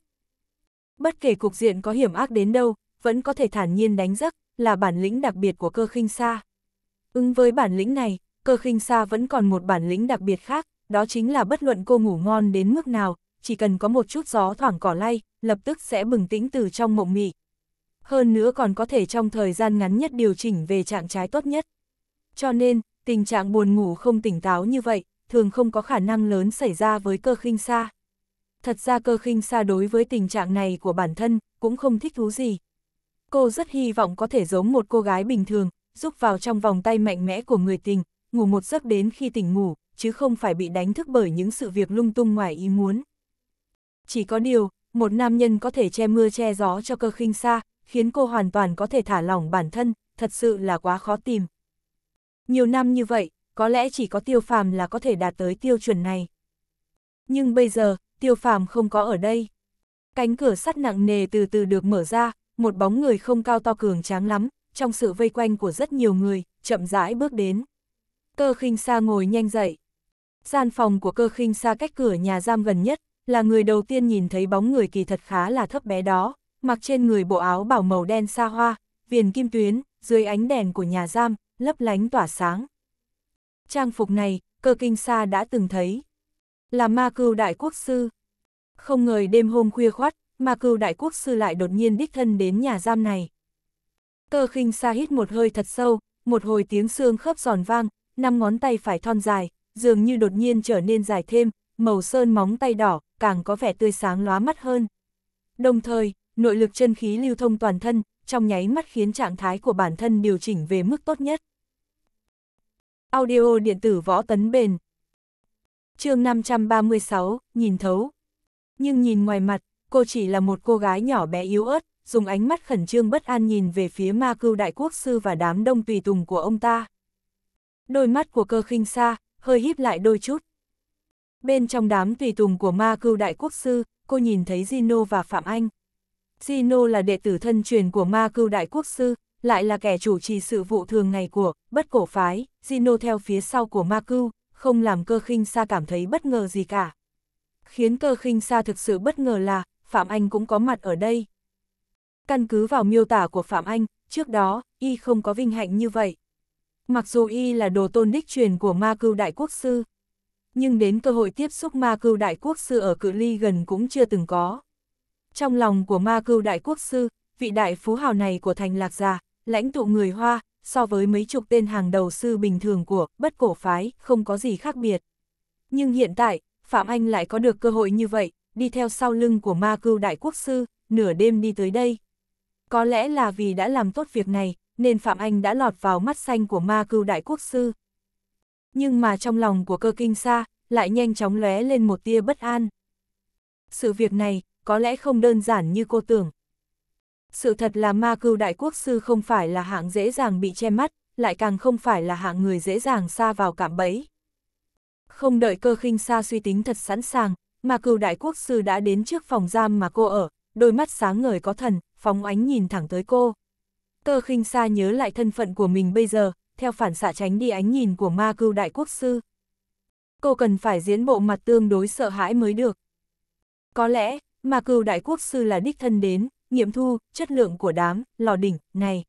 Bất kể cục diện có hiểm ác đến đâu, vẫn có thể thản nhiên đánh giấc, là bản lĩnh đặc biệt của cơ khinh sa. Ứng với bản lĩnh này, cơ khinh sa vẫn còn một bản lĩnh đặc biệt khác, đó chính là bất luận cô ngủ ngon đến mức nào, chỉ cần có một chút gió thoảng cỏ lay, lập tức sẽ bừng tĩnh từ trong mộng mị. Hơn nữa còn có thể trong thời gian ngắn nhất điều chỉnh về trạng trái tốt nhất. Cho nên, tình trạng buồn ngủ không tỉnh táo như vậy, thường không có khả năng lớn xảy ra với cơ khinh sa. Thật ra cơ khinh sa đối với tình trạng này của bản thân, cũng không thích thú gì. Cô rất hy vọng có thể giống một cô gái bình thường, rúc vào trong vòng tay mạnh mẽ của người tình, ngủ một giấc đến khi tỉnh ngủ, chứ không phải bị đánh thức bởi những sự việc lung tung ngoài ý muốn. Chỉ có điều, một nam nhân có thể che mưa che gió cho cơ khinh xa, khiến cô hoàn toàn có thể thả lỏng bản thân, thật sự là quá khó tìm. Nhiều năm như vậy, có lẽ chỉ có tiêu phàm là có thể đạt tới tiêu chuẩn này. Nhưng bây giờ, tiêu phàm không có ở đây. Cánh cửa sắt nặng nề từ từ được mở ra, một bóng người không cao to cường tráng lắm, trong sự vây quanh của rất nhiều người, chậm rãi bước đến. Cơ khinh sa ngồi nhanh dậy. Gian phòng của cơ khinh sa cách cửa nhà giam gần nhất, là người đầu tiên nhìn thấy bóng người kỳ thật khá là thấp bé đó, mặc trên người bộ áo bảo màu đen xa hoa, viền kim tuyến, dưới ánh đèn của nhà giam, lấp lánh tỏa sáng. Trang phục này, cơ kinh sa đã từng thấy. Là ma cưu đại quốc sư. Không ngờ đêm hôm khuya khoát, mà cừu đại quốc sư lại đột nhiên đích thân đến nhà giam này. Tơ khinh xa hít một hơi thật sâu, một hồi tiếng xương khớp giòn vang, năm ngón tay phải thon dài, dường như đột nhiên trở nên dài thêm, màu sơn móng tay đỏ, càng có vẻ tươi sáng lóa mắt hơn. Đồng thời, nội lực chân khí lưu thông toàn thân, trong nháy mắt khiến trạng thái của bản thân điều chỉnh về mức tốt nhất. Audio điện tử võ tấn bền Chương 536, nhìn thấu. Nhưng nhìn ngoài mặt, cô chỉ là một cô gái nhỏ bé yếu ớt, dùng ánh mắt khẩn trương bất an nhìn về phía ma cưu đại quốc sư và đám đông tùy tùng của ông ta. Đôi mắt của cơ khinh xa, hơi híp lại đôi chút. Bên trong đám tùy tùng của ma cưu đại quốc sư, cô nhìn thấy zino và Phạm Anh. zino là đệ tử thân truyền của ma cưu đại quốc sư, lại là kẻ chủ trì sự vụ thường ngày của bất cổ phái, zino theo phía sau của ma cưu, không làm cơ khinh xa cảm thấy bất ngờ gì cả. Khiến cơ khinh xa thực sự bất ngờ là, Phạm Anh cũng có mặt ở đây. Căn cứ vào miêu tả của Phạm Anh, trước đó, y không có vinh hạnh như vậy. Mặc dù y là đồ tôn đích truyền của ma cưu đại quốc sư, nhưng đến cơ hội tiếp xúc ma cưu đại quốc sư ở cự ly gần cũng chưa từng có. Trong lòng của ma cưu đại quốc sư, vị đại phú hào này của thành lạc già, lãnh tụ người Hoa, so với mấy chục tên hàng đầu sư bình thường của bất cổ phái, không có gì khác biệt. Nhưng hiện tại, Phạm Anh lại có được cơ hội như vậy, đi theo sau lưng của ma cưu đại quốc sư, nửa đêm đi tới đây. Có lẽ là vì đã làm tốt việc này, nên Phạm Anh đã lọt vào mắt xanh của ma cưu đại quốc sư. Nhưng mà trong lòng của cơ kinh sa, lại nhanh chóng lóe lên một tia bất an. Sự việc này, có lẽ không đơn giản như cô tưởng. Sự thật là ma cưu đại quốc sư không phải là hạng dễ dàng bị che mắt, lại càng không phải là hạng người dễ dàng xa vào cảm bẫy. Không đợi cơ khinh xa suy tính thật sẵn sàng, mà cừu đại quốc sư đã đến trước phòng giam mà cô ở, đôi mắt sáng ngời có thần, phóng ánh nhìn thẳng tới cô. Cơ khinh xa nhớ lại thân phận của mình bây giờ, theo phản xạ tránh đi ánh nhìn của ma cưu đại quốc sư. Cô cần phải diễn bộ mặt tương đối sợ hãi mới được. Có lẽ, ma cưu đại quốc sư là đích thân đến, nghiệm thu, chất lượng của đám, lò đỉnh, này.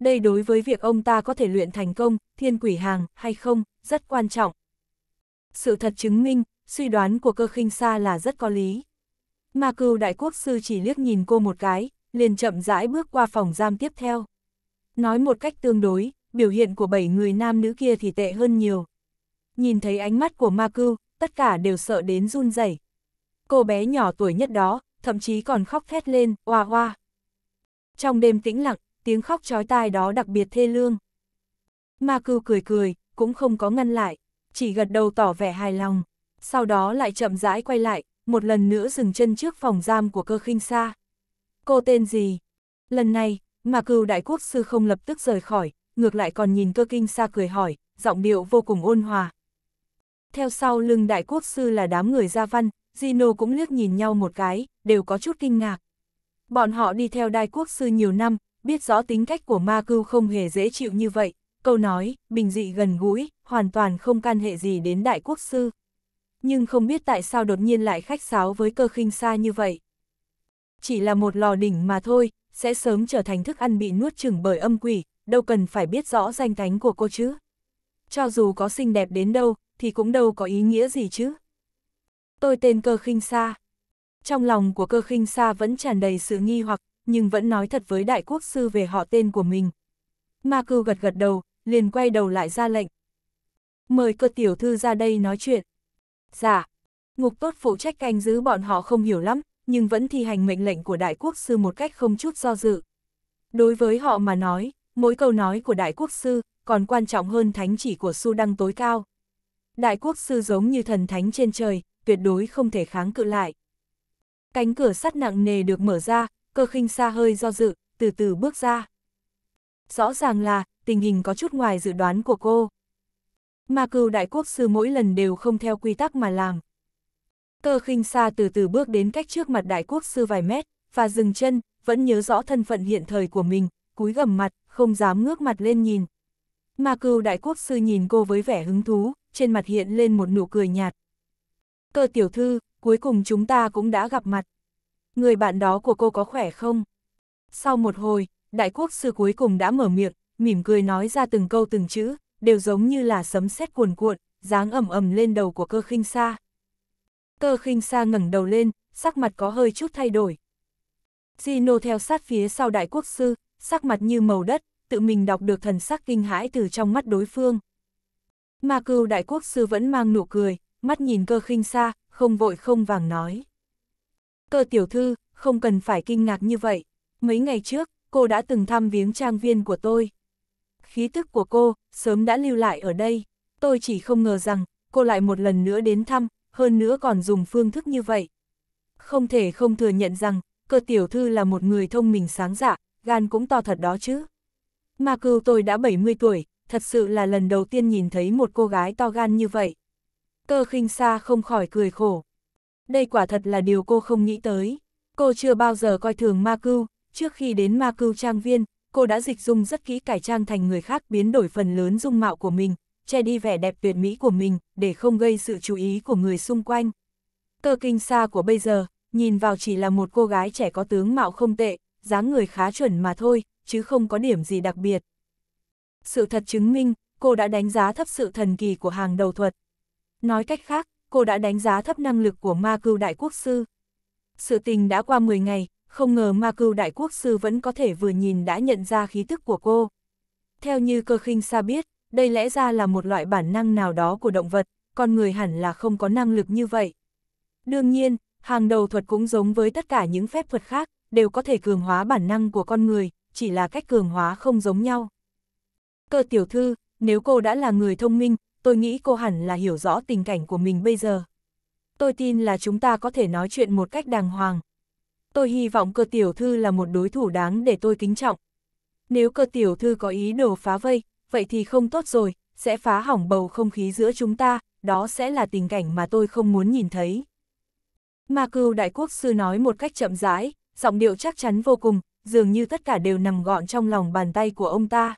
Đây đối với việc ông ta có thể luyện thành công, thiên quỷ hàng, hay không, rất quan trọng. Sự thật chứng minh, suy đoán của cơ khinh xa là rất có lý. Mà cừu đại quốc sư chỉ liếc nhìn cô một cái, liền chậm rãi bước qua phòng giam tiếp theo. Nói một cách tương đối, biểu hiện của bảy người nam nữ kia thì tệ hơn nhiều. Nhìn thấy ánh mắt của ma cưu, tất cả đều sợ đến run rẩy. Cô bé nhỏ tuổi nhất đó, thậm chí còn khóc thét lên, oa oa. Trong đêm tĩnh lặng, tiếng khóc chói tai đó đặc biệt thê lương. Ma cưu cười cười, cũng không có ngăn lại, chỉ gật đầu tỏ vẻ hài lòng sau đó lại chậm rãi quay lại, một lần nữa dừng chân trước phòng giam của cơ khinh xa. Cô tên gì? Lần này, mà cừu đại quốc sư không lập tức rời khỏi, ngược lại còn nhìn cơ kinh xa cười hỏi, giọng điệu vô cùng ôn hòa. Theo sau lưng đại quốc sư là đám người gia văn, Gino cũng liếc nhìn nhau một cái, đều có chút kinh ngạc. Bọn họ đi theo đại quốc sư nhiều năm, biết rõ tính cách của ma cưu không hề dễ chịu như vậy, câu nói, bình dị gần gũi, hoàn toàn không can hệ gì đến đại quốc sư nhưng không biết tại sao đột nhiên lại khách sáo với cơ khinh xa như vậy. Chỉ là một lò đỉnh mà thôi, sẽ sớm trở thành thức ăn bị nuốt chửng bởi âm quỷ, đâu cần phải biết rõ danh tánh của cô chứ. Cho dù có xinh đẹp đến đâu, thì cũng đâu có ý nghĩa gì chứ. Tôi tên cơ khinh xa. Trong lòng của cơ khinh xa vẫn tràn đầy sự nghi hoặc, nhưng vẫn nói thật với đại quốc sư về họ tên của mình. Ma cư gật gật đầu, liền quay đầu lại ra lệnh. Mời cơ tiểu thư ra đây nói chuyện. Dạ, ngục tốt phụ trách canh giữ bọn họ không hiểu lắm, nhưng vẫn thi hành mệnh lệnh của đại quốc sư một cách không chút do dự. Đối với họ mà nói, mỗi câu nói của đại quốc sư còn quan trọng hơn thánh chỉ của su đăng tối cao. Đại quốc sư giống như thần thánh trên trời, tuyệt đối không thể kháng cự lại. Cánh cửa sắt nặng nề được mở ra, cơ khinh xa hơi do dự, từ từ bước ra. Rõ ràng là, tình hình có chút ngoài dự đoán của cô mà cừu đại quốc sư mỗi lần đều không theo quy tắc mà làm. Cơ khinh xa từ từ bước đến cách trước mặt đại quốc sư vài mét, và dừng chân, vẫn nhớ rõ thân phận hiện thời của mình, cúi gầm mặt, không dám ngước mặt lên nhìn. Mà cừu đại quốc sư nhìn cô với vẻ hứng thú, trên mặt hiện lên một nụ cười nhạt. Cơ tiểu thư, cuối cùng chúng ta cũng đã gặp mặt. Người bạn đó của cô có khỏe không? Sau một hồi, đại quốc sư cuối cùng đã mở miệng, mỉm cười nói ra từng câu từng chữ, đều giống như là sấm sét cuồn cuộn, dáng ẩm ẩm lên đầu của cơ khinh sa. Cơ khinh sa ngẩng đầu lên, sắc mặt có hơi chút thay đổi. Gino theo sát phía sau đại quốc sư, sắc mặt như màu đất, tự mình đọc được thần sắc kinh hãi từ trong mắt đối phương. Mà cừu đại quốc sư vẫn mang nụ cười, mắt nhìn cơ khinh xa, không vội không vàng nói. Cơ tiểu thư, không cần phải kinh ngạc như vậy. Mấy ngày trước, cô đã từng thăm viếng trang viên của tôi khí tức của cô, sớm đã lưu lại ở đây. Tôi chỉ không ngờ rằng, cô lại một lần nữa đến thăm, hơn nữa còn dùng phương thức như vậy. Không thể không thừa nhận rằng, cơ tiểu thư là một người thông minh sáng dạ, gan cũng to thật đó chứ. Mà cừu tôi đã 70 tuổi, thật sự là lần đầu tiên nhìn thấy một cô gái to gan như vậy. Cơ khinh xa không khỏi cười khổ. Đây quả thật là điều cô không nghĩ tới. Cô chưa bao giờ coi thường ma cưu, trước khi đến ma cưu trang viên, cô đã dịch dung rất kỹ cải trang thành người khác biến đổi phần lớn dung mạo của mình, che đi vẻ đẹp tuyệt mỹ của mình, để không gây sự chú ý của người xung quanh. Cơ kinh xa của bây giờ, nhìn vào chỉ là một cô gái trẻ có tướng mạo không tệ, dáng người khá chuẩn mà thôi, chứ không có điểm gì đặc biệt. Sự thật chứng minh, cô đã đánh giá thấp sự thần kỳ của hàng đầu thuật. Nói cách khác, cô đã đánh giá thấp năng lực của ma cưu đại quốc sư. Sự tình đã qua 10 ngày, không ngờ ma cưu đại quốc sư vẫn có thể vừa nhìn đã nhận ra khí tức của cô. Theo như cơ khinh xa biết, đây lẽ ra là một loại bản năng nào đó của động vật, con người hẳn là không có năng lực như vậy. Đương nhiên, hàng đầu thuật cũng giống với tất cả những phép thuật khác, đều có thể cường hóa bản năng của con người, chỉ là cách cường hóa không giống nhau. Cơ tiểu thư, nếu cô đã là người thông minh, tôi nghĩ cô hẳn là hiểu rõ tình cảnh của mình bây giờ. Tôi tin là chúng ta có thể nói chuyện một cách đàng hoàng, tôi hy vọng cơ tiểu thư là một đối thủ đáng để tôi kính trọng. Nếu cơ tiểu thư có ý đồ phá vây, vậy thì không tốt rồi, sẽ phá hỏng bầu không khí giữa chúng ta, đó sẽ là tình cảnh mà tôi không muốn nhìn thấy. Ma cưu đại quốc sư nói một cách chậm rãi, giọng điệu chắc chắn vô cùng, dường như tất cả đều nằm gọn trong lòng bàn tay của ông ta.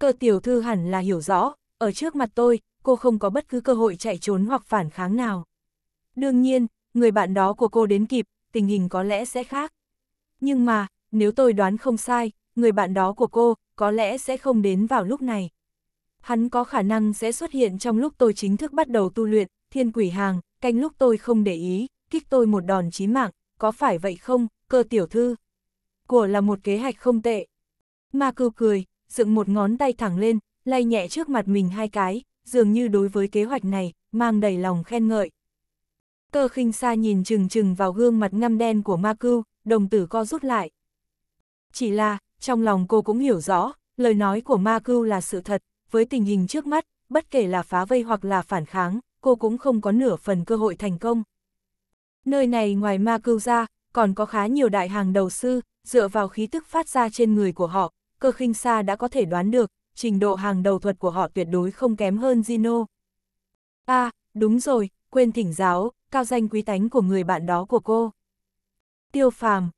Cơ tiểu thư hẳn là hiểu rõ, ở trước mặt tôi, cô không có bất cứ cơ hội chạy trốn hoặc phản kháng nào. Đương nhiên, người bạn đó của cô đến kịp, tình hình có lẽ sẽ khác. Nhưng mà, nếu tôi đoán không sai, người bạn đó của cô có lẽ sẽ không đến vào lúc này. Hắn có khả năng sẽ xuất hiện trong lúc tôi chính thức bắt đầu tu luyện, thiên quỷ hàng, canh lúc tôi không để ý, kích tôi một đòn chí mạng, có phải vậy không, cơ tiểu thư? Của là một kế hoạch không tệ. Ma cưu cười, dựng một ngón tay thẳng lên, lay nhẹ trước mặt mình hai cái, dường như đối với kế hoạch này, mang đầy lòng khen ngợi, Cơ khinh xa nhìn chừng chừng vào gương mặt ngăm đen của ma cưu, đồng tử co rút lại. Chỉ là, trong lòng cô cũng hiểu rõ, lời nói của ma cưu là sự thật, với tình hình trước mắt, bất kể là phá vây hoặc là phản kháng, cô cũng không có nửa phần cơ hội thành công. Nơi này ngoài ma cưu ra, còn có khá nhiều đại hàng đầu sư, dựa vào khí tức phát ra trên người của họ, cơ khinh xa đã có thể đoán được, trình độ hàng đầu thuật của họ tuyệt đối không kém hơn Zino. À, đúng rồi, quên thỉnh giáo, cao danh quý tánh của người bạn đó của cô. Tiêu phàm,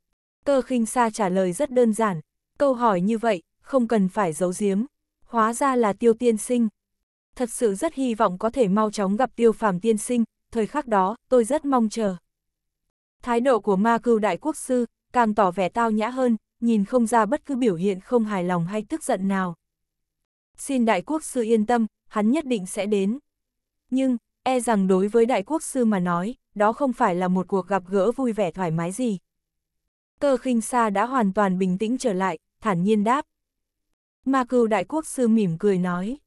cơ khinh xa trả lời rất đơn giản, câu hỏi như vậy, không cần phải giấu giếm, hóa ra là tiêu tiên sinh. Thật sự rất hy vọng có thể mau chóng gặp tiêu phàm tiên sinh, thời khắc đó, tôi rất mong chờ. Thái độ của ma cưu đại quốc sư, càng tỏ vẻ tao nhã hơn, nhìn không ra bất cứ biểu hiện không hài lòng hay tức giận nào. Xin đại quốc sư yên tâm, hắn nhất định sẽ đến. Nhưng, e rằng đối với đại quốc sư mà nói, đó không phải là một cuộc gặp gỡ vui vẻ thoải mái gì. Cơ khinh xa đã hoàn toàn bình tĩnh trở lại, thản nhiên đáp. Ma cừu đại quốc sư mỉm cười nói.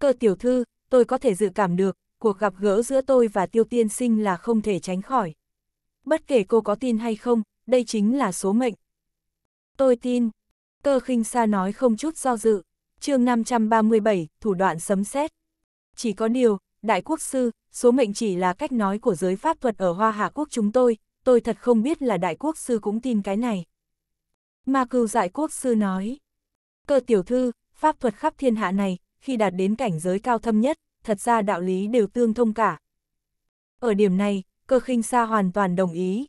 Cơ tiểu thư, tôi có thể dự cảm được, cuộc gặp gỡ giữa tôi và tiêu tiên sinh là không thể tránh khỏi. Bất kể cô có tin hay không, đây chính là số mệnh. Tôi tin. Cơ khinh xa nói không chút do dự. chương 537, thủ đoạn sấm sét. Chỉ có điều, đại quốc sư, số mệnh chỉ là cách nói của giới pháp thuật ở Hoa Hạ Quốc chúng tôi, tôi thật không biết là đại quốc sư cũng tin cái này. Ma cưu dại quốc sư nói, cơ tiểu thư, pháp thuật khắp thiên hạ này, khi đạt đến cảnh giới cao thâm nhất, thật ra đạo lý đều tương thông cả. Ở điểm này, cơ khinh sa hoàn toàn đồng ý.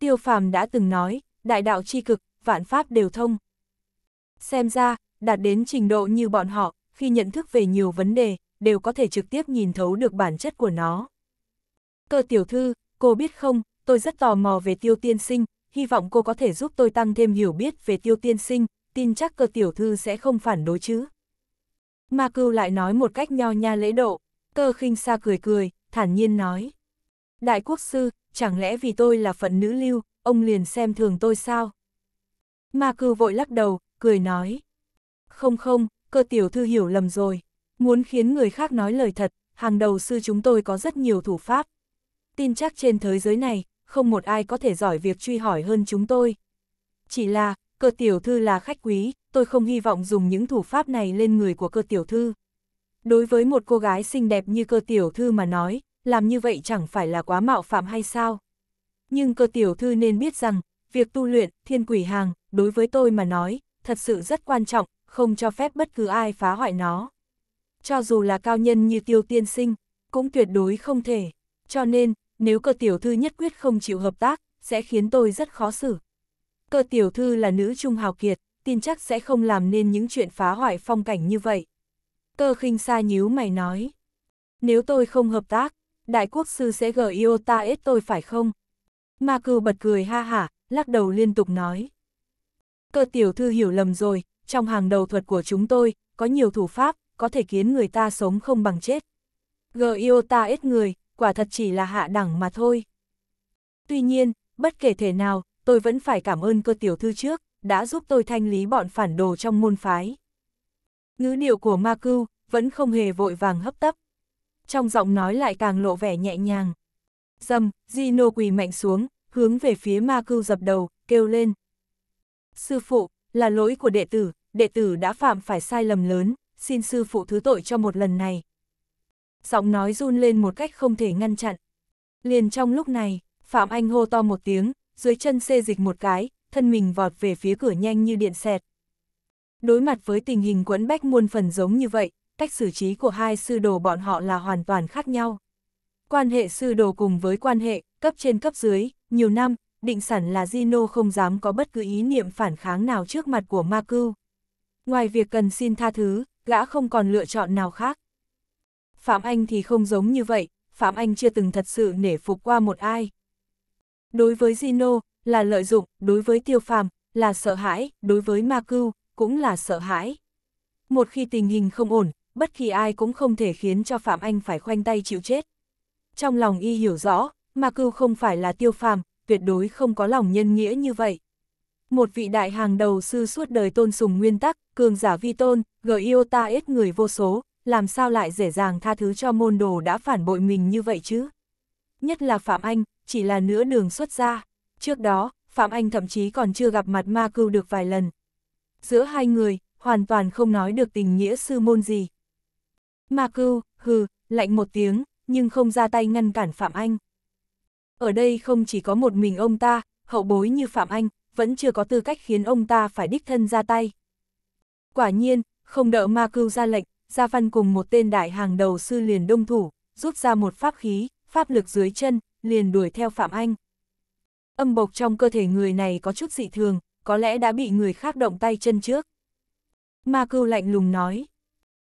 Tiêu phàm đã từng nói, đại đạo chi cực, vạn pháp đều thông. Xem ra, đạt đến trình độ như bọn họ, khi nhận thức về nhiều vấn đề, đều có thể trực tiếp nhìn thấu được bản chất của nó. Cơ tiểu thư, cô biết không, tôi rất tò mò về tiêu tiên sinh, hy vọng cô có thể giúp tôi tăng thêm hiểu biết về tiêu tiên sinh, tin chắc cơ tiểu thư sẽ không phản đối chứ. Ma cưu lại nói một cách nho nha lễ độ, cơ khinh xa cười cười, thản nhiên nói. Đại quốc sư, chẳng lẽ vì tôi là phận nữ lưu, ông liền xem thường tôi sao? Ma cưu vội lắc đầu, cười nói. Không không, cơ tiểu thư hiểu lầm rồi, Muốn khiến người khác nói lời thật, hàng đầu sư chúng tôi có rất nhiều thủ pháp. Tin chắc trên thế giới này, không một ai có thể giỏi việc truy hỏi hơn chúng tôi. Chỉ là, cơ tiểu thư là khách quý, tôi không hy vọng dùng những thủ pháp này lên người của cơ tiểu thư. Đối với một cô gái xinh đẹp như cơ tiểu thư mà nói, làm như vậy chẳng phải là quá mạo phạm hay sao? Nhưng cơ tiểu thư nên biết rằng, việc tu luyện, thiên quỷ hàng, đối với tôi mà nói, thật sự rất quan trọng, không cho phép bất cứ ai phá hoại nó cho dù là cao nhân như tiêu tiên sinh, cũng tuyệt đối không thể. Cho nên, nếu cơ tiểu thư nhất quyết không chịu hợp tác, sẽ khiến tôi rất khó xử. Cơ tiểu thư là nữ trung hào kiệt, tin chắc sẽ không làm nên những chuyện phá hoại phong cảnh như vậy. Cơ khinh sa nhíu mày nói. Nếu tôi không hợp tác, đại quốc sư sẽ gờ yêu ta ết tôi phải không? Ma cư bật cười ha hả, lắc đầu liên tục nói. Cơ tiểu thư hiểu lầm rồi, trong hàng đầu thuật của chúng tôi, có nhiều thủ pháp, có thể khiến người ta sống không bằng chết. G ta ít người, quả thật chỉ là hạ đẳng mà thôi. Tuy nhiên, bất kể thế nào, tôi vẫn phải cảm ơn cơ tiểu thư trước, đã giúp tôi thanh lý bọn phản đồ trong môn phái. Ngữ điệu của ma cưu vẫn không hề vội vàng hấp tấp. Trong giọng nói lại càng lộ vẻ nhẹ nhàng. Dầm, Gino quỳ mạnh xuống, hướng về phía ma cưu dập đầu, kêu lên. Sư phụ, là lỗi của đệ tử, đệ tử đã phạm phải sai lầm lớn, xin sư phụ thứ tội cho một lần này. Giọng nói run lên một cách không thể ngăn chặn. Liền trong lúc này, Phạm Anh hô to một tiếng, dưới chân xê dịch một cái, thân mình vọt về phía cửa nhanh như điện xẹt. Đối mặt với tình hình quẫn bách muôn phần giống như vậy, cách xử trí của hai sư đồ bọn họ là hoàn toàn khác nhau. Quan hệ sư đồ cùng với quan hệ, cấp trên cấp dưới, nhiều năm, định sẵn là Gino không dám có bất cứ ý niệm phản kháng nào trước mặt của Ma Cưu. Ngoài việc cần xin tha thứ, gã không còn lựa chọn nào khác. Phạm Anh thì không giống như vậy, Phạm Anh chưa từng thật sự nể phục qua một ai. Đối với Zino, là lợi dụng, đối với tiêu phàm, là sợ hãi, đối với ma cưu, cũng là sợ hãi. Một khi tình hình không ổn, bất kỳ ai cũng không thể khiến cho Phạm Anh phải khoanh tay chịu chết. Trong lòng y hiểu rõ, ma cưu không phải là tiêu phàm, tuyệt đối không có lòng nhân nghĩa như vậy. Một vị đại hàng đầu sư suốt đời tôn sùng nguyên tắc, cường giả vi tôn, gờ yêu ta ít người vô số, làm sao lại dễ dàng tha thứ cho môn đồ đã phản bội mình như vậy chứ? Nhất là Phạm Anh, chỉ là nửa đường xuất ra. Trước đó, Phạm Anh thậm chí còn chưa gặp mặt ma cưu được vài lần. Giữa hai người, hoàn toàn không nói được tình nghĩa sư môn gì. Ma cưu, hừ, lạnh một tiếng, nhưng không ra tay ngăn cản Phạm Anh. Ở đây không chỉ có một mình ông ta, hậu bối như Phạm Anh, vẫn chưa có tư cách khiến ông ta phải đích thân ra tay. Quả nhiên, không đợi ma cưu ra lệnh, Gia Văn cùng một tên đại hàng đầu sư liền đông thủ, rút ra một pháp khí, pháp lực dưới chân, liền đuổi theo Phạm Anh. Âm bộc trong cơ thể người này có chút dị thường, có lẽ đã bị người khác động tay chân trước. Ma cưu lạnh lùng nói.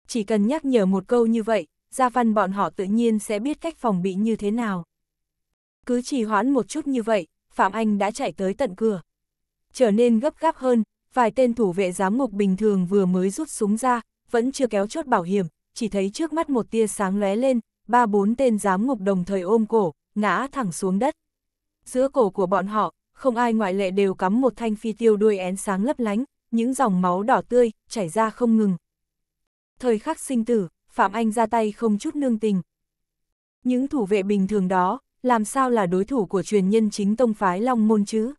Chỉ cần nhắc nhở một câu như vậy, Gia Văn bọn họ tự nhiên sẽ biết cách phòng bị như thế nào. Cứ trì hoãn một chút như vậy, Phạm Anh đã chạy tới tận cửa trở nên gấp gáp hơn, vài tên thủ vệ giám ngục bình thường vừa mới rút súng ra, vẫn chưa kéo chốt bảo hiểm, chỉ thấy trước mắt một tia sáng lóe lên, ba bốn tên giám ngục đồng thời ôm cổ, ngã thẳng xuống đất. Giữa cổ của bọn họ, không ai ngoại lệ đều cắm một thanh phi tiêu đuôi én sáng lấp lánh, những dòng máu đỏ tươi, chảy ra không ngừng. Thời khắc sinh tử, Phạm Anh ra tay không chút nương tình. Những thủ vệ bình thường đó, làm sao là đối thủ của truyền nhân chính tông phái Long Môn chứ?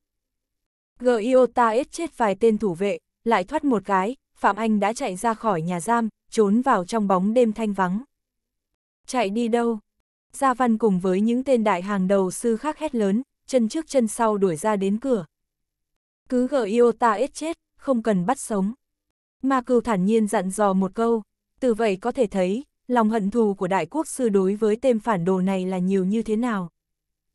Giota ít chết vài tên thủ vệ, lại thoát một cái, Phạm Anh đã chạy ra khỏi nhà giam, trốn vào trong bóng đêm thanh vắng. Chạy đi đâu? Gia Văn cùng với những tên đại hàng đầu sư khác hét lớn, chân trước chân sau đuổi ra đến cửa. Cứ Giota ít chết, không cần bắt sống. Ma cừu thản nhiên dặn dò một câu, từ vậy có thể thấy, lòng hận thù của đại quốc sư đối với tên phản đồ này là nhiều như thế nào.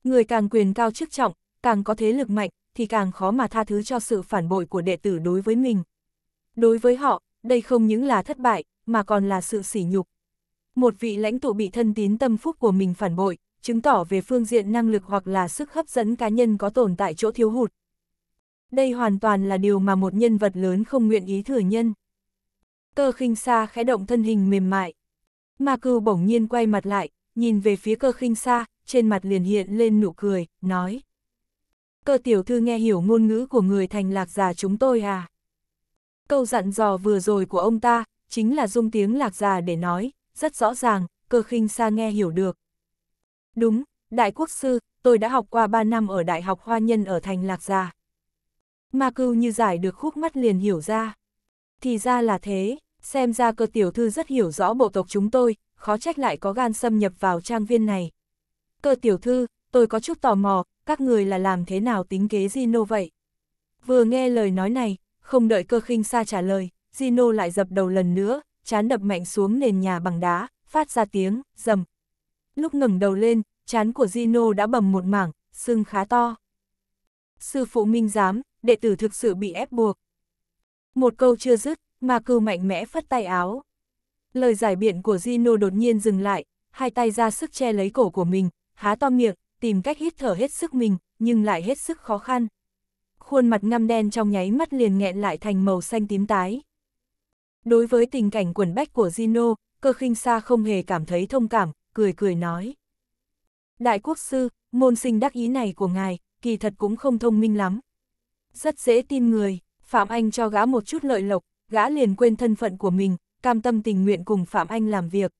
Người càng quyền cao chức trọng, càng có thế lực mạnh, thì càng khó mà tha thứ cho sự phản bội của đệ tử đối với mình. Đối với họ, đây không những là thất bại, mà còn là sự sỉ nhục. Một vị lãnh tụ bị thân tín tâm phúc của mình phản bội, chứng tỏ về phương diện năng lực hoặc là sức hấp dẫn cá nhân có tồn tại chỗ thiếu hụt. Đây hoàn toàn là điều mà một nhân vật lớn không nguyện ý thừa nhân. Cơ khinh xa khẽ động thân hình mềm mại. Ma Cư bỗng nhiên quay mặt lại, nhìn về phía cơ khinh xa, trên mặt liền hiện lên nụ cười, nói cơ tiểu thư nghe hiểu ngôn ngữ của người thành lạc già chúng tôi à. Câu dặn dò vừa rồi của ông ta, chính là dung tiếng lạc già để nói, rất rõ ràng, cơ khinh xa nghe hiểu được. Đúng, đại quốc sư, tôi đã học qua 3 năm ở Đại học Hoa Nhân ở thành lạc già. Ma cưu như giải được khúc mắt liền hiểu ra. Thì ra là thế, xem ra cơ tiểu thư rất hiểu rõ bộ tộc chúng tôi, khó trách lại có gan xâm nhập vào trang viên này. Cơ tiểu thư, tôi có chút tò mò, các người là làm thế nào tính kế Gino vậy? Vừa nghe lời nói này, không đợi cơ khinh xa trả lời, Gino lại dập đầu lần nữa, chán đập mạnh xuống nền nhà bằng đá, phát ra tiếng, rầm. Lúc ngẩng đầu lên, chán của Gino đã bầm một mảng, sưng khá to. Sư phụ minh giám, đệ tử thực sự bị ép buộc. Một câu chưa dứt, mà cưu mạnh mẽ phất tay áo. Lời giải biện của Gino đột nhiên dừng lại, hai tay ra sức che lấy cổ của mình, há to miệng, tìm cách hít thở hết sức mình, nhưng lại hết sức khó khăn. Khuôn mặt ngăm đen trong nháy mắt liền nghẹn lại thành màu xanh tím tái. Đối với tình cảnh quần bách của Gino, cơ khinh xa không hề cảm thấy thông cảm, cười cười nói. Đại quốc sư, môn sinh đắc ý này của ngài, kỳ thật cũng không thông minh lắm. Rất dễ tin người, Phạm Anh cho gã một chút lợi lộc, gã liền quên thân phận của mình, cam tâm tình nguyện cùng Phạm Anh làm việc.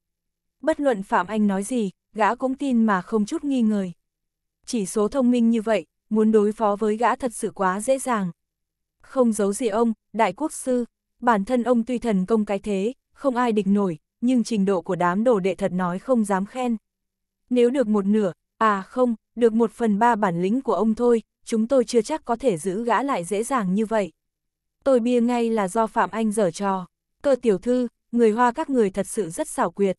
Bất luận Phạm Anh nói gì, gã cũng tin mà không chút nghi ngờ chỉ số thông minh như vậy, muốn đối phó với gã thật sự quá dễ dàng. Không giấu gì ông, đại quốc sư, bản thân ông tuy thần công cái thế, không ai địch nổi, nhưng trình độ của đám đồ đệ thật nói không dám khen. Nếu được một nửa, à không, được một phần ba bản lĩnh của ông thôi, chúng tôi chưa chắc có thể giữ gã lại dễ dàng như vậy. Tôi bia ngay là do Phạm Anh dở trò, cơ tiểu thư, người hoa các người thật sự rất xảo quyệt.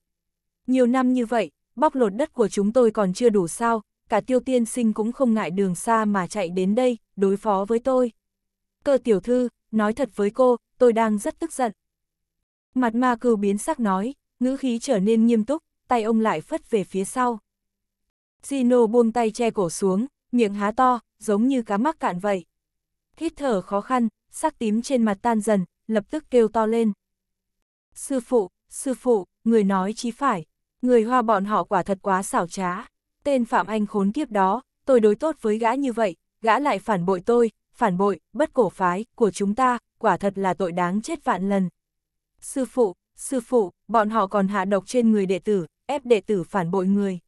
Nhiều năm như vậy, bóc lột đất của chúng tôi còn chưa đủ sao, cả tiêu tiên sinh cũng không ngại đường xa mà chạy đến đây, đối phó với tôi. Cơ tiểu thư, nói thật với cô, tôi đang rất tức giận. Mặt ma cừu biến sắc nói, ngữ khí trở nên nghiêm túc, tay ông lại phất về phía sau. Gino buông tay che cổ xuống, miệng há to, giống như cá mắc cạn vậy. Hít thở khó khăn, sắc tím trên mặt tan dần, lập tức kêu to lên. Sư phụ, sư phụ, người nói chí phải, người hoa bọn họ quả thật quá xảo trá tên Phạm Anh khốn kiếp đó, tôi đối tốt với gã như vậy, gã lại phản bội tôi, phản bội, bất cổ phái, của chúng ta, quả thật là tội đáng chết vạn lần. Sư phụ, sư phụ, bọn họ còn hạ độc trên người đệ tử, ép đệ tử phản bội người.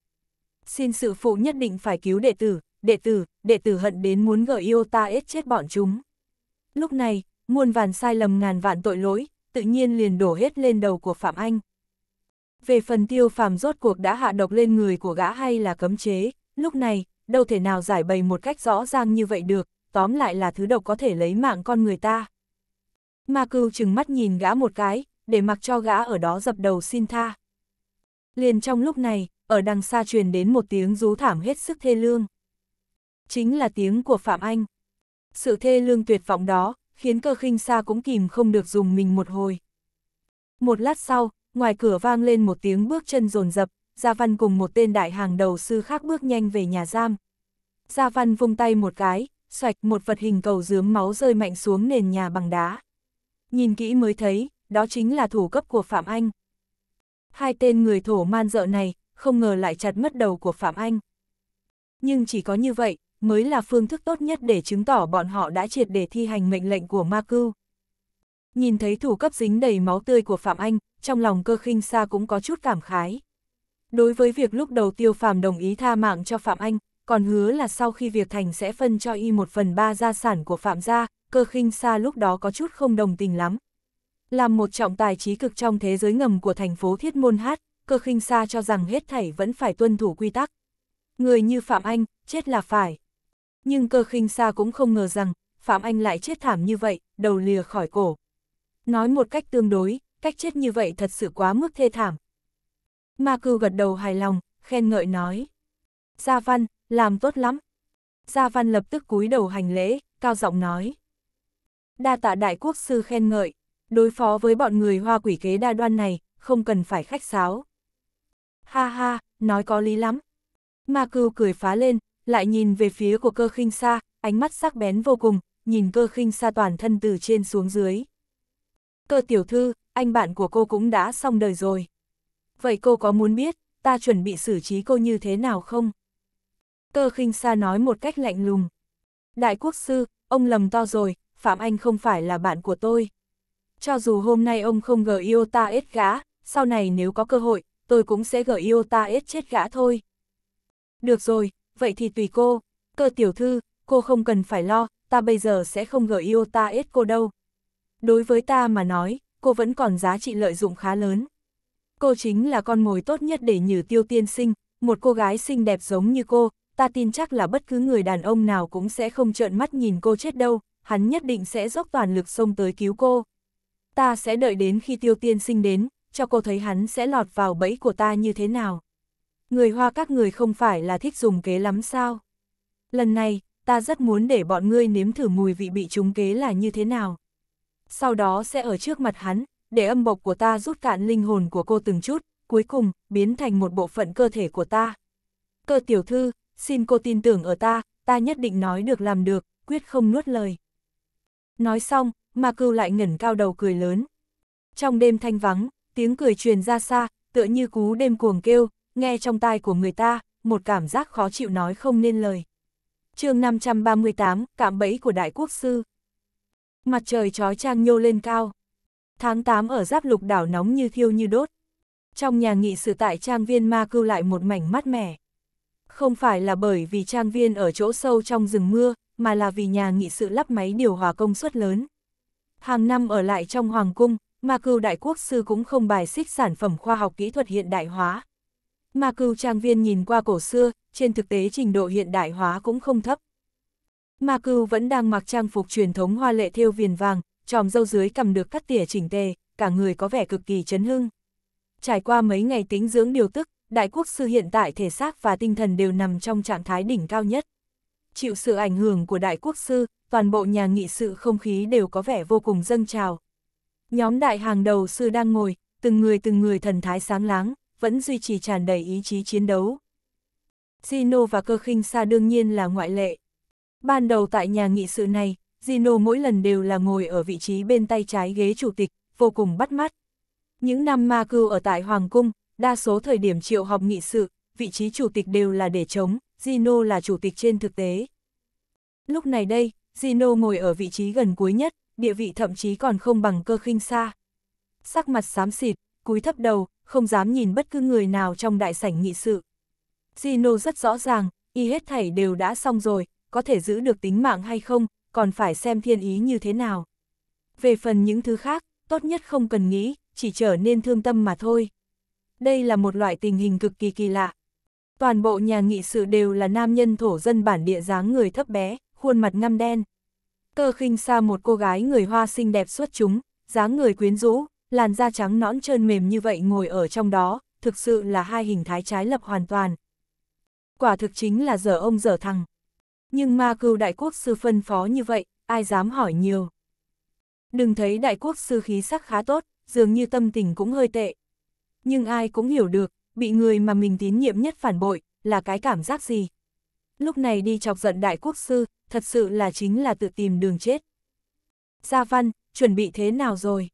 Xin sư phụ nhất định phải cứu đệ tử, đệ tử, đệ tử hận đến muốn gợi yêu ta ết chết bọn chúng. Lúc này, muôn vàn sai lầm ngàn vạn tội lỗi, tự nhiên liền đổ hết lên đầu của Phạm Anh, về phần tiêu phàm rốt cuộc đã hạ độc lên người của gã hay là cấm chế, lúc này, đâu thể nào giải bày một cách rõ ràng như vậy được, tóm lại là thứ độc có thể lấy mạng con người ta. Ma cưu chừng mắt nhìn gã một cái, để mặc cho gã ở đó dập đầu xin tha. Liền trong lúc này, ở đằng xa truyền đến một tiếng rú thảm hết sức thê lương. Chính là tiếng của Phạm Anh. Sự thê lương tuyệt vọng đó, khiến cơ khinh xa cũng kìm không được dùng mình một hồi. Một lát sau, ngoài cửa vang lên một tiếng bước chân rồn rập, Gia Văn cùng một tên đại hàng đầu sư khác bước nhanh về nhà giam. Gia Văn vung tay một cái, xoạch một vật hình cầu dướng máu rơi mạnh xuống nền nhà bằng đá. Nhìn kỹ mới thấy, đó chính là thủ cấp của Phạm Anh. Hai tên người thổ man dợ này, không ngờ lại chặt mất đầu của Phạm Anh. Nhưng chỉ có như vậy, mới là phương thức tốt nhất để chứng tỏ bọn họ đã triệt để thi hành mệnh lệnh của Ma Cưu. Nhìn thấy thủ cấp dính đầy máu tươi của Phạm Anh, trong lòng cơ khinh xa cũng có chút cảm khái. Đối với việc lúc đầu tiêu phàm đồng ý tha mạng cho Phạm Anh, còn hứa là sau khi việc thành sẽ phân cho y một phần ba gia sản của Phạm gia, cơ khinh xa lúc đó có chút không đồng tình lắm. Làm một trọng tài trí cực trong thế giới ngầm của thành phố Thiết Môn Hát, cơ khinh xa cho rằng hết thảy vẫn phải tuân thủ quy tắc. Người như Phạm Anh, chết là phải. Nhưng cơ khinh xa cũng không ngờ rằng, Phạm Anh lại chết thảm như vậy, đầu lìa khỏi cổ. Nói một cách tương đối, cách chết như vậy thật sự quá mức thê thảm. Ma cư gật đầu hài lòng, khen ngợi nói. Gia Văn, làm tốt lắm. Gia Văn lập tức cúi đầu hành lễ, cao giọng nói. Đa tạ đại quốc sư khen ngợi, đối phó với bọn người hoa quỷ kế đa đoan này, không cần phải khách sáo. Ha ha, nói có lý lắm. Ma cư cười phá lên, lại nhìn về phía của cơ khinh sa, ánh mắt sắc bén vô cùng, nhìn cơ khinh sa toàn thân từ trên xuống dưới. Cơ tiểu thư, anh bạn của cô cũng đã xong đời rồi. Vậy cô có muốn biết, ta chuẩn bị xử trí cô như thế nào không? Cơ khinh sa nói một cách lạnh lùng. Đại quốc sư, ông lầm to rồi, Phạm Anh không phải là bạn của tôi. Cho dù hôm nay ông không gờ yêu ta ết gã, sau này nếu có cơ hội, tôi cũng sẽ gờ yêu ta ết chết gã thôi. Được rồi, vậy thì tùy cô. Cơ tiểu thư, cô không cần phải lo, ta bây giờ sẽ không gờ yêu ta ết cô đâu. Đối với ta mà nói, cô vẫn còn giá trị lợi dụng khá lớn. Cô chính là con mồi tốt nhất để nhử tiêu tiên sinh, một cô gái xinh đẹp giống như cô, ta tin chắc là bất cứ người đàn ông nào cũng sẽ không trợn mắt nhìn cô chết đâu, hắn nhất định sẽ dốc toàn lực xông tới cứu cô. Ta sẽ đợi đến khi tiêu tiên sinh đến, cho cô thấy hắn sẽ lọt vào bẫy của ta như thế nào. Người hoa các người không phải là thích dùng kế lắm sao. Lần này, ta rất muốn để bọn ngươi nếm thử mùi vị bị trúng kế là như thế nào sau đó sẽ ở trước mặt hắn, để âm bộc của ta rút cạn linh hồn của cô từng chút, cuối cùng, biến thành một bộ phận cơ thể của ta. Cơ tiểu thư, xin cô tin tưởng ở ta, ta nhất định nói được làm được, quyết không nuốt lời. Nói xong, ma cưu lại ngẩn cao đầu cười lớn. Trong đêm thanh vắng, tiếng cười truyền ra xa, tựa như cú đêm cuồng kêu, nghe trong tai của người ta, một cảm giác khó chịu nói không nên lời. chương 538, cạm bẫy của Đại Quốc Sư Mặt trời trói trang nhô lên cao. Tháng 8 ở giáp lục đảo nóng như thiêu như đốt. Trong nhà nghị sự tại trang viên ma cưu lại một mảnh mát mẻ. Không phải là bởi vì trang viên ở chỗ sâu trong rừng mưa, mà là vì nhà nghị sự lắp máy điều hòa công suất lớn. Hàng năm ở lại trong hoàng cung, ma cưu đại quốc sư cũng không bài xích sản phẩm khoa học kỹ thuật hiện đại hóa. Ma cưu trang viên nhìn qua cổ xưa, trên thực tế trình độ hiện đại hóa cũng không thấp. Ma Cưu vẫn đang mặc trang phục truyền thống hoa lệ thêu viền vàng, tròm dâu dưới cầm được cắt tỉa chỉnh tề, cả người có vẻ cực kỳ chấn hưng. Trải qua mấy ngày tính dưỡng điều tức, đại quốc sư hiện tại thể xác và tinh thần đều nằm trong trạng thái đỉnh cao nhất. Chịu sự ảnh hưởng của đại quốc sư, toàn bộ nhà nghị sự không khí đều có vẻ vô cùng dâng trào. Nhóm đại hàng đầu sư đang ngồi, từng người từng người thần thái sáng láng, vẫn duy trì tràn đầy ý chí chiến đấu. Zino và cơ khinh xa đương nhiên là ngoại lệ. Ban đầu tại nhà nghị sự này, Gino mỗi lần đều là ngồi ở vị trí bên tay trái ghế chủ tịch, vô cùng bắt mắt. Những năm ma cưu ở tại Hoàng Cung, đa số thời điểm triệu họp nghị sự, vị trí chủ tịch đều là để chống, Gino là chủ tịch trên thực tế. Lúc này đây, Gino ngồi ở vị trí gần cuối nhất, địa vị thậm chí còn không bằng cơ khinh xa. Sắc mặt xám xịt, cúi thấp đầu, không dám nhìn bất cứ người nào trong đại sảnh nghị sự. Gino rất rõ ràng, y hết thảy đều đã xong rồi, có thể giữ được tính mạng hay không, còn phải xem thiên ý như thế nào. Về phần những thứ khác, tốt nhất không cần nghĩ, chỉ trở nên thương tâm mà thôi. Đây là một loại tình hình cực kỳ kỳ lạ. Toàn bộ nhà nghị sự đều là nam nhân thổ dân bản địa dáng người thấp bé, khuôn mặt ngăm đen. Cơ khinh xa một cô gái người hoa xinh đẹp xuất chúng, dáng người quyến rũ, làn da trắng nõn trơn mềm như vậy ngồi ở trong đó, thực sự là hai hình thái trái lập hoàn toàn. Quả thực chính là dở ông dở thằng nhưng ma cưu đại quốc sư phân phó như vậy, ai dám hỏi nhiều. Đừng thấy đại quốc sư khí sắc khá tốt, dường như tâm tình cũng hơi tệ. Nhưng ai cũng hiểu được, bị người mà mình tín nhiệm nhất phản bội, là cái cảm giác gì. Lúc này đi chọc giận đại quốc sư, thật sự là chính là tự tìm đường chết. Gia Văn, chuẩn bị thế nào rồi?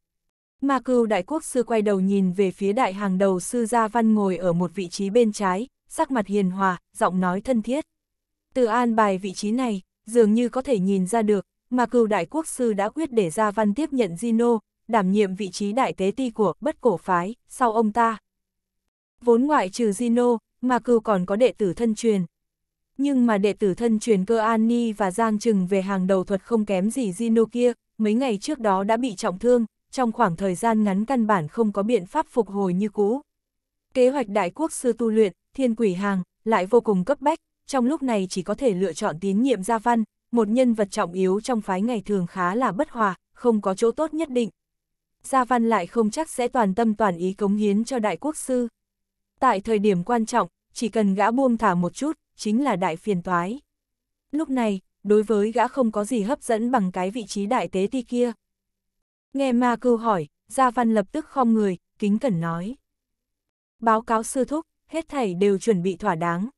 Ma cưu đại quốc sư quay đầu nhìn về phía đại hàng đầu sư Gia Văn ngồi ở một vị trí bên trái, sắc mặt hiền hòa, giọng nói thân thiết. Từ an bài vị trí này, dường như có thể nhìn ra được, mà cựu đại quốc sư đã quyết để ra Văn tiếp nhận Gino, đảm nhiệm vị trí đại tế ti của bất cổ phái, sau ông ta. Vốn ngoại trừ Gino, mà cựu còn có đệ tử thân truyền. Nhưng mà đệ tử thân truyền cơ An Ni và Giang Trừng về hàng đầu thuật không kém gì Gino kia, mấy ngày trước đó đã bị trọng thương, trong khoảng thời gian ngắn căn bản không có biện pháp phục hồi như cũ. Kế hoạch đại quốc sư tu luyện, thiên quỷ hàng, lại vô cùng cấp bách, trong lúc này chỉ có thể lựa chọn tín nhiệm Gia Văn, một nhân vật trọng yếu trong phái ngày thường khá là bất hòa, không có chỗ tốt nhất định. Gia Văn lại không chắc sẽ toàn tâm toàn ý cống hiến cho đại quốc sư. Tại thời điểm quan trọng, chỉ cần gã buông thả một chút, chính là đại phiền toái. Lúc này, đối với gã không có gì hấp dẫn bằng cái vị trí đại tế ti kia. Nghe ma cưu hỏi, Gia Văn lập tức khom người, kính cẩn nói. Báo cáo sư thúc, hết thảy đều chuẩn bị thỏa đáng,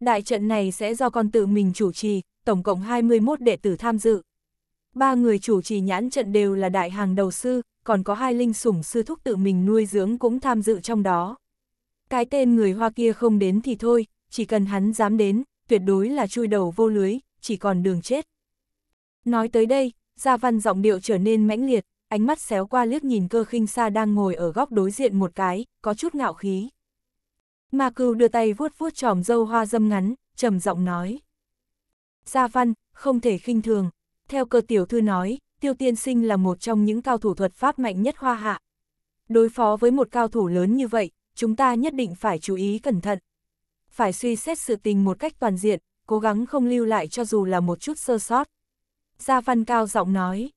Đại trận này sẽ do con tự mình chủ trì, tổng cộng 21 đệ tử tham dự. Ba người chủ trì nhãn trận đều là đại hàng đầu sư, còn có hai linh sủng sư thúc tự mình nuôi dưỡng cũng tham dự trong đó. Cái tên người Hoa kia không đến thì thôi, chỉ cần hắn dám đến, tuyệt đối là chui đầu vô lưới, chỉ còn đường chết. Nói tới đây, Gia Văn giọng điệu trở nên mãnh liệt, ánh mắt xéo qua liếc nhìn cơ khinh xa đang ngồi ở góc đối diện một cái, có chút ngạo khí. Ma cừu đưa tay vuốt vuốt tròm dâu hoa dâm ngắn, trầm giọng nói. Gia văn, không thể khinh thường. Theo cơ tiểu thư nói, tiêu tiên sinh là một trong những cao thủ thuật pháp mạnh nhất hoa hạ. Đối phó với một cao thủ lớn như vậy, chúng ta nhất định phải chú ý cẩn thận. Phải suy xét sự tình một cách toàn diện, cố gắng không lưu lại cho dù là một chút sơ sót. Gia văn cao giọng nói.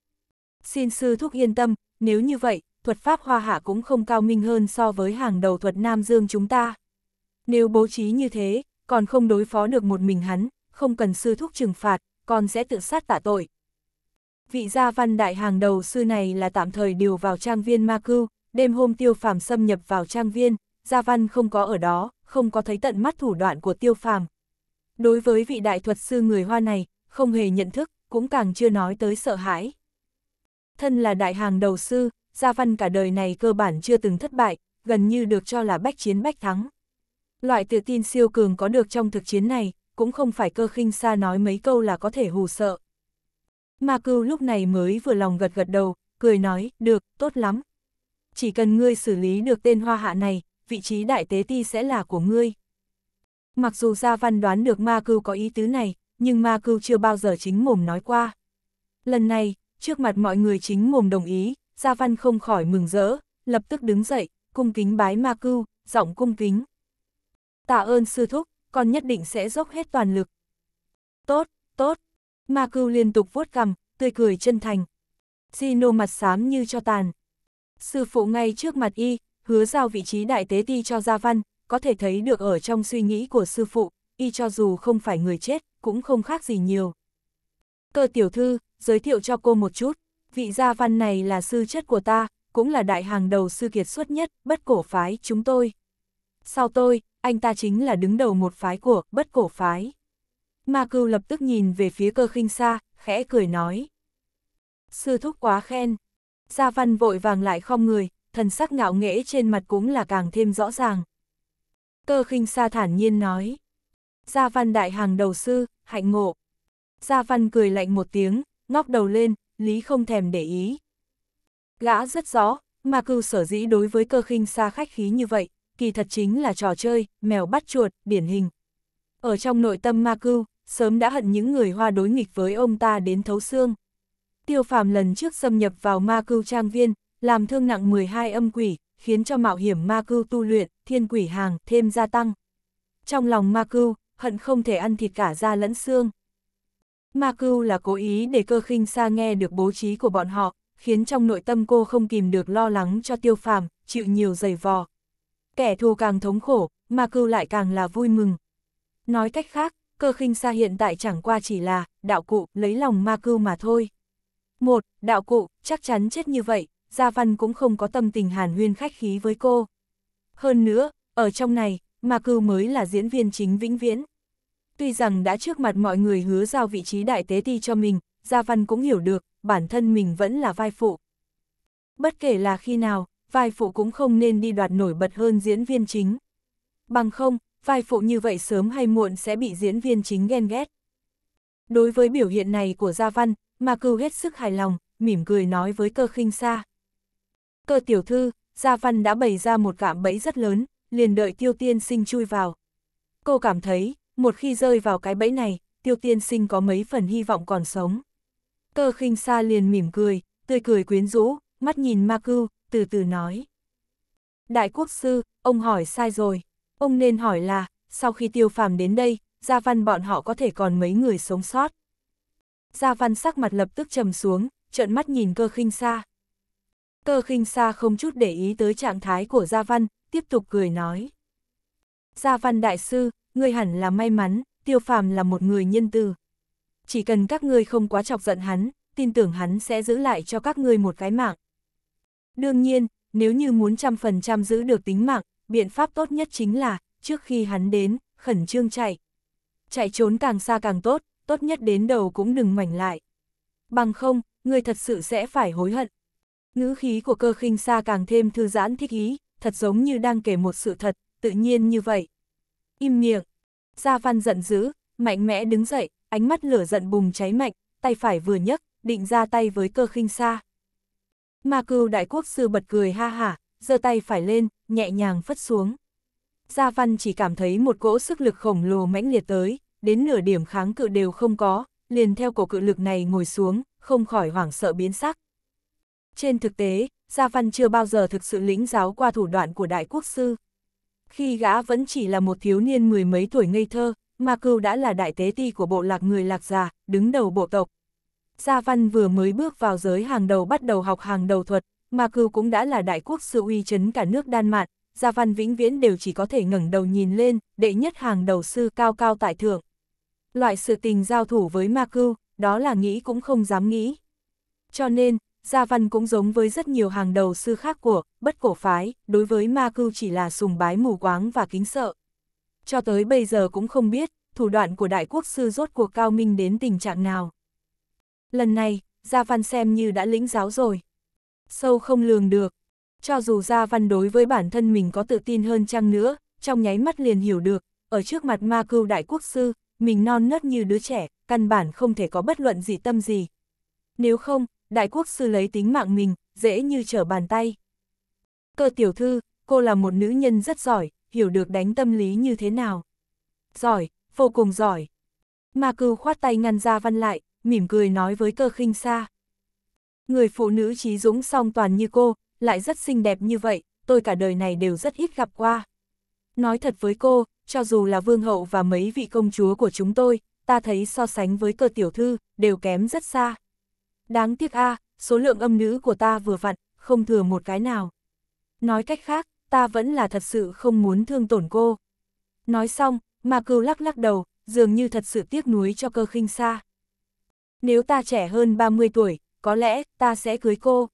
Xin sư thúc yên tâm, nếu như vậy, thuật pháp hoa hạ cũng không cao minh hơn so với hàng đầu thuật Nam Dương chúng ta. Nếu bố trí như thế, còn không đối phó được một mình hắn, không cần sư thúc trừng phạt, còn sẽ tự sát tả tội. Vị gia văn đại hàng đầu sư này là tạm thời điều vào trang viên Ma cư. đêm hôm tiêu phàm xâm nhập vào trang viên, gia văn không có ở đó, không có thấy tận mắt thủ đoạn của tiêu phàm. Đối với vị đại thuật sư người Hoa này, không hề nhận thức, cũng càng chưa nói tới sợ hãi. Thân là đại hàng đầu sư, gia văn cả đời này cơ bản chưa từng thất bại, gần như được cho là bách chiến bách thắng. Loại tự tin siêu cường có được trong thực chiến này, cũng không phải cơ khinh xa nói mấy câu là có thể hù sợ. ma cưu lúc này mới vừa lòng gật gật đầu, cười nói, được, tốt lắm. Chỉ cần ngươi xử lý được tên hoa hạ này, vị trí đại tế ti sẽ là của ngươi. Mặc dù Gia Văn đoán được ma cưu có ý tứ này, nhưng ma cưu chưa bao giờ chính mồm nói qua. Lần này, trước mặt mọi người chính mồm đồng ý, Gia Văn không khỏi mừng rỡ, lập tức đứng dậy, cung kính bái ma cưu, giọng cung kính tạ ơn sư thúc, con nhất định sẽ dốc hết toàn lực. Tốt, tốt, ma cưu liên tục vuốt cằm, tươi cười chân thành. Gino mặt xám như cho tàn. Sư phụ ngay trước mặt y, hứa giao vị trí đại tế ti cho Gia Văn, có thể thấy được ở trong suy nghĩ của sư phụ, y cho dù không phải người chết, cũng không khác gì nhiều. Cơ tiểu thư, giới thiệu cho cô một chút, vị Gia Văn này là sư chất của ta, cũng là đại hàng đầu sư kiệt xuất nhất, bất cổ phái chúng tôi. Sau tôi, anh ta chính là đứng đầu một phái của bất cổ phái. Ma cưu lập tức nhìn về phía cơ khinh xa, khẽ cười nói. Sư thúc quá khen. Gia văn vội vàng lại không người, thần sắc ngạo nghễ trên mặt cũng là càng thêm rõ ràng. Cơ khinh xa thản nhiên nói. Gia văn đại hàng đầu sư, hạnh ngộ. Gia văn cười lạnh một tiếng, ngóc đầu lên, lý không thèm để ý. Gã rất rõ, ma cưu sở dĩ đối với cơ khinh xa khách khí như vậy, kỳ thật chính là trò chơi, mèo bắt chuột, điển hình. Ở trong nội tâm ma cưu, sớm đã hận những người hoa đối nghịch với ông ta đến thấu xương. Tiêu phàm lần trước xâm nhập vào ma cưu trang viên, làm thương nặng 12 âm quỷ, khiến cho mạo hiểm ma cưu tu luyện, thiên quỷ hàng thêm gia tăng. Trong lòng ma cưu, hận không thể ăn thịt cả da lẫn xương. Ma cưu là cố ý để cơ khinh xa nghe được bố trí của bọn họ, khiến trong nội tâm cô không kìm được lo lắng cho tiêu phàm, chịu nhiều giày vò, kẻ thù càng thống khổ, mà cưu lại càng là vui mừng. Nói cách khác, cơ khinh xa hiện tại chẳng qua chỉ là đạo cụ lấy lòng ma cưu mà thôi. Một, đạo cụ, chắc chắn chết như vậy, Gia Văn cũng không có tâm tình hàn huyên khách khí với cô. Hơn nữa, ở trong này, ma cưu mới là diễn viên chính vĩnh viễn. Tuy rằng đã trước mặt mọi người hứa giao vị trí đại tế ti cho mình, Gia Văn cũng hiểu được, bản thân mình vẫn là vai phụ. Bất kể là khi nào, vai phụ cũng không nên đi đoạt nổi bật hơn diễn viên chính. Bằng không, vai phụ như vậy sớm hay muộn sẽ bị diễn viên chính ghen ghét. Đối với biểu hiện này của Gia Văn, ma cư hết sức hài lòng, mỉm cười nói với cơ khinh xa. Cơ tiểu thư, Gia Văn đã bày ra một cạm bẫy rất lớn, liền đợi tiêu tiên sinh chui vào. Cô cảm thấy, một khi rơi vào cái bẫy này, tiêu tiên sinh có mấy phần hy vọng còn sống. Cơ khinh xa liền mỉm cười, tươi cười quyến rũ, mắt nhìn ma cư từ từ nói. Đại quốc sư, ông hỏi sai rồi. Ông nên hỏi là, sau khi tiêu phàm đến đây, gia văn bọn họ có thể còn mấy người sống sót. Gia văn sắc mặt lập tức trầm xuống, trợn mắt nhìn cơ khinh xa. Cơ khinh xa không chút để ý tới trạng thái của gia văn, tiếp tục cười nói. Gia văn đại sư, ngươi hẳn là may mắn, tiêu phàm là một người nhân từ. Chỉ cần các ngươi không quá chọc giận hắn, tin tưởng hắn sẽ giữ lại cho các ngươi một cái mạng, Đương nhiên, nếu như muốn trăm phần trăm giữ được tính mạng, biện pháp tốt nhất chính là, trước khi hắn đến, khẩn trương chạy. Chạy trốn càng xa càng tốt, tốt nhất đến đầu cũng đừng mảnh lại. Bằng không, người thật sự sẽ phải hối hận. Ngữ khí của cơ khinh xa càng thêm thư giãn thích ý, thật giống như đang kể một sự thật, tự nhiên như vậy. Im miệng. Gia Văn giận dữ, mạnh mẽ đứng dậy, ánh mắt lửa giận bùng cháy mạnh, tay phải vừa nhấc, định ra tay với cơ khinh xa. Ma cưu đại quốc sư bật cười ha hả, giơ tay phải lên, nhẹ nhàng phất xuống. Gia Văn chỉ cảm thấy một cỗ sức lực khổng lồ mãnh liệt tới, đến nửa điểm kháng cự đều không có, liền theo cổ cự lực này ngồi xuống, không khỏi hoảng sợ biến sắc. Trên thực tế, Gia Văn chưa bao giờ thực sự lĩnh giáo qua thủ đoạn của đại quốc sư. Khi gã vẫn chỉ là một thiếu niên mười mấy tuổi ngây thơ, Ma Cưu đã là đại tế ti của bộ lạc người lạc già, đứng đầu bộ tộc, Gia Văn vừa mới bước vào giới hàng đầu bắt đầu học hàng đầu thuật, mà cừu cũng đã là đại quốc sự uy chấn cả nước Đan Mạn, Gia Văn vĩnh viễn đều chỉ có thể ngẩng đầu nhìn lên, đệ nhất hàng đầu sư cao cao tại thượng. Loại sự tình giao thủ với ma cưu, đó là nghĩ cũng không dám nghĩ. Cho nên, Gia Văn cũng giống với rất nhiều hàng đầu sư khác của bất cổ phái, đối với ma cưu chỉ là sùng bái mù quáng và kính sợ. Cho tới bây giờ cũng không biết, thủ đoạn của đại quốc sư rốt cuộc cao minh đến tình trạng nào. Lần này, Gia Văn xem như đã lĩnh giáo rồi. Sâu không lường được. Cho dù Gia Văn đối với bản thân mình có tự tin hơn chăng nữa, trong nháy mắt liền hiểu được, ở trước mặt ma cưu đại quốc sư, mình non nớt như đứa trẻ, căn bản không thể có bất luận gì tâm gì. Nếu không, đại quốc sư lấy tính mạng mình, dễ như trở bàn tay. Cơ tiểu thư, cô là một nữ nhân rất giỏi, hiểu được đánh tâm lý như thế nào. Giỏi, vô cùng giỏi. Ma cưu khoát tay ngăn gia văn lại, mỉm cười nói với cơ khinh xa. Người phụ nữ trí dũng song toàn như cô, lại rất xinh đẹp như vậy, tôi cả đời này đều rất ít gặp qua. Nói thật với cô, cho dù là vương hậu và mấy vị công chúa của chúng tôi, ta thấy so sánh với cơ tiểu thư, đều kém rất xa. Đáng tiếc a số lượng âm nữ của ta vừa vặn, không thừa một cái nào. Nói cách khác, ta vẫn là thật sự không muốn thương tổn cô. Nói xong, mà cừu lắc lắc đầu, dường như thật sự tiếc nuối cho cơ khinh xa nếu ta trẻ hơn 30 tuổi, có lẽ ta sẽ cưới cô.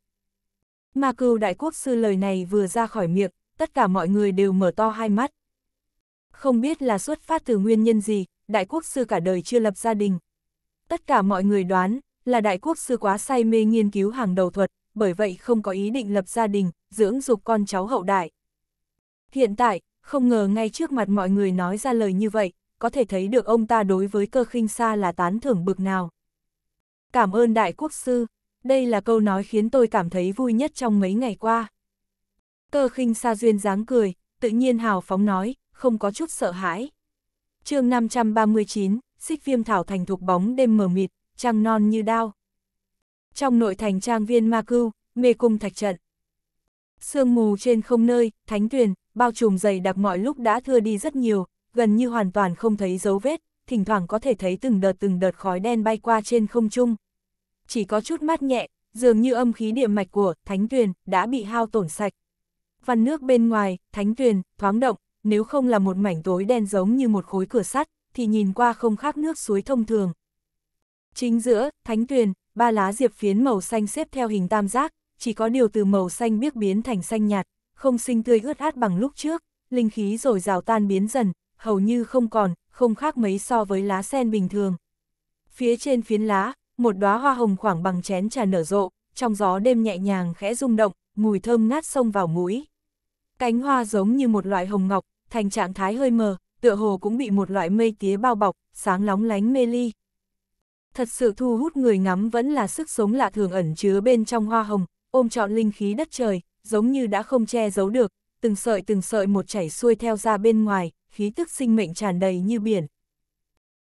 Mà cừu đại quốc sư lời này vừa ra khỏi miệng, tất cả mọi người đều mở to hai mắt. Không biết là xuất phát từ nguyên nhân gì, đại quốc sư cả đời chưa lập gia đình. Tất cả mọi người đoán là đại quốc sư quá say mê nghiên cứu hàng đầu thuật, bởi vậy không có ý định lập gia đình, dưỡng dục con cháu hậu đại. Hiện tại, không ngờ ngay trước mặt mọi người nói ra lời như vậy, có thể thấy được ông ta đối với cơ khinh xa là tán thưởng bực nào. Cảm ơn Đại Quốc Sư, đây là câu nói khiến tôi cảm thấy vui nhất trong mấy ngày qua. Cơ khinh xa duyên dáng cười, tự nhiên hào phóng nói, không có chút sợ hãi. chương 539, xích viêm thảo thành thuộc bóng đêm mờ mịt, trăng non như đao. Trong nội thành trang viên ma cưu, mê cung thạch trận. Sương mù trên không nơi, thánh tuyền, bao trùm dày đặc mọi lúc đã thưa đi rất nhiều, gần như hoàn toàn không thấy dấu vết, thỉnh thoảng có thể thấy từng đợt từng đợt khói đen bay qua trên không trung. Chỉ có chút mát nhẹ, dường như âm khí địa mạch của Thánh Tuyền đã bị hao tổn sạch. Văn nước bên ngoài, Thánh Tuyền, thoáng động, nếu không là một mảnh tối đen giống như một khối cửa sắt, thì nhìn qua không khác nước suối thông thường. Chính giữa, Thánh Tuyền, ba lá diệp phiến màu xanh xếp theo hình tam giác, chỉ có điều từ màu xanh biếc biến thành xanh nhạt, không sinh tươi ướt át bằng lúc trước, linh khí rồi rào tan biến dần, hầu như không còn, không khác mấy so với lá sen bình thường. Phía trên phiến lá, một đóa hoa hồng khoảng bằng chén trà nở rộ, trong gió đêm nhẹ nhàng khẽ rung động, mùi thơm ngát xông vào mũi. Cánh hoa giống như một loại hồng ngọc, thành trạng thái hơi mờ, tựa hồ cũng bị một loại mây tía bao bọc, sáng lóng lánh mê ly. Thật sự thu hút người ngắm vẫn là sức sống lạ thường ẩn chứa bên trong hoa hồng, ôm trọn linh khí đất trời, giống như đã không che giấu được, từng sợi từng sợi một chảy xuôi theo ra bên ngoài, khí tức sinh mệnh tràn đầy như biển.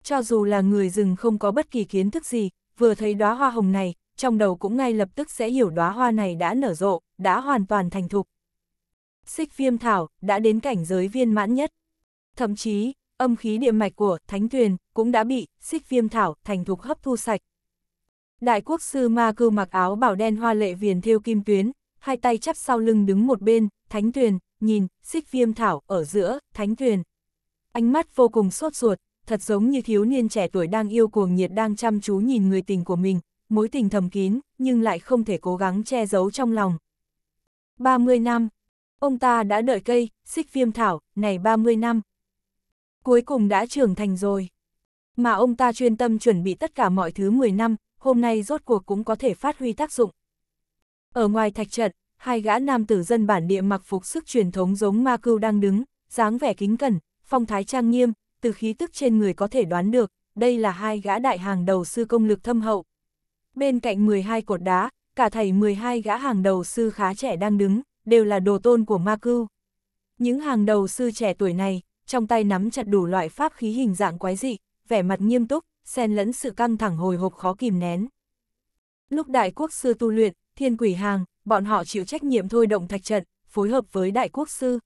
Cho dù là người rừng không có bất kỳ kiến thức gì, vừa thấy đóa hoa hồng này, trong đầu cũng ngay lập tức sẽ hiểu đóa hoa này đã nở rộ, đã hoàn toàn thành thục. Xích viêm thảo đã đến cảnh giới viên mãn nhất. Thậm chí, âm khí địa mạch của Thánh Tuyền cũng đã bị xích viêm thảo thành thục hấp thu sạch. Đại quốc sư Ma Cư mặc áo bảo đen hoa lệ viền thêu kim tuyến, hai tay chắp sau lưng đứng một bên, Thánh Tuyền, nhìn, xích viêm thảo ở giữa, Thánh Tuyền, Ánh mắt vô cùng sốt ruột, thật giống như thiếu niên trẻ tuổi đang yêu cuồng nhiệt đang chăm chú nhìn người tình của mình, mối tình thầm kín, nhưng lại không thể cố gắng che giấu trong lòng. 30 năm, ông ta đã đợi cây, xích viêm thảo, này 30 năm. Cuối cùng đã trưởng thành rồi. Mà ông ta chuyên tâm chuẩn bị tất cả mọi thứ 10 năm, hôm nay rốt cuộc cũng có thể phát huy tác dụng. Ở ngoài thạch trận, hai gã nam tử dân bản địa mặc phục sức truyền thống giống ma cưu đang đứng, dáng vẻ kính cẩn, phong thái trang nghiêm, từ khí tức trên người có thể đoán được, đây là hai gã đại hàng đầu sư công lực thâm hậu. Bên cạnh 12 cột đá, cả thầy 12 gã hàng đầu sư khá trẻ đang đứng, đều là đồ tôn của Ma Cưu. Những hàng đầu sư trẻ tuổi này, trong tay nắm chặt đủ loại pháp khí hình dạng quái dị, vẻ mặt nghiêm túc, xen lẫn sự căng thẳng hồi hộp khó kìm nén. Lúc đại quốc sư tu luyện, thiên quỷ hàng, bọn họ chịu trách nhiệm thôi động thạch trận, phối hợp với đại quốc sư,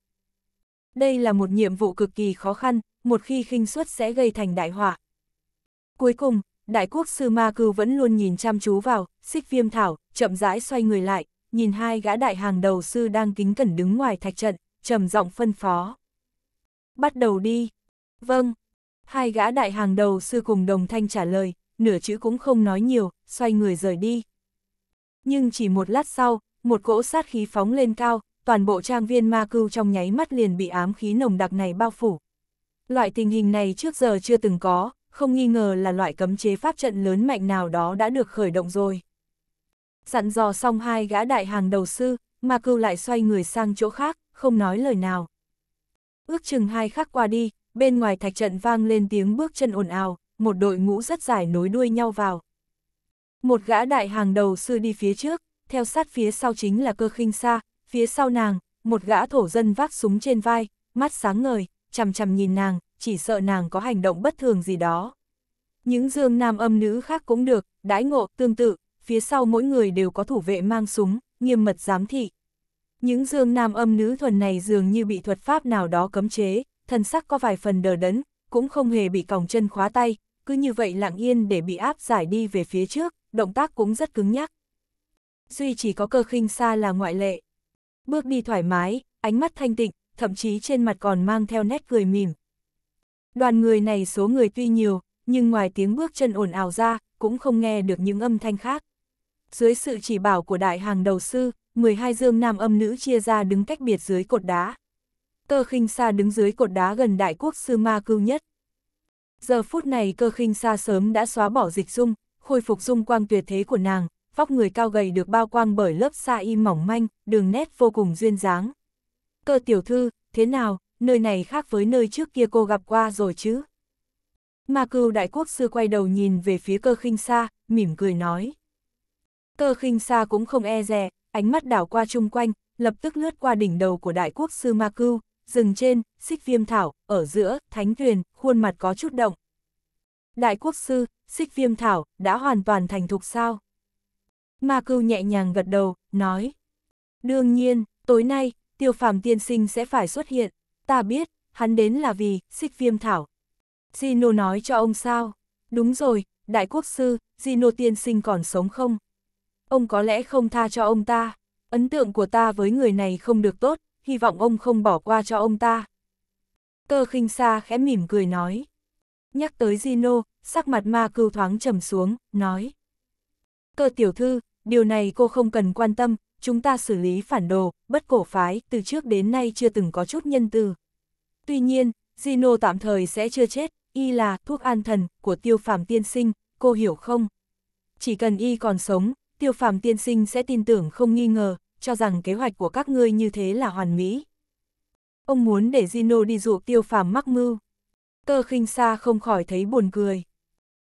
đây là một nhiệm vụ cực kỳ khó khăn, một khi khinh suất sẽ gây thành đại họa. Cuối cùng, đại quốc sư Ma Cư vẫn luôn nhìn chăm chú vào, xích viêm thảo, chậm rãi xoay người lại, nhìn hai gã đại hàng đầu sư đang kính cẩn đứng ngoài thạch trận, trầm giọng phân phó. Bắt đầu đi. Vâng. Hai gã đại hàng đầu sư cùng đồng thanh trả lời, nửa chữ cũng không nói nhiều, xoay người rời đi. Nhưng chỉ một lát sau, một cỗ sát khí phóng lên cao, toàn bộ trang viên ma cưu trong nháy mắt liền bị ám khí nồng đặc này bao phủ. Loại tình hình này trước giờ chưa từng có, không nghi ngờ là loại cấm chế pháp trận lớn mạnh nào đó đã được khởi động rồi. Dặn dò xong hai gã đại hàng đầu sư, ma cưu lại xoay người sang chỗ khác, không nói lời nào. Ước chừng hai khắc qua đi, bên ngoài thạch trận vang lên tiếng bước chân ồn ào, một đội ngũ rất dài nối đuôi nhau vào. Một gã đại hàng đầu sư đi phía trước, theo sát phía sau chính là cơ khinh xa, Phía sau nàng, một gã thổ dân vác súng trên vai, mắt sáng ngời, chằm chằm nhìn nàng, chỉ sợ nàng có hành động bất thường gì đó. Những dương nam âm nữ khác cũng được, đãi ngộ, tương tự, phía sau mỗi người đều có thủ vệ mang súng, nghiêm mật giám thị. Những dương nam âm nữ thuần này dường như bị thuật pháp nào đó cấm chế, thân sắc có vài phần đờ đẫn, cũng không hề bị còng chân khóa tay, cứ như vậy lặng yên để bị áp giải đi về phía trước, động tác cũng rất cứng nhắc. Duy chỉ có cơ khinh xa là ngoại lệ bước đi thoải mái, ánh mắt thanh tịnh, thậm chí trên mặt còn mang theo nét cười mỉm. Đoàn người này số người tuy nhiều, nhưng ngoài tiếng bước chân ồn ào ra, cũng không nghe được những âm thanh khác. Dưới sự chỉ bảo của đại hàng đầu sư, 12 dương nam âm nữ chia ra đứng cách biệt dưới cột đá. Cơ khinh xa đứng dưới cột đá gần đại quốc sư ma cưu nhất. Giờ phút này cơ khinh xa sớm đã xóa bỏ dịch dung, khôi phục dung quang tuyệt thế của nàng, vóc người cao gầy được bao quang bởi lớp sa y mỏng manh, đường nét vô cùng duyên dáng. Cơ tiểu thư, thế nào, nơi này khác với nơi trước kia cô gặp qua rồi chứ? Ma cưu đại quốc sư quay đầu nhìn về phía cơ khinh sa, mỉm cười nói. Cơ khinh sa cũng không e dè, ánh mắt đảo qua chung quanh, lập tức lướt qua đỉnh đầu của đại quốc sư Ma cưu, dừng trên, xích viêm thảo, ở giữa, thánh thuyền, khuôn mặt có chút động. Đại quốc sư, xích viêm thảo, đã hoàn toàn thành thục sao? Ma Cưu nhẹ nhàng gật đầu, nói. Đương nhiên, tối nay, tiêu phàm tiên sinh sẽ phải xuất hiện. Ta biết, hắn đến là vì, xích viêm thảo. Zino nói cho ông sao? Đúng rồi, đại quốc sư, Zino tiên sinh còn sống không? Ông có lẽ không tha cho ông ta. Ấn tượng của ta với người này không được tốt, hy vọng ông không bỏ qua cho ông ta. Cơ khinh xa khẽ mỉm cười nói. Nhắc tới Zino, sắc mặt ma cưu thoáng trầm xuống, nói. Cơ tiểu thư, điều này cô không cần quan tâm, chúng ta xử lý phản đồ, bất cổ phái, từ trước đến nay chưa từng có chút nhân từ. Tuy nhiên, Zino tạm thời sẽ chưa chết, y là thuốc an thần của tiêu phàm tiên sinh, cô hiểu không? Chỉ cần y còn sống, tiêu phàm tiên sinh sẽ tin tưởng không nghi ngờ, cho rằng kế hoạch của các ngươi như thế là hoàn mỹ. Ông muốn để Zino đi dụ tiêu phàm mắc mưu. Cơ khinh xa không khỏi thấy buồn cười.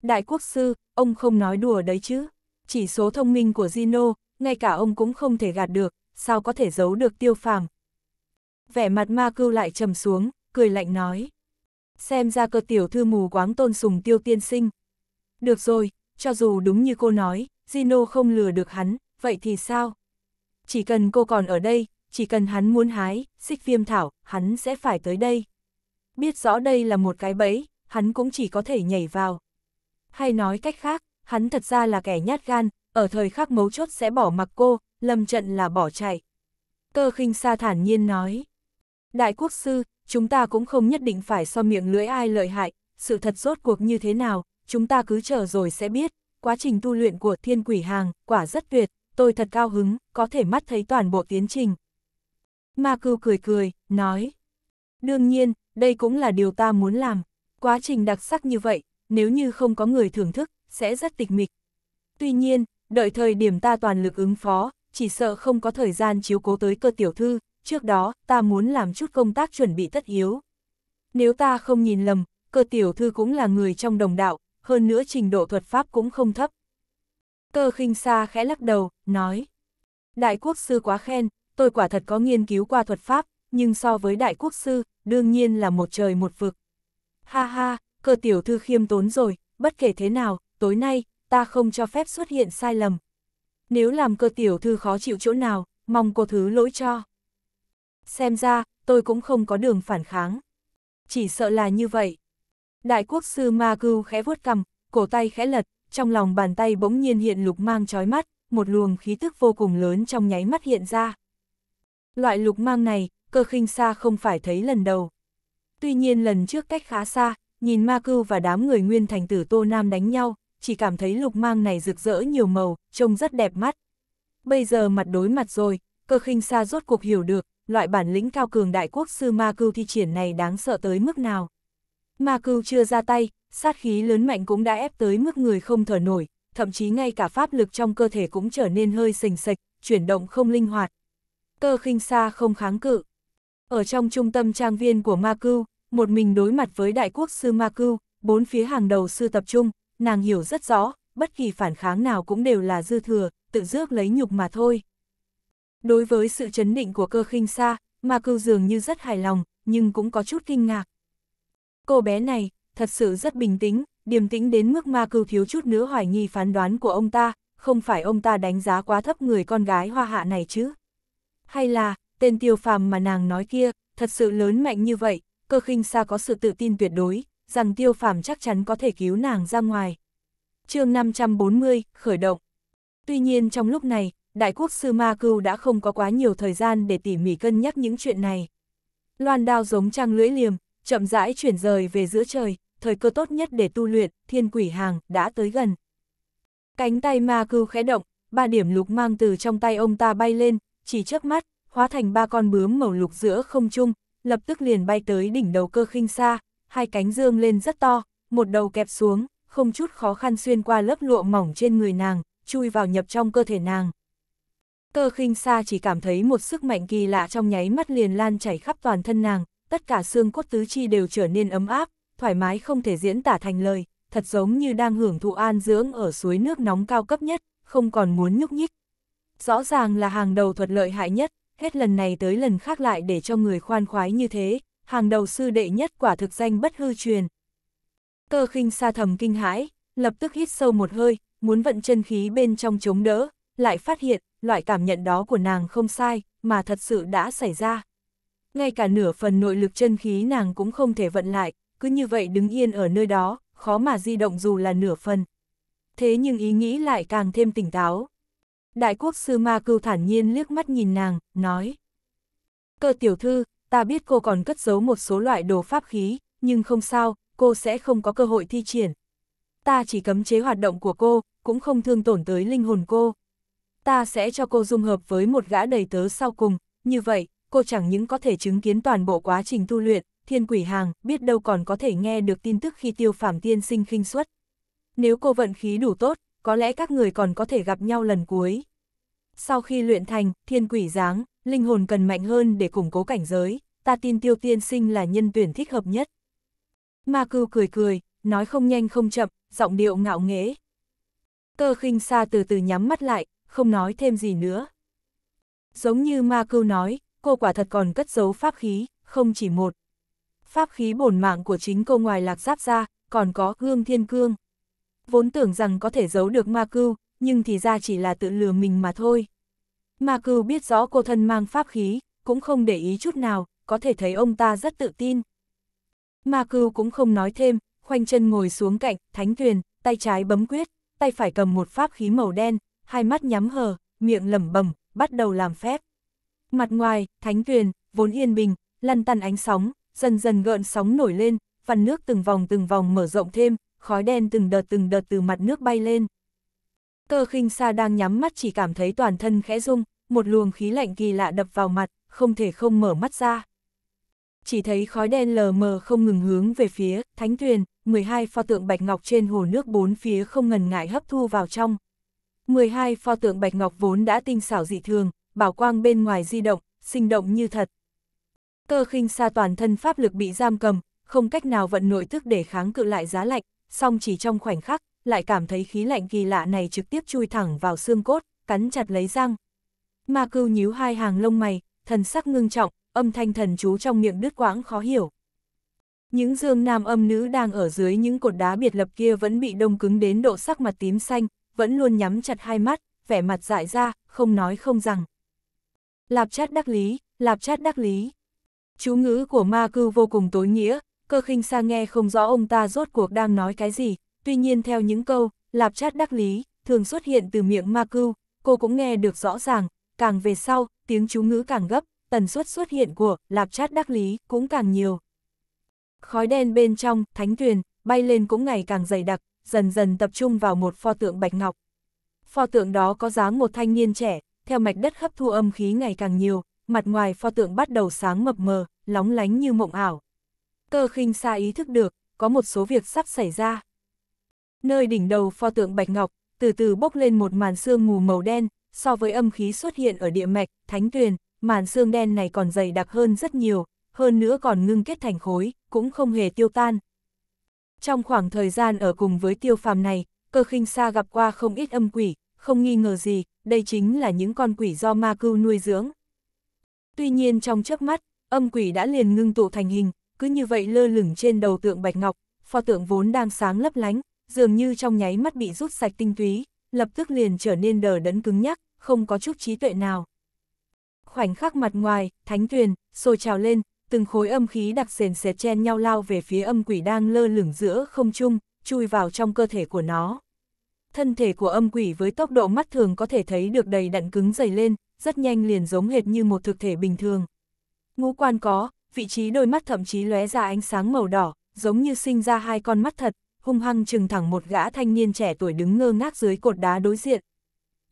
Đại quốc sư, ông không nói đùa đấy chứ chỉ số thông minh của Zino ngay cả ông cũng không thể gạt được, sao có thể giấu được tiêu phàm. Vẻ mặt ma cưu lại trầm xuống, cười lạnh nói. Xem ra cơ tiểu thư mù quáng tôn sùng tiêu tiên sinh. Được rồi, cho dù đúng như cô nói, Zino không lừa được hắn, vậy thì sao? Chỉ cần cô còn ở đây, chỉ cần hắn muốn hái, xích viêm thảo, hắn sẽ phải tới đây. Biết rõ đây là một cái bẫy, hắn cũng chỉ có thể nhảy vào. Hay nói cách khác, hắn thật ra là kẻ nhát gan, ở thời khắc mấu chốt sẽ bỏ mặc cô, lâm trận là bỏ chạy. Cơ khinh xa thản nhiên nói. Đại quốc sư, chúng ta cũng không nhất định phải so miệng lưỡi ai lợi hại, sự thật rốt cuộc như thế nào, chúng ta cứ chờ rồi sẽ biết. Quá trình tu luyện của thiên quỷ hàng, quả rất tuyệt, tôi thật cao hứng, có thể mắt thấy toàn bộ tiến trình. Ma cưu cười cười, nói. Đương nhiên, đây cũng là điều ta muốn làm. Quá trình đặc sắc như vậy, nếu như không có người thưởng thức, sẽ rất tịch mịch. Tuy nhiên, đợi thời điểm ta toàn lực ứng phó, chỉ sợ không có thời gian chiếu cố tới cơ tiểu thư, trước đó ta muốn làm chút công tác chuẩn bị tất yếu. Nếu ta không nhìn lầm, cơ tiểu thư cũng là người trong đồng đạo, hơn nữa trình độ thuật pháp cũng không thấp. Cơ khinh xa khẽ lắc đầu, nói. Đại quốc sư quá khen, tôi quả thật có nghiên cứu qua thuật pháp, nhưng so với đại quốc sư, đương nhiên là một trời một vực. Ha ha, cơ tiểu thư khiêm tốn rồi, bất kể thế nào, tối nay, ta không cho phép xuất hiện sai lầm. Nếu làm cơ tiểu thư khó chịu chỗ nào, mong cô thứ lỗi cho. Xem ra, tôi cũng không có đường phản kháng. Chỉ sợ là như vậy. Đại quốc sư Ma Cưu khẽ vuốt cầm, cổ tay khẽ lật, trong lòng bàn tay bỗng nhiên hiện lục mang trói mắt, một luồng khí tức vô cùng lớn trong nháy mắt hiện ra. Loại lục mang này, cơ khinh xa không phải thấy lần đầu. Tuy nhiên lần trước cách khá xa, nhìn Ma Cưu và đám người nguyên thành tử Tô Nam đánh nhau, chỉ cảm thấy lục mang này rực rỡ nhiều màu, trông rất đẹp mắt. Bây giờ mặt đối mặt rồi, cơ khinh xa rốt cuộc hiểu được, loại bản lĩnh cao cường đại quốc sư ma cưu thi triển này đáng sợ tới mức nào. Ma cưu chưa ra tay, sát khí lớn mạnh cũng đã ép tới mức người không thở nổi, thậm chí ngay cả pháp lực trong cơ thể cũng trở nên hơi sình sạch, chuyển động không linh hoạt. Cơ khinh xa không kháng cự. Ở trong trung tâm trang viên của Ma Cưu, một mình đối mặt với đại quốc sư Ma Cưu, bốn phía hàng đầu sư tập trung, nàng hiểu rất rõ, bất kỳ phản kháng nào cũng đều là dư thừa, tự rước lấy nhục mà thôi. Đối với sự chấn định của cơ khinh xa, Ma cưu dường như rất hài lòng, nhưng cũng có chút kinh ngạc. Cô bé này, thật sự rất bình tĩnh, điềm tĩnh đến mức ma cưu thiếu chút nữa hoài nghi phán đoán của ông ta, không phải ông ta đánh giá quá thấp người con gái hoa hạ này chứ. Hay là, tên tiêu phàm mà nàng nói kia, thật sự lớn mạnh như vậy, cơ khinh xa có sự tự tin tuyệt đối, rằng tiêu phàm chắc chắn có thể cứu nàng ra ngoài. chương 540, khởi động. Tuy nhiên trong lúc này, Đại quốc sư Ma Cưu đã không có quá nhiều thời gian để tỉ mỉ cân nhắc những chuyện này. Loan đao giống trăng lưỡi liềm, chậm rãi chuyển rời về giữa trời, thời cơ tốt nhất để tu luyện, thiên quỷ hàng, đã tới gần. Cánh tay Ma Cưu khẽ động, ba điểm lục mang từ trong tay ông ta bay lên, chỉ chớp mắt, hóa thành ba con bướm màu lục giữa không trung, lập tức liền bay tới đỉnh đầu cơ khinh xa, hai cánh dương lên rất to, một đầu kẹp xuống, không chút khó khăn xuyên qua lớp lụa mỏng trên người nàng, chui vào nhập trong cơ thể nàng. Cơ khinh xa chỉ cảm thấy một sức mạnh kỳ lạ trong nháy mắt liền lan chảy khắp toàn thân nàng, tất cả xương cốt tứ chi đều trở nên ấm áp, thoải mái không thể diễn tả thành lời, thật giống như đang hưởng thụ an dưỡng ở suối nước nóng cao cấp nhất, không còn muốn nhúc nhích. Rõ ràng là hàng đầu thuật lợi hại nhất, hết lần này tới lần khác lại để cho người khoan khoái như thế, hàng đầu sư đệ nhất quả thực danh bất hư truyền. Cơ khinh xa thầm kinh hãi, lập tức hít sâu một hơi, muốn vận chân khí bên trong chống đỡ, lại phát hiện, loại cảm nhận đó của nàng không sai, mà thật sự đã xảy ra. Ngay cả nửa phần nội lực chân khí nàng cũng không thể vận lại, cứ như vậy đứng yên ở nơi đó, khó mà di động dù là nửa phần. Thế nhưng ý nghĩ lại càng thêm tỉnh táo. Đại quốc sư ma cưu thản nhiên liếc mắt nhìn nàng, nói. Cơ tiểu thư, ta biết cô còn cất giấu một số loại đồ pháp khí, nhưng không sao, cô sẽ không có cơ hội thi triển. Ta chỉ cấm chế hoạt động của cô, cũng không thương tổn tới linh hồn cô. Ta sẽ cho cô dung hợp với một gã đầy tớ sau cùng, như vậy, cô chẳng những có thể chứng kiến toàn bộ quá trình tu luyện, thiên quỷ hàng, biết đâu còn có thể nghe được tin tức khi tiêu phàm tiên sinh khinh suất. Nếu cô vận khí đủ tốt, có lẽ các người còn có thể gặp nhau lần cuối. Sau khi luyện thành, thiên quỷ giáng, linh hồn cần mạnh hơn để củng cố cảnh giới, ta tin tiêu tiên sinh là nhân tuyển thích hợp nhất. Ma cưu cười cười, nói không nhanh không chậm, giọng điệu ngạo nghễ. Cơ khinh xa từ từ nhắm mắt lại, không nói thêm gì nữa. Giống như ma cưu nói, cô quả thật còn cất giấu pháp khí, không chỉ một. Pháp khí bổn mạng của chính cô ngoài lạc giáp ra, còn có gương thiên cương. Vốn tưởng rằng có thể giấu được ma cưu, nhưng thì ra chỉ là tự lừa mình mà thôi. Ma cừu biết rõ cô thân mang pháp khí, cũng không để ý chút nào, có thể thấy ông ta rất tự tin. Ma cừu cũng không nói thêm, khoanh chân ngồi xuống cạnh, thánh thuyền, tay trái bấm quyết, tay phải cầm một pháp khí màu đen, hai mắt nhắm hờ, miệng lẩm bẩm, bắt đầu làm phép. Mặt ngoài, thánh thuyền, vốn yên bình, lăn tăn ánh sóng, dần dần gợn sóng nổi lên, phần nước từng vòng từng vòng mở rộng thêm, khói đen từng đợt từng đợt từ mặt nước bay lên. Cơ khinh xa đang nhắm mắt chỉ cảm thấy toàn thân khẽ rung, một luồng khí lạnh kỳ lạ đập vào mặt, không thể không mở mắt ra. Chỉ thấy khói đen lờ mờ không ngừng hướng về phía, thánh tuyền, 12 pho tượng bạch ngọc trên hồ nước bốn phía không ngần ngại hấp thu vào trong. 12 pho tượng bạch ngọc vốn đã tinh xảo dị thường, bảo quang bên ngoài di động, sinh động như thật. Cơ khinh xa toàn thân pháp lực bị giam cầm, không cách nào vận nội tức để kháng cự lại giá lạnh, song chỉ trong khoảnh khắc, lại cảm thấy khí lạnh kỳ lạ này trực tiếp chui thẳng vào xương cốt, cắn chặt lấy răng. Ma cưu nhíu hai hàng lông mày, thần sắc ngưng trọng, âm thanh thần chú trong miệng đứt quãng khó hiểu. Những dương nam âm nữ đang ở dưới những cột đá biệt lập kia vẫn bị đông cứng đến độ sắc mặt tím xanh, vẫn luôn nhắm chặt hai mắt, vẻ mặt dại ra, không nói không rằng. Lạp chát đắc lý, lạp chát đắc lý. Chú ngữ của ma cư vô cùng tối nghĩa, cơ khinh sa nghe không rõ ông ta rốt cuộc đang nói cái gì, Tuy nhiên theo những câu, lạp chát đắc lý, thường xuất hiện từ miệng ma cưu, cô cũng nghe được rõ ràng, càng về sau, tiếng chú ngữ càng gấp, tần suất xuất hiện của lạp chát đắc lý cũng càng nhiều. Khói đen bên trong, thánh thuyền, bay lên cũng ngày càng dày đặc, dần dần tập trung vào một pho tượng bạch ngọc. Pho tượng đó có dáng một thanh niên trẻ, theo mạch đất hấp thu âm khí ngày càng nhiều, mặt ngoài pho tượng bắt đầu sáng mập mờ, lóng lánh như mộng ảo. Cơ khinh xa ý thức được, có một số việc sắp xảy ra. Nơi đỉnh đầu pho tượng Bạch Ngọc, từ từ bốc lên một màn sương mù màu đen, so với âm khí xuất hiện ở địa mạch, thánh tuyền, màn sương đen này còn dày đặc hơn rất nhiều, hơn nữa còn ngưng kết thành khối, cũng không hề tiêu tan. Trong khoảng thời gian ở cùng với tiêu phàm này, cơ khinh xa gặp qua không ít âm quỷ, không nghi ngờ gì, đây chính là những con quỷ do ma cưu nuôi dưỡng. Tuy nhiên trong chớp mắt, âm quỷ đã liền ngưng tụ thành hình, cứ như vậy lơ lửng trên đầu tượng Bạch Ngọc, pho tượng vốn đang sáng lấp lánh, dường như trong nháy mắt bị rút sạch tinh túy, lập tức liền trở nên đờ đẫn cứng nhắc, không có chút trí tuệ nào. Khoảnh khắc mặt ngoài, thánh tuyền, sôi trào lên, từng khối âm khí đặc sền sệt chen nhau lao về phía âm quỷ đang lơ lửng giữa không trung, chui vào trong cơ thể của nó. Thân thể của âm quỷ với tốc độ mắt thường có thể thấy được đầy đặn cứng dày lên, rất nhanh liền giống hệt như một thực thể bình thường. Ngũ quan có, vị trí đôi mắt thậm chí lóe ra ánh sáng màu đỏ, giống như sinh ra hai con mắt thật, hung hăng chừng thẳng một gã thanh niên trẻ tuổi đứng ngơ ngác dưới cột đá đối diện.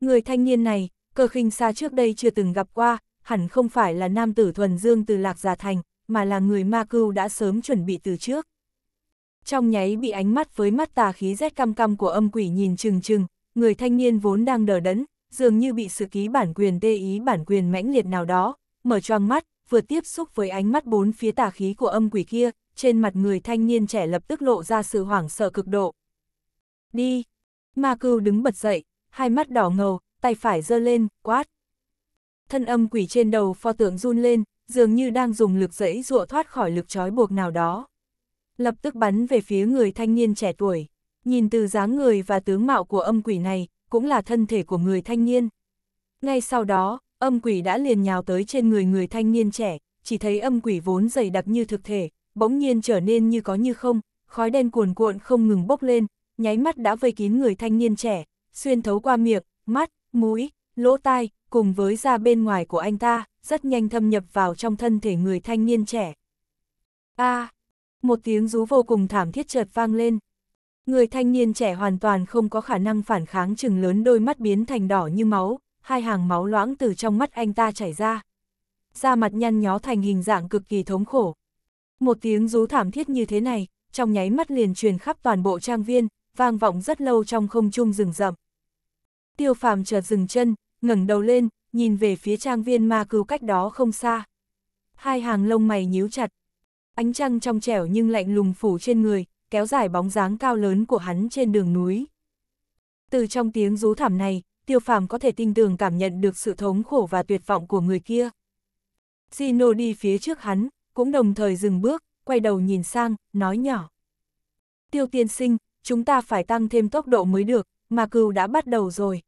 Người thanh niên này, cơ khinh xa trước đây chưa từng gặp qua, hẳn không phải là nam tử thuần dương từ lạc già thành, mà là người ma cưu đã sớm chuẩn bị từ trước. Trong nháy bị ánh mắt với mắt tà khí rét cam cam của âm quỷ nhìn chừng chừng, người thanh niên vốn đang đờ đẫn, dường như bị sự ký bản quyền tê ý bản quyền mãnh liệt nào đó, mở choang mắt, vừa tiếp xúc với ánh mắt bốn phía tà khí của âm quỷ kia, trên mặt người thanh niên trẻ lập tức lộ ra sự hoảng sợ cực độ. Đi! Ma cưu đứng bật dậy, hai mắt đỏ ngầu, tay phải giơ lên, quát. Thân âm quỷ trên đầu pho tượng run lên, dường như đang dùng lực dẫy dụa thoát khỏi lực trói buộc nào đó. Lập tức bắn về phía người thanh niên trẻ tuổi, nhìn từ dáng người và tướng mạo của âm quỷ này, cũng là thân thể của người thanh niên. Ngay sau đó, âm quỷ đã liền nhào tới trên người người thanh niên trẻ, chỉ thấy âm quỷ vốn dày đặc như thực thể, bỗng nhiên trở nên như có như không, khói đen cuồn cuộn không ngừng bốc lên, nháy mắt đã vây kín người thanh niên trẻ, xuyên thấu qua miệng, mắt, mũi, lỗ tai, cùng với da bên ngoài của anh ta, rất nhanh thâm nhập vào trong thân thể người thanh niên trẻ. A, à, một tiếng rú vô cùng thảm thiết chợt vang lên. Người thanh niên trẻ hoàn toàn không có khả năng phản kháng chừng lớn đôi mắt biến thành đỏ như máu, hai hàng máu loãng từ trong mắt anh ta chảy ra. Da mặt nhăn nhó thành hình dạng cực kỳ thống khổ, một tiếng rú thảm thiết như thế này, trong nháy mắt liền truyền khắp toàn bộ trang viên, vang vọng rất lâu trong không trung rừng rậm. Tiêu phàm chợt dừng chân, ngẩng đầu lên, nhìn về phía trang viên ma cừu cách đó không xa. Hai hàng lông mày nhíu chặt. Ánh trăng trong trẻo nhưng lạnh lùng phủ trên người, kéo dài bóng dáng cao lớn của hắn trên đường núi. Từ trong tiếng rú thảm này, tiêu phàm có thể tinh tường cảm nhận được sự thống khổ và tuyệt vọng của người kia. Gino đi phía trước hắn, cũng đồng thời dừng bước, quay đầu nhìn sang, nói nhỏ. Tiêu tiên sinh, chúng ta phải tăng thêm tốc độ mới được, mà cừu đã bắt đầu rồi.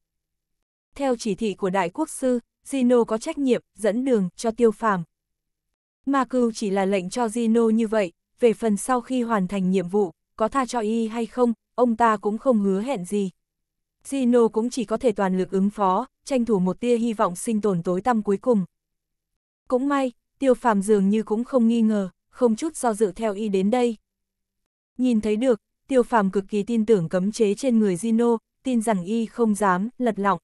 Theo chỉ thị của đại quốc sư, Zino có trách nhiệm dẫn đường cho tiêu phàm. Mà cừu chỉ là lệnh cho Zino như vậy, về phần sau khi hoàn thành nhiệm vụ, có tha cho y hay không, ông ta cũng không hứa hẹn gì. Zino cũng chỉ có thể toàn lực ứng phó, tranh thủ một tia hy vọng sinh tồn tối tăm cuối cùng. Cũng may, tiêu phàm dường như cũng không nghi ngờ, không chút do dự theo y đến đây. Nhìn thấy được, tiêu phàm cực kỳ tin tưởng cấm chế trên người Zino, tin rằng y không dám, lật lọng.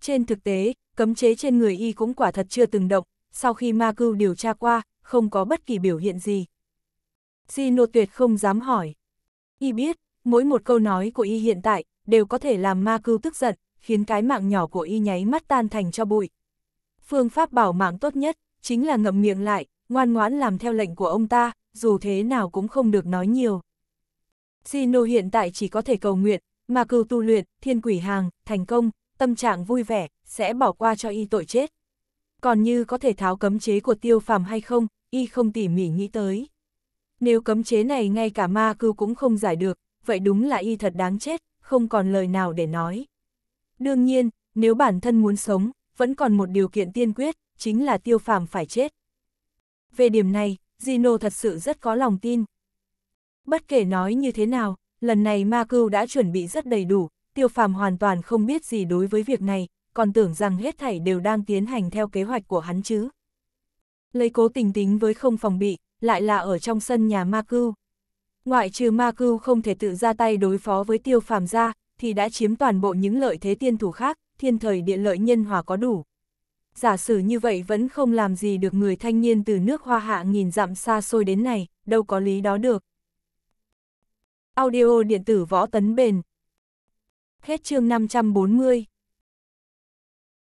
Trên thực tế, cấm chế trên người y cũng quả thật chưa từng động, sau khi ma cưu điều tra qua, không có bất kỳ biểu hiện gì. Zino tuyệt không dám hỏi. Y biết, mỗi một câu nói của y hiện tại, đều có thể làm ma cưu tức giận, khiến cái mạng nhỏ của y nháy mắt tan thành cho bụi. Phương pháp bảo mạng tốt nhất, chính là ngậm miệng lại, ngoan ngoãn làm theo lệnh của ông ta, dù thế nào cũng không được nói nhiều. Sino hiện tại chỉ có thể cầu nguyện, mà cừu tu luyện, thiên quỷ hàng, thành công, tâm trạng vui vẻ, sẽ bỏ qua cho y tội chết. Còn như có thể tháo cấm chế của tiêu phàm hay không, y không tỉ mỉ nghĩ tới. Nếu cấm chế này ngay cả ma cưu cũng không giải được, vậy đúng là y thật đáng chết, không còn lời nào để nói. Đương nhiên, nếu bản thân muốn sống, vẫn còn một điều kiện tiên quyết, chính là tiêu phàm phải chết. Về điểm này, Gino thật sự rất có lòng tin. Bất kể nói như thế nào, lần này ma cưu đã chuẩn bị rất đầy đủ, tiêu phàm hoàn toàn không biết gì đối với việc này, còn tưởng rằng hết thảy đều đang tiến hành theo kế hoạch của hắn chứ. Lấy cố tình tính với không phòng bị, lại là ở trong sân nhà ma cưu. Ngoại trừ ma cưu không thể tự ra tay đối phó với tiêu phàm ra, thì đã chiếm toàn bộ những lợi thế tiên thủ khác, thiên thời địa lợi nhân hòa có đủ giả sử như vậy vẫn không làm gì được người thanh niên từ nước hoa hạ nghìn dặm xa xôi đến này, đâu có lý đó được. Audio điện tử võ tấn bền Hết chương 540